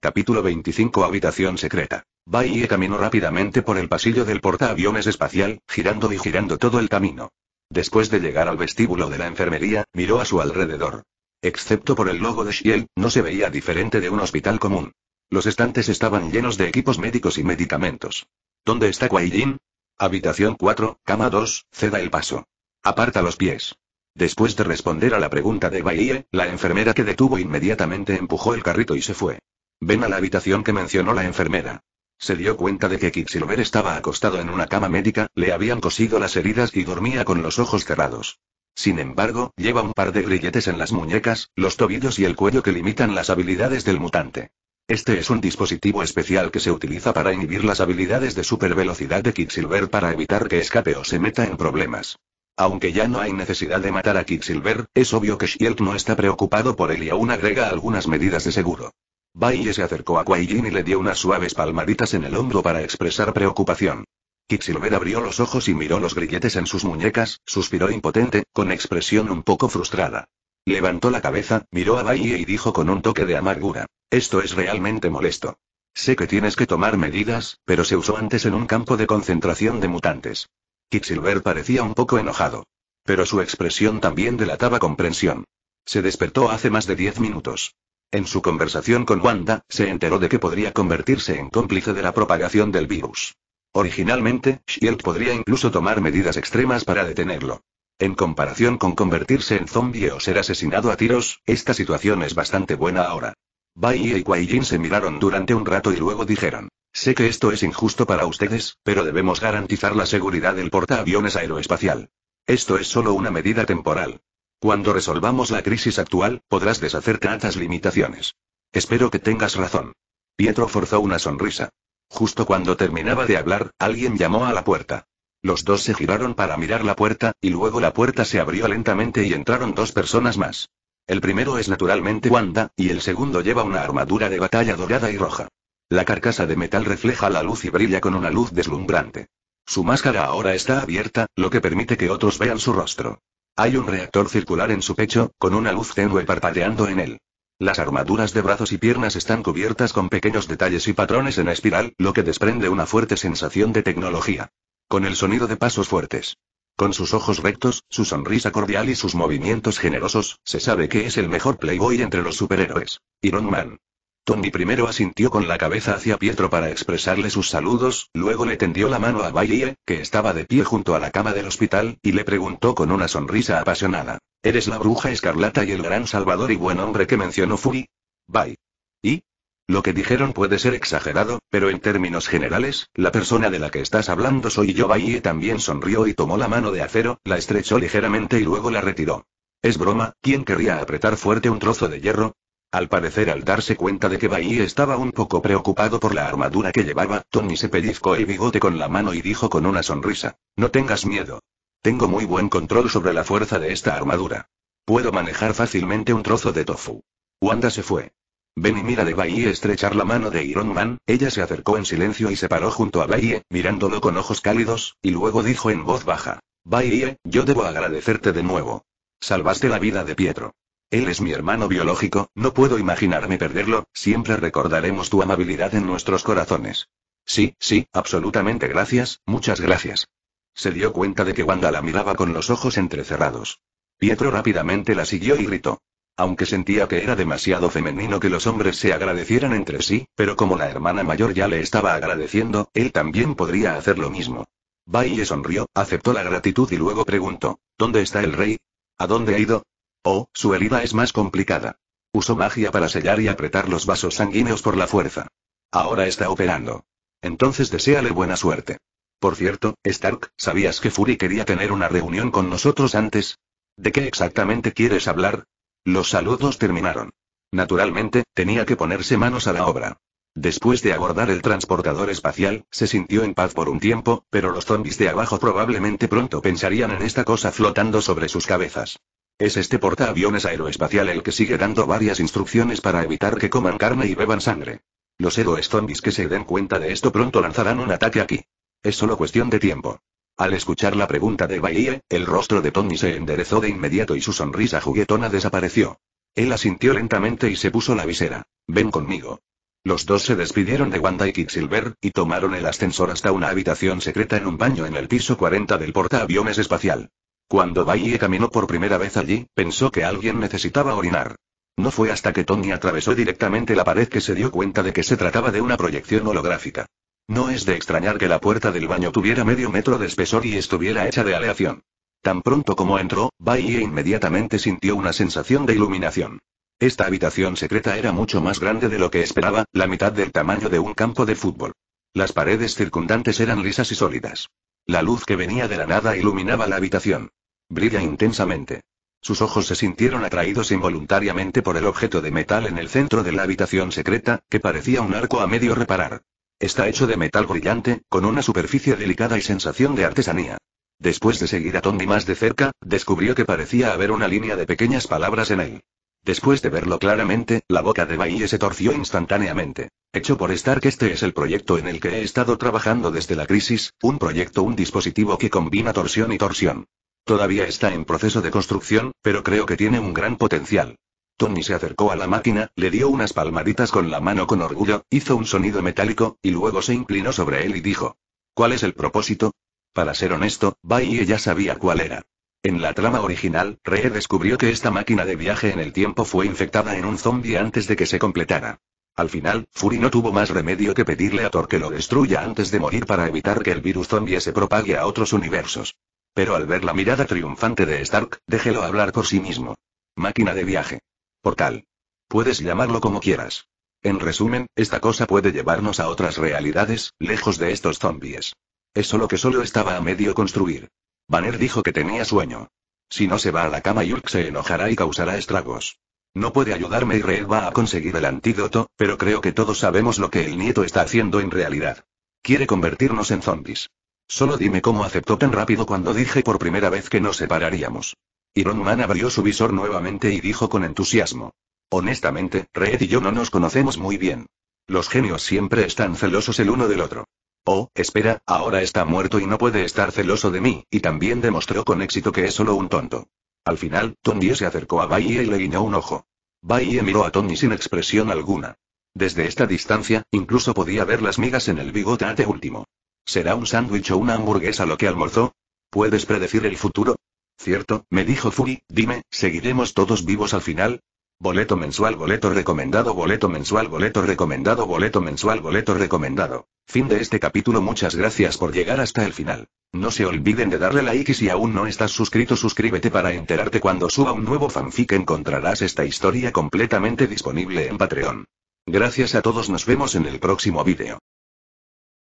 Capítulo 25 Habitación secreta. Baie caminó rápidamente por el pasillo del portaaviones espacial, girando y girando todo el camino. Después de llegar al vestíbulo de la enfermería, miró a su alrededor. Excepto por el logo de Shiel, no se veía diferente de un hospital común. Los estantes estaban llenos de equipos médicos y medicamentos. ¿Dónde está Jin? Habitación 4, cama 2, ceda el paso. Aparta los pies. Después de responder a la pregunta de Baiye, la enfermera que detuvo inmediatamente empujó el carrito y se fue. Ven a la habitación que mencionó la enfermera. Se dio cuenta de que Quicksilver estaba acostado en una cama médica, le habían cosido las heridas y dormía con los ojos cerrados. Sin embargo, lleva un par de grilletes en las muñecas, los tobillos y el cuello que limitan las habilidades del mutante. Este es un dispositivo especial que se utiliza para inhibir las habilidades de supervelocidad de Quicksilver para evitar que escape o se meta en problemas. Aunque ya no hay necesidad de matar a Quicksilver, es obvio que Shield no está preocupado por él y aún agrega algunas medidas de seguro. Bailey se acercó a Kuai y le dio unas suaves palmaditas en el hombro para expresar preocupación. Quicksilver abrió los ojos y miró los grilletes en sus muñecas, suspiró impotente, con expresión un poco frustrada. Levantó la cabeza, miró a valle y dijo con un toque de amargura. Esto es realmente molesto. Sé que tienes que tomar medidas, pero se usó antes en un campo de concentración de mutantes. Quicksilver parecía un poco enojado. Pero su expresión también delataba comprensión. Se despertó hace más de diez minutos. En su conversación con Wanda, se enteró de que podría convertirse en cómplice de la propagación del virus. Originalmente, Shield podría incluso tomar medidas extremas para detenerlo. En comparación con convertirse en zombie o ser asesinado a tiros, esta situación es bastante buena ahora. Bai y Kuai Jin se miraron durante un rato y luego dijeron. Sé que esto es injusto para ustedes, pero debemos garantizar la seguridad del portaaviones aeroespacial. Esto es solo una medida temporal. Cuando resolvamos la crisis actual, podrás deshacer tantas limitaciones. Espero que tengas razón. Pietro forzó una sonrisa. Justo cuando terminaba de hablar, alguien llamó a la puerta. Los dos se giraron para mirar la puerta, y luego la puerta se abrió lentamente y entraron dos personas más. El primero es naturalmente Wanda, y el segundo lleva una armadura de batalla dorada y roja. La carcasa de metal refleja la luz y brilla con una luz deslumbrante. Su máscara ahora está abierta, lo que permite que otros vean su rostro. Hay un reactor circular en su pecho, con una luz tenue parpadeando en él. Las armaduras de brazos y piernas están cubiertas con pequeños detalles y patrones en espiral, lo que desprende una fuerte sensación de tecnología. Con el sonido de pasos fuertes. Con sus ojos rectos, su sonrisa cordial y sus movimientos generosos, se sabe que es el mejor playboy entre los superhéroes. Iron Man. Tony primero asintió con la cabeza hacia Pietro para expresarle sus saludos, luego le tendió la mano a Bailey, que estaba de pie junto a la cama del hospital, y le preguntó con una sonrisa apasionada. ¿Eres la bruja escarlata y el gran salvador y buen hombre que mencionó Fury? Bye. ¿Y? Lo que dijeron puede ser exagerado, pero en términos generales, la persona de la que estás hablando soy yo. Y también sonrió y tomó la mano de acero, la estrechó ligeramente y luego la retiró. Es broma, ¿quién querría apretar fuerte un trozo de hierro? Al parecer al darse cuenta de que Bye estaba un poco preocupado por la armadura que llevaba, Tony se pellizcó el bigote con la mano y dijo con una sonrisa. No tengas miedo. Tengo muy buen control sobre la fuerza de esta armadura. Puedo manejar fácilmente un trozo de tofu. Wanda se fue. Ven y mira de y estrechar la mano de Iron Man, ella se acercó en silencio y se paró junto a Baiye, mirándolo con ojos cálidos, y luego dijo en voz baja. Baiye, yo debo agradecerte de nuevo. Salvaste la vida de Pietro. Él es mi hermano biológico, no puedo imaginarme perderlo, siempre recordaremos tu amabilidad en nuestros corazones. Sí, sí, absolutamente gracias, muchas gracias. Se dio cuenta de que Wanda la miraba con los ojos entrecerrados. Pietro rápidamente la siguió y gritó. Aunque sentía que era demasiado femenino que los hombres se agradecieran entre sí, pero como la hermana mayor ya le estaba agradeciendo, él también podría hacer lo mismo. Baile sonrió, aceptó la gratitud y luego preguntó, ¿Dónde está el rey? ¿A dónde ha ido? Oh, su herida es más complicada. Usó magia para sellar y apretar los vasos sanguíneos por la fuerza. Ahora está operando. Entonces deséale buena suerte. Por cierto, Stark, ¿sabías que Fury quería tener una reunión con nosotros antes? ¿De qué exactamente quieres hablar? Los saludos terminaron. Naturalmente, tenía que ponerse manos a la obra. Después de abordar el transportador espacial, se sintió en paz por un tiempo, pero los zombies de abajo probablemente pronto pensarían en esta cosa flotando sobre sus cabezas. Es este portaaviones aeroespacial el que sigue dando varias instrucciones para evitar que coman carne y beban sangre. Los héroes zombies que se den cuenta de esto pronto lanzarán un ataque aquí. Es solo cuestión de tiempo. Al escuchar la pregunta de Bailey, el rostro de Tony se enderezó de inmediato y su sonrisa juguetona desapareció. Él asintió lentamente y se puso la visera. Ven conmigo. Los dos se despidieron de Wanda y Kicksilver, y tomaron el ascensor hasta una habitación secreta en un baño en el piso 40 del portaaviones espacial. Cuando Bailey caminó por primera vez allí, pensó que alguien necesitaba orinar. No fue hasta que Tony atravesó directamente la pared que se dio cuenta de que se trataba de una proyección holográfica. No es de extrañar que la puerta del baño tuviera medio metro de espesor y estuviera hecha de aleación. Tan pronto como entró, Bailey inmediatamente sintió una sensación de iluminación. Esta habitación secreta era mucho más grande de lo que esperaba, la mitad del tamaño de un campo de fútbol. Las paredes circundantes eran lisas y sólidas. La luz que venía de la nada iluminaba la habitación. Brilla intensamente. Sus ojos se sintieron atraídos involuntariamente por el objeto de metal en el centro de la habitación secreta, que parecía un arco a medio reparar. Está hecho de metal brillante, con una superficie delicada y sensación de artesanía. Después de seguir a Tommy más de cerca, descubrió que parecía haber una línea de pequeñas palabras en él. Después de verlo claramente, la boca de Bailey se torció instantáneamente. Hecho por Stark, este es el proyecto en el que he estado trabajando desde la crisis, un proyecto, un dispositivo que combina torsión y torsión. Todavía está en proceso de construcción, pero creo que tiene un gran potencial. Tony se acercó a la máquina, le dio unas palmaditas con la mano con orgullo, hizo un sonido metálico, y luego se inclinó sobre él y dijo. ¿Cuál es el propósito? Para ser honesto, y ya sabía cuál era. En la trama original, rey descubrió que esta máquina de viaje en el tiempo fue infectada en un zombie antes de que se completara. Al final, Fury no tuvo más remedio que pedirle a Thor que lo destruya antes de morir para evitar que el virus zombie se propague a otros universos. Pero al ver la mirada triunfante de Stark, déjelo hablar por sí mismo. Máquina de viaje. Portal. Puedes llamarlo como quieras. En resumen, esta cosa puede llevarnos a otras realidades, lejos de estos zombies. Eso lo que solo estaba a medio construir. Banner dijo que tenía sueño. Si no se va a la cama, Yulk se enojará y causará estragos. No puede ayudarme y Red va a conseguir el antídoto, pero creo que todos sabemos lo que el nieto está haciendo en realidad. Quiere convertirnos en zombies. Solo dime cómo aceptó tan rápido cuando dije por primera vez que nos separaríamos. Iron Man abrió su visor nuevamente y dijo con entusiasmo. Honestamente, Red y yo no nos conocemos muy bien. Los genios siempre están celosos el uno del otro. Oh, espera, ahora está muerto y no puede estar celoso de mí, y también demostró con éxito que es solo un tonto. Al final, Tony se acercó a Bahía y le guiñó un ojo. Bahía miró a Tony sin expresión alguna. Desde esta distancia, incluso podía ver las migas en el bigote último. ¿Será un sándwich o una hamburguesa lo que almorzó? ¿Puedes predecir el futuro? Cierto, me dijo Fury, dime, ¿seguiremos todos vivos al final? Boleto mensual, boleto recomendado, boleto mensual, boleto recomendado, boleto mensual, boleto recomendado. Fin de este capítulo, muchas gracias por llegar hasta el final. No se olviden de darle like y si aún no estás suscrito, suscríbete para enterarte cuando suba un nuevo fanfic. Encontrarás esta historia completamente disponible en Patreon. Gracias a todos, nos vemos en el próximo vídeo.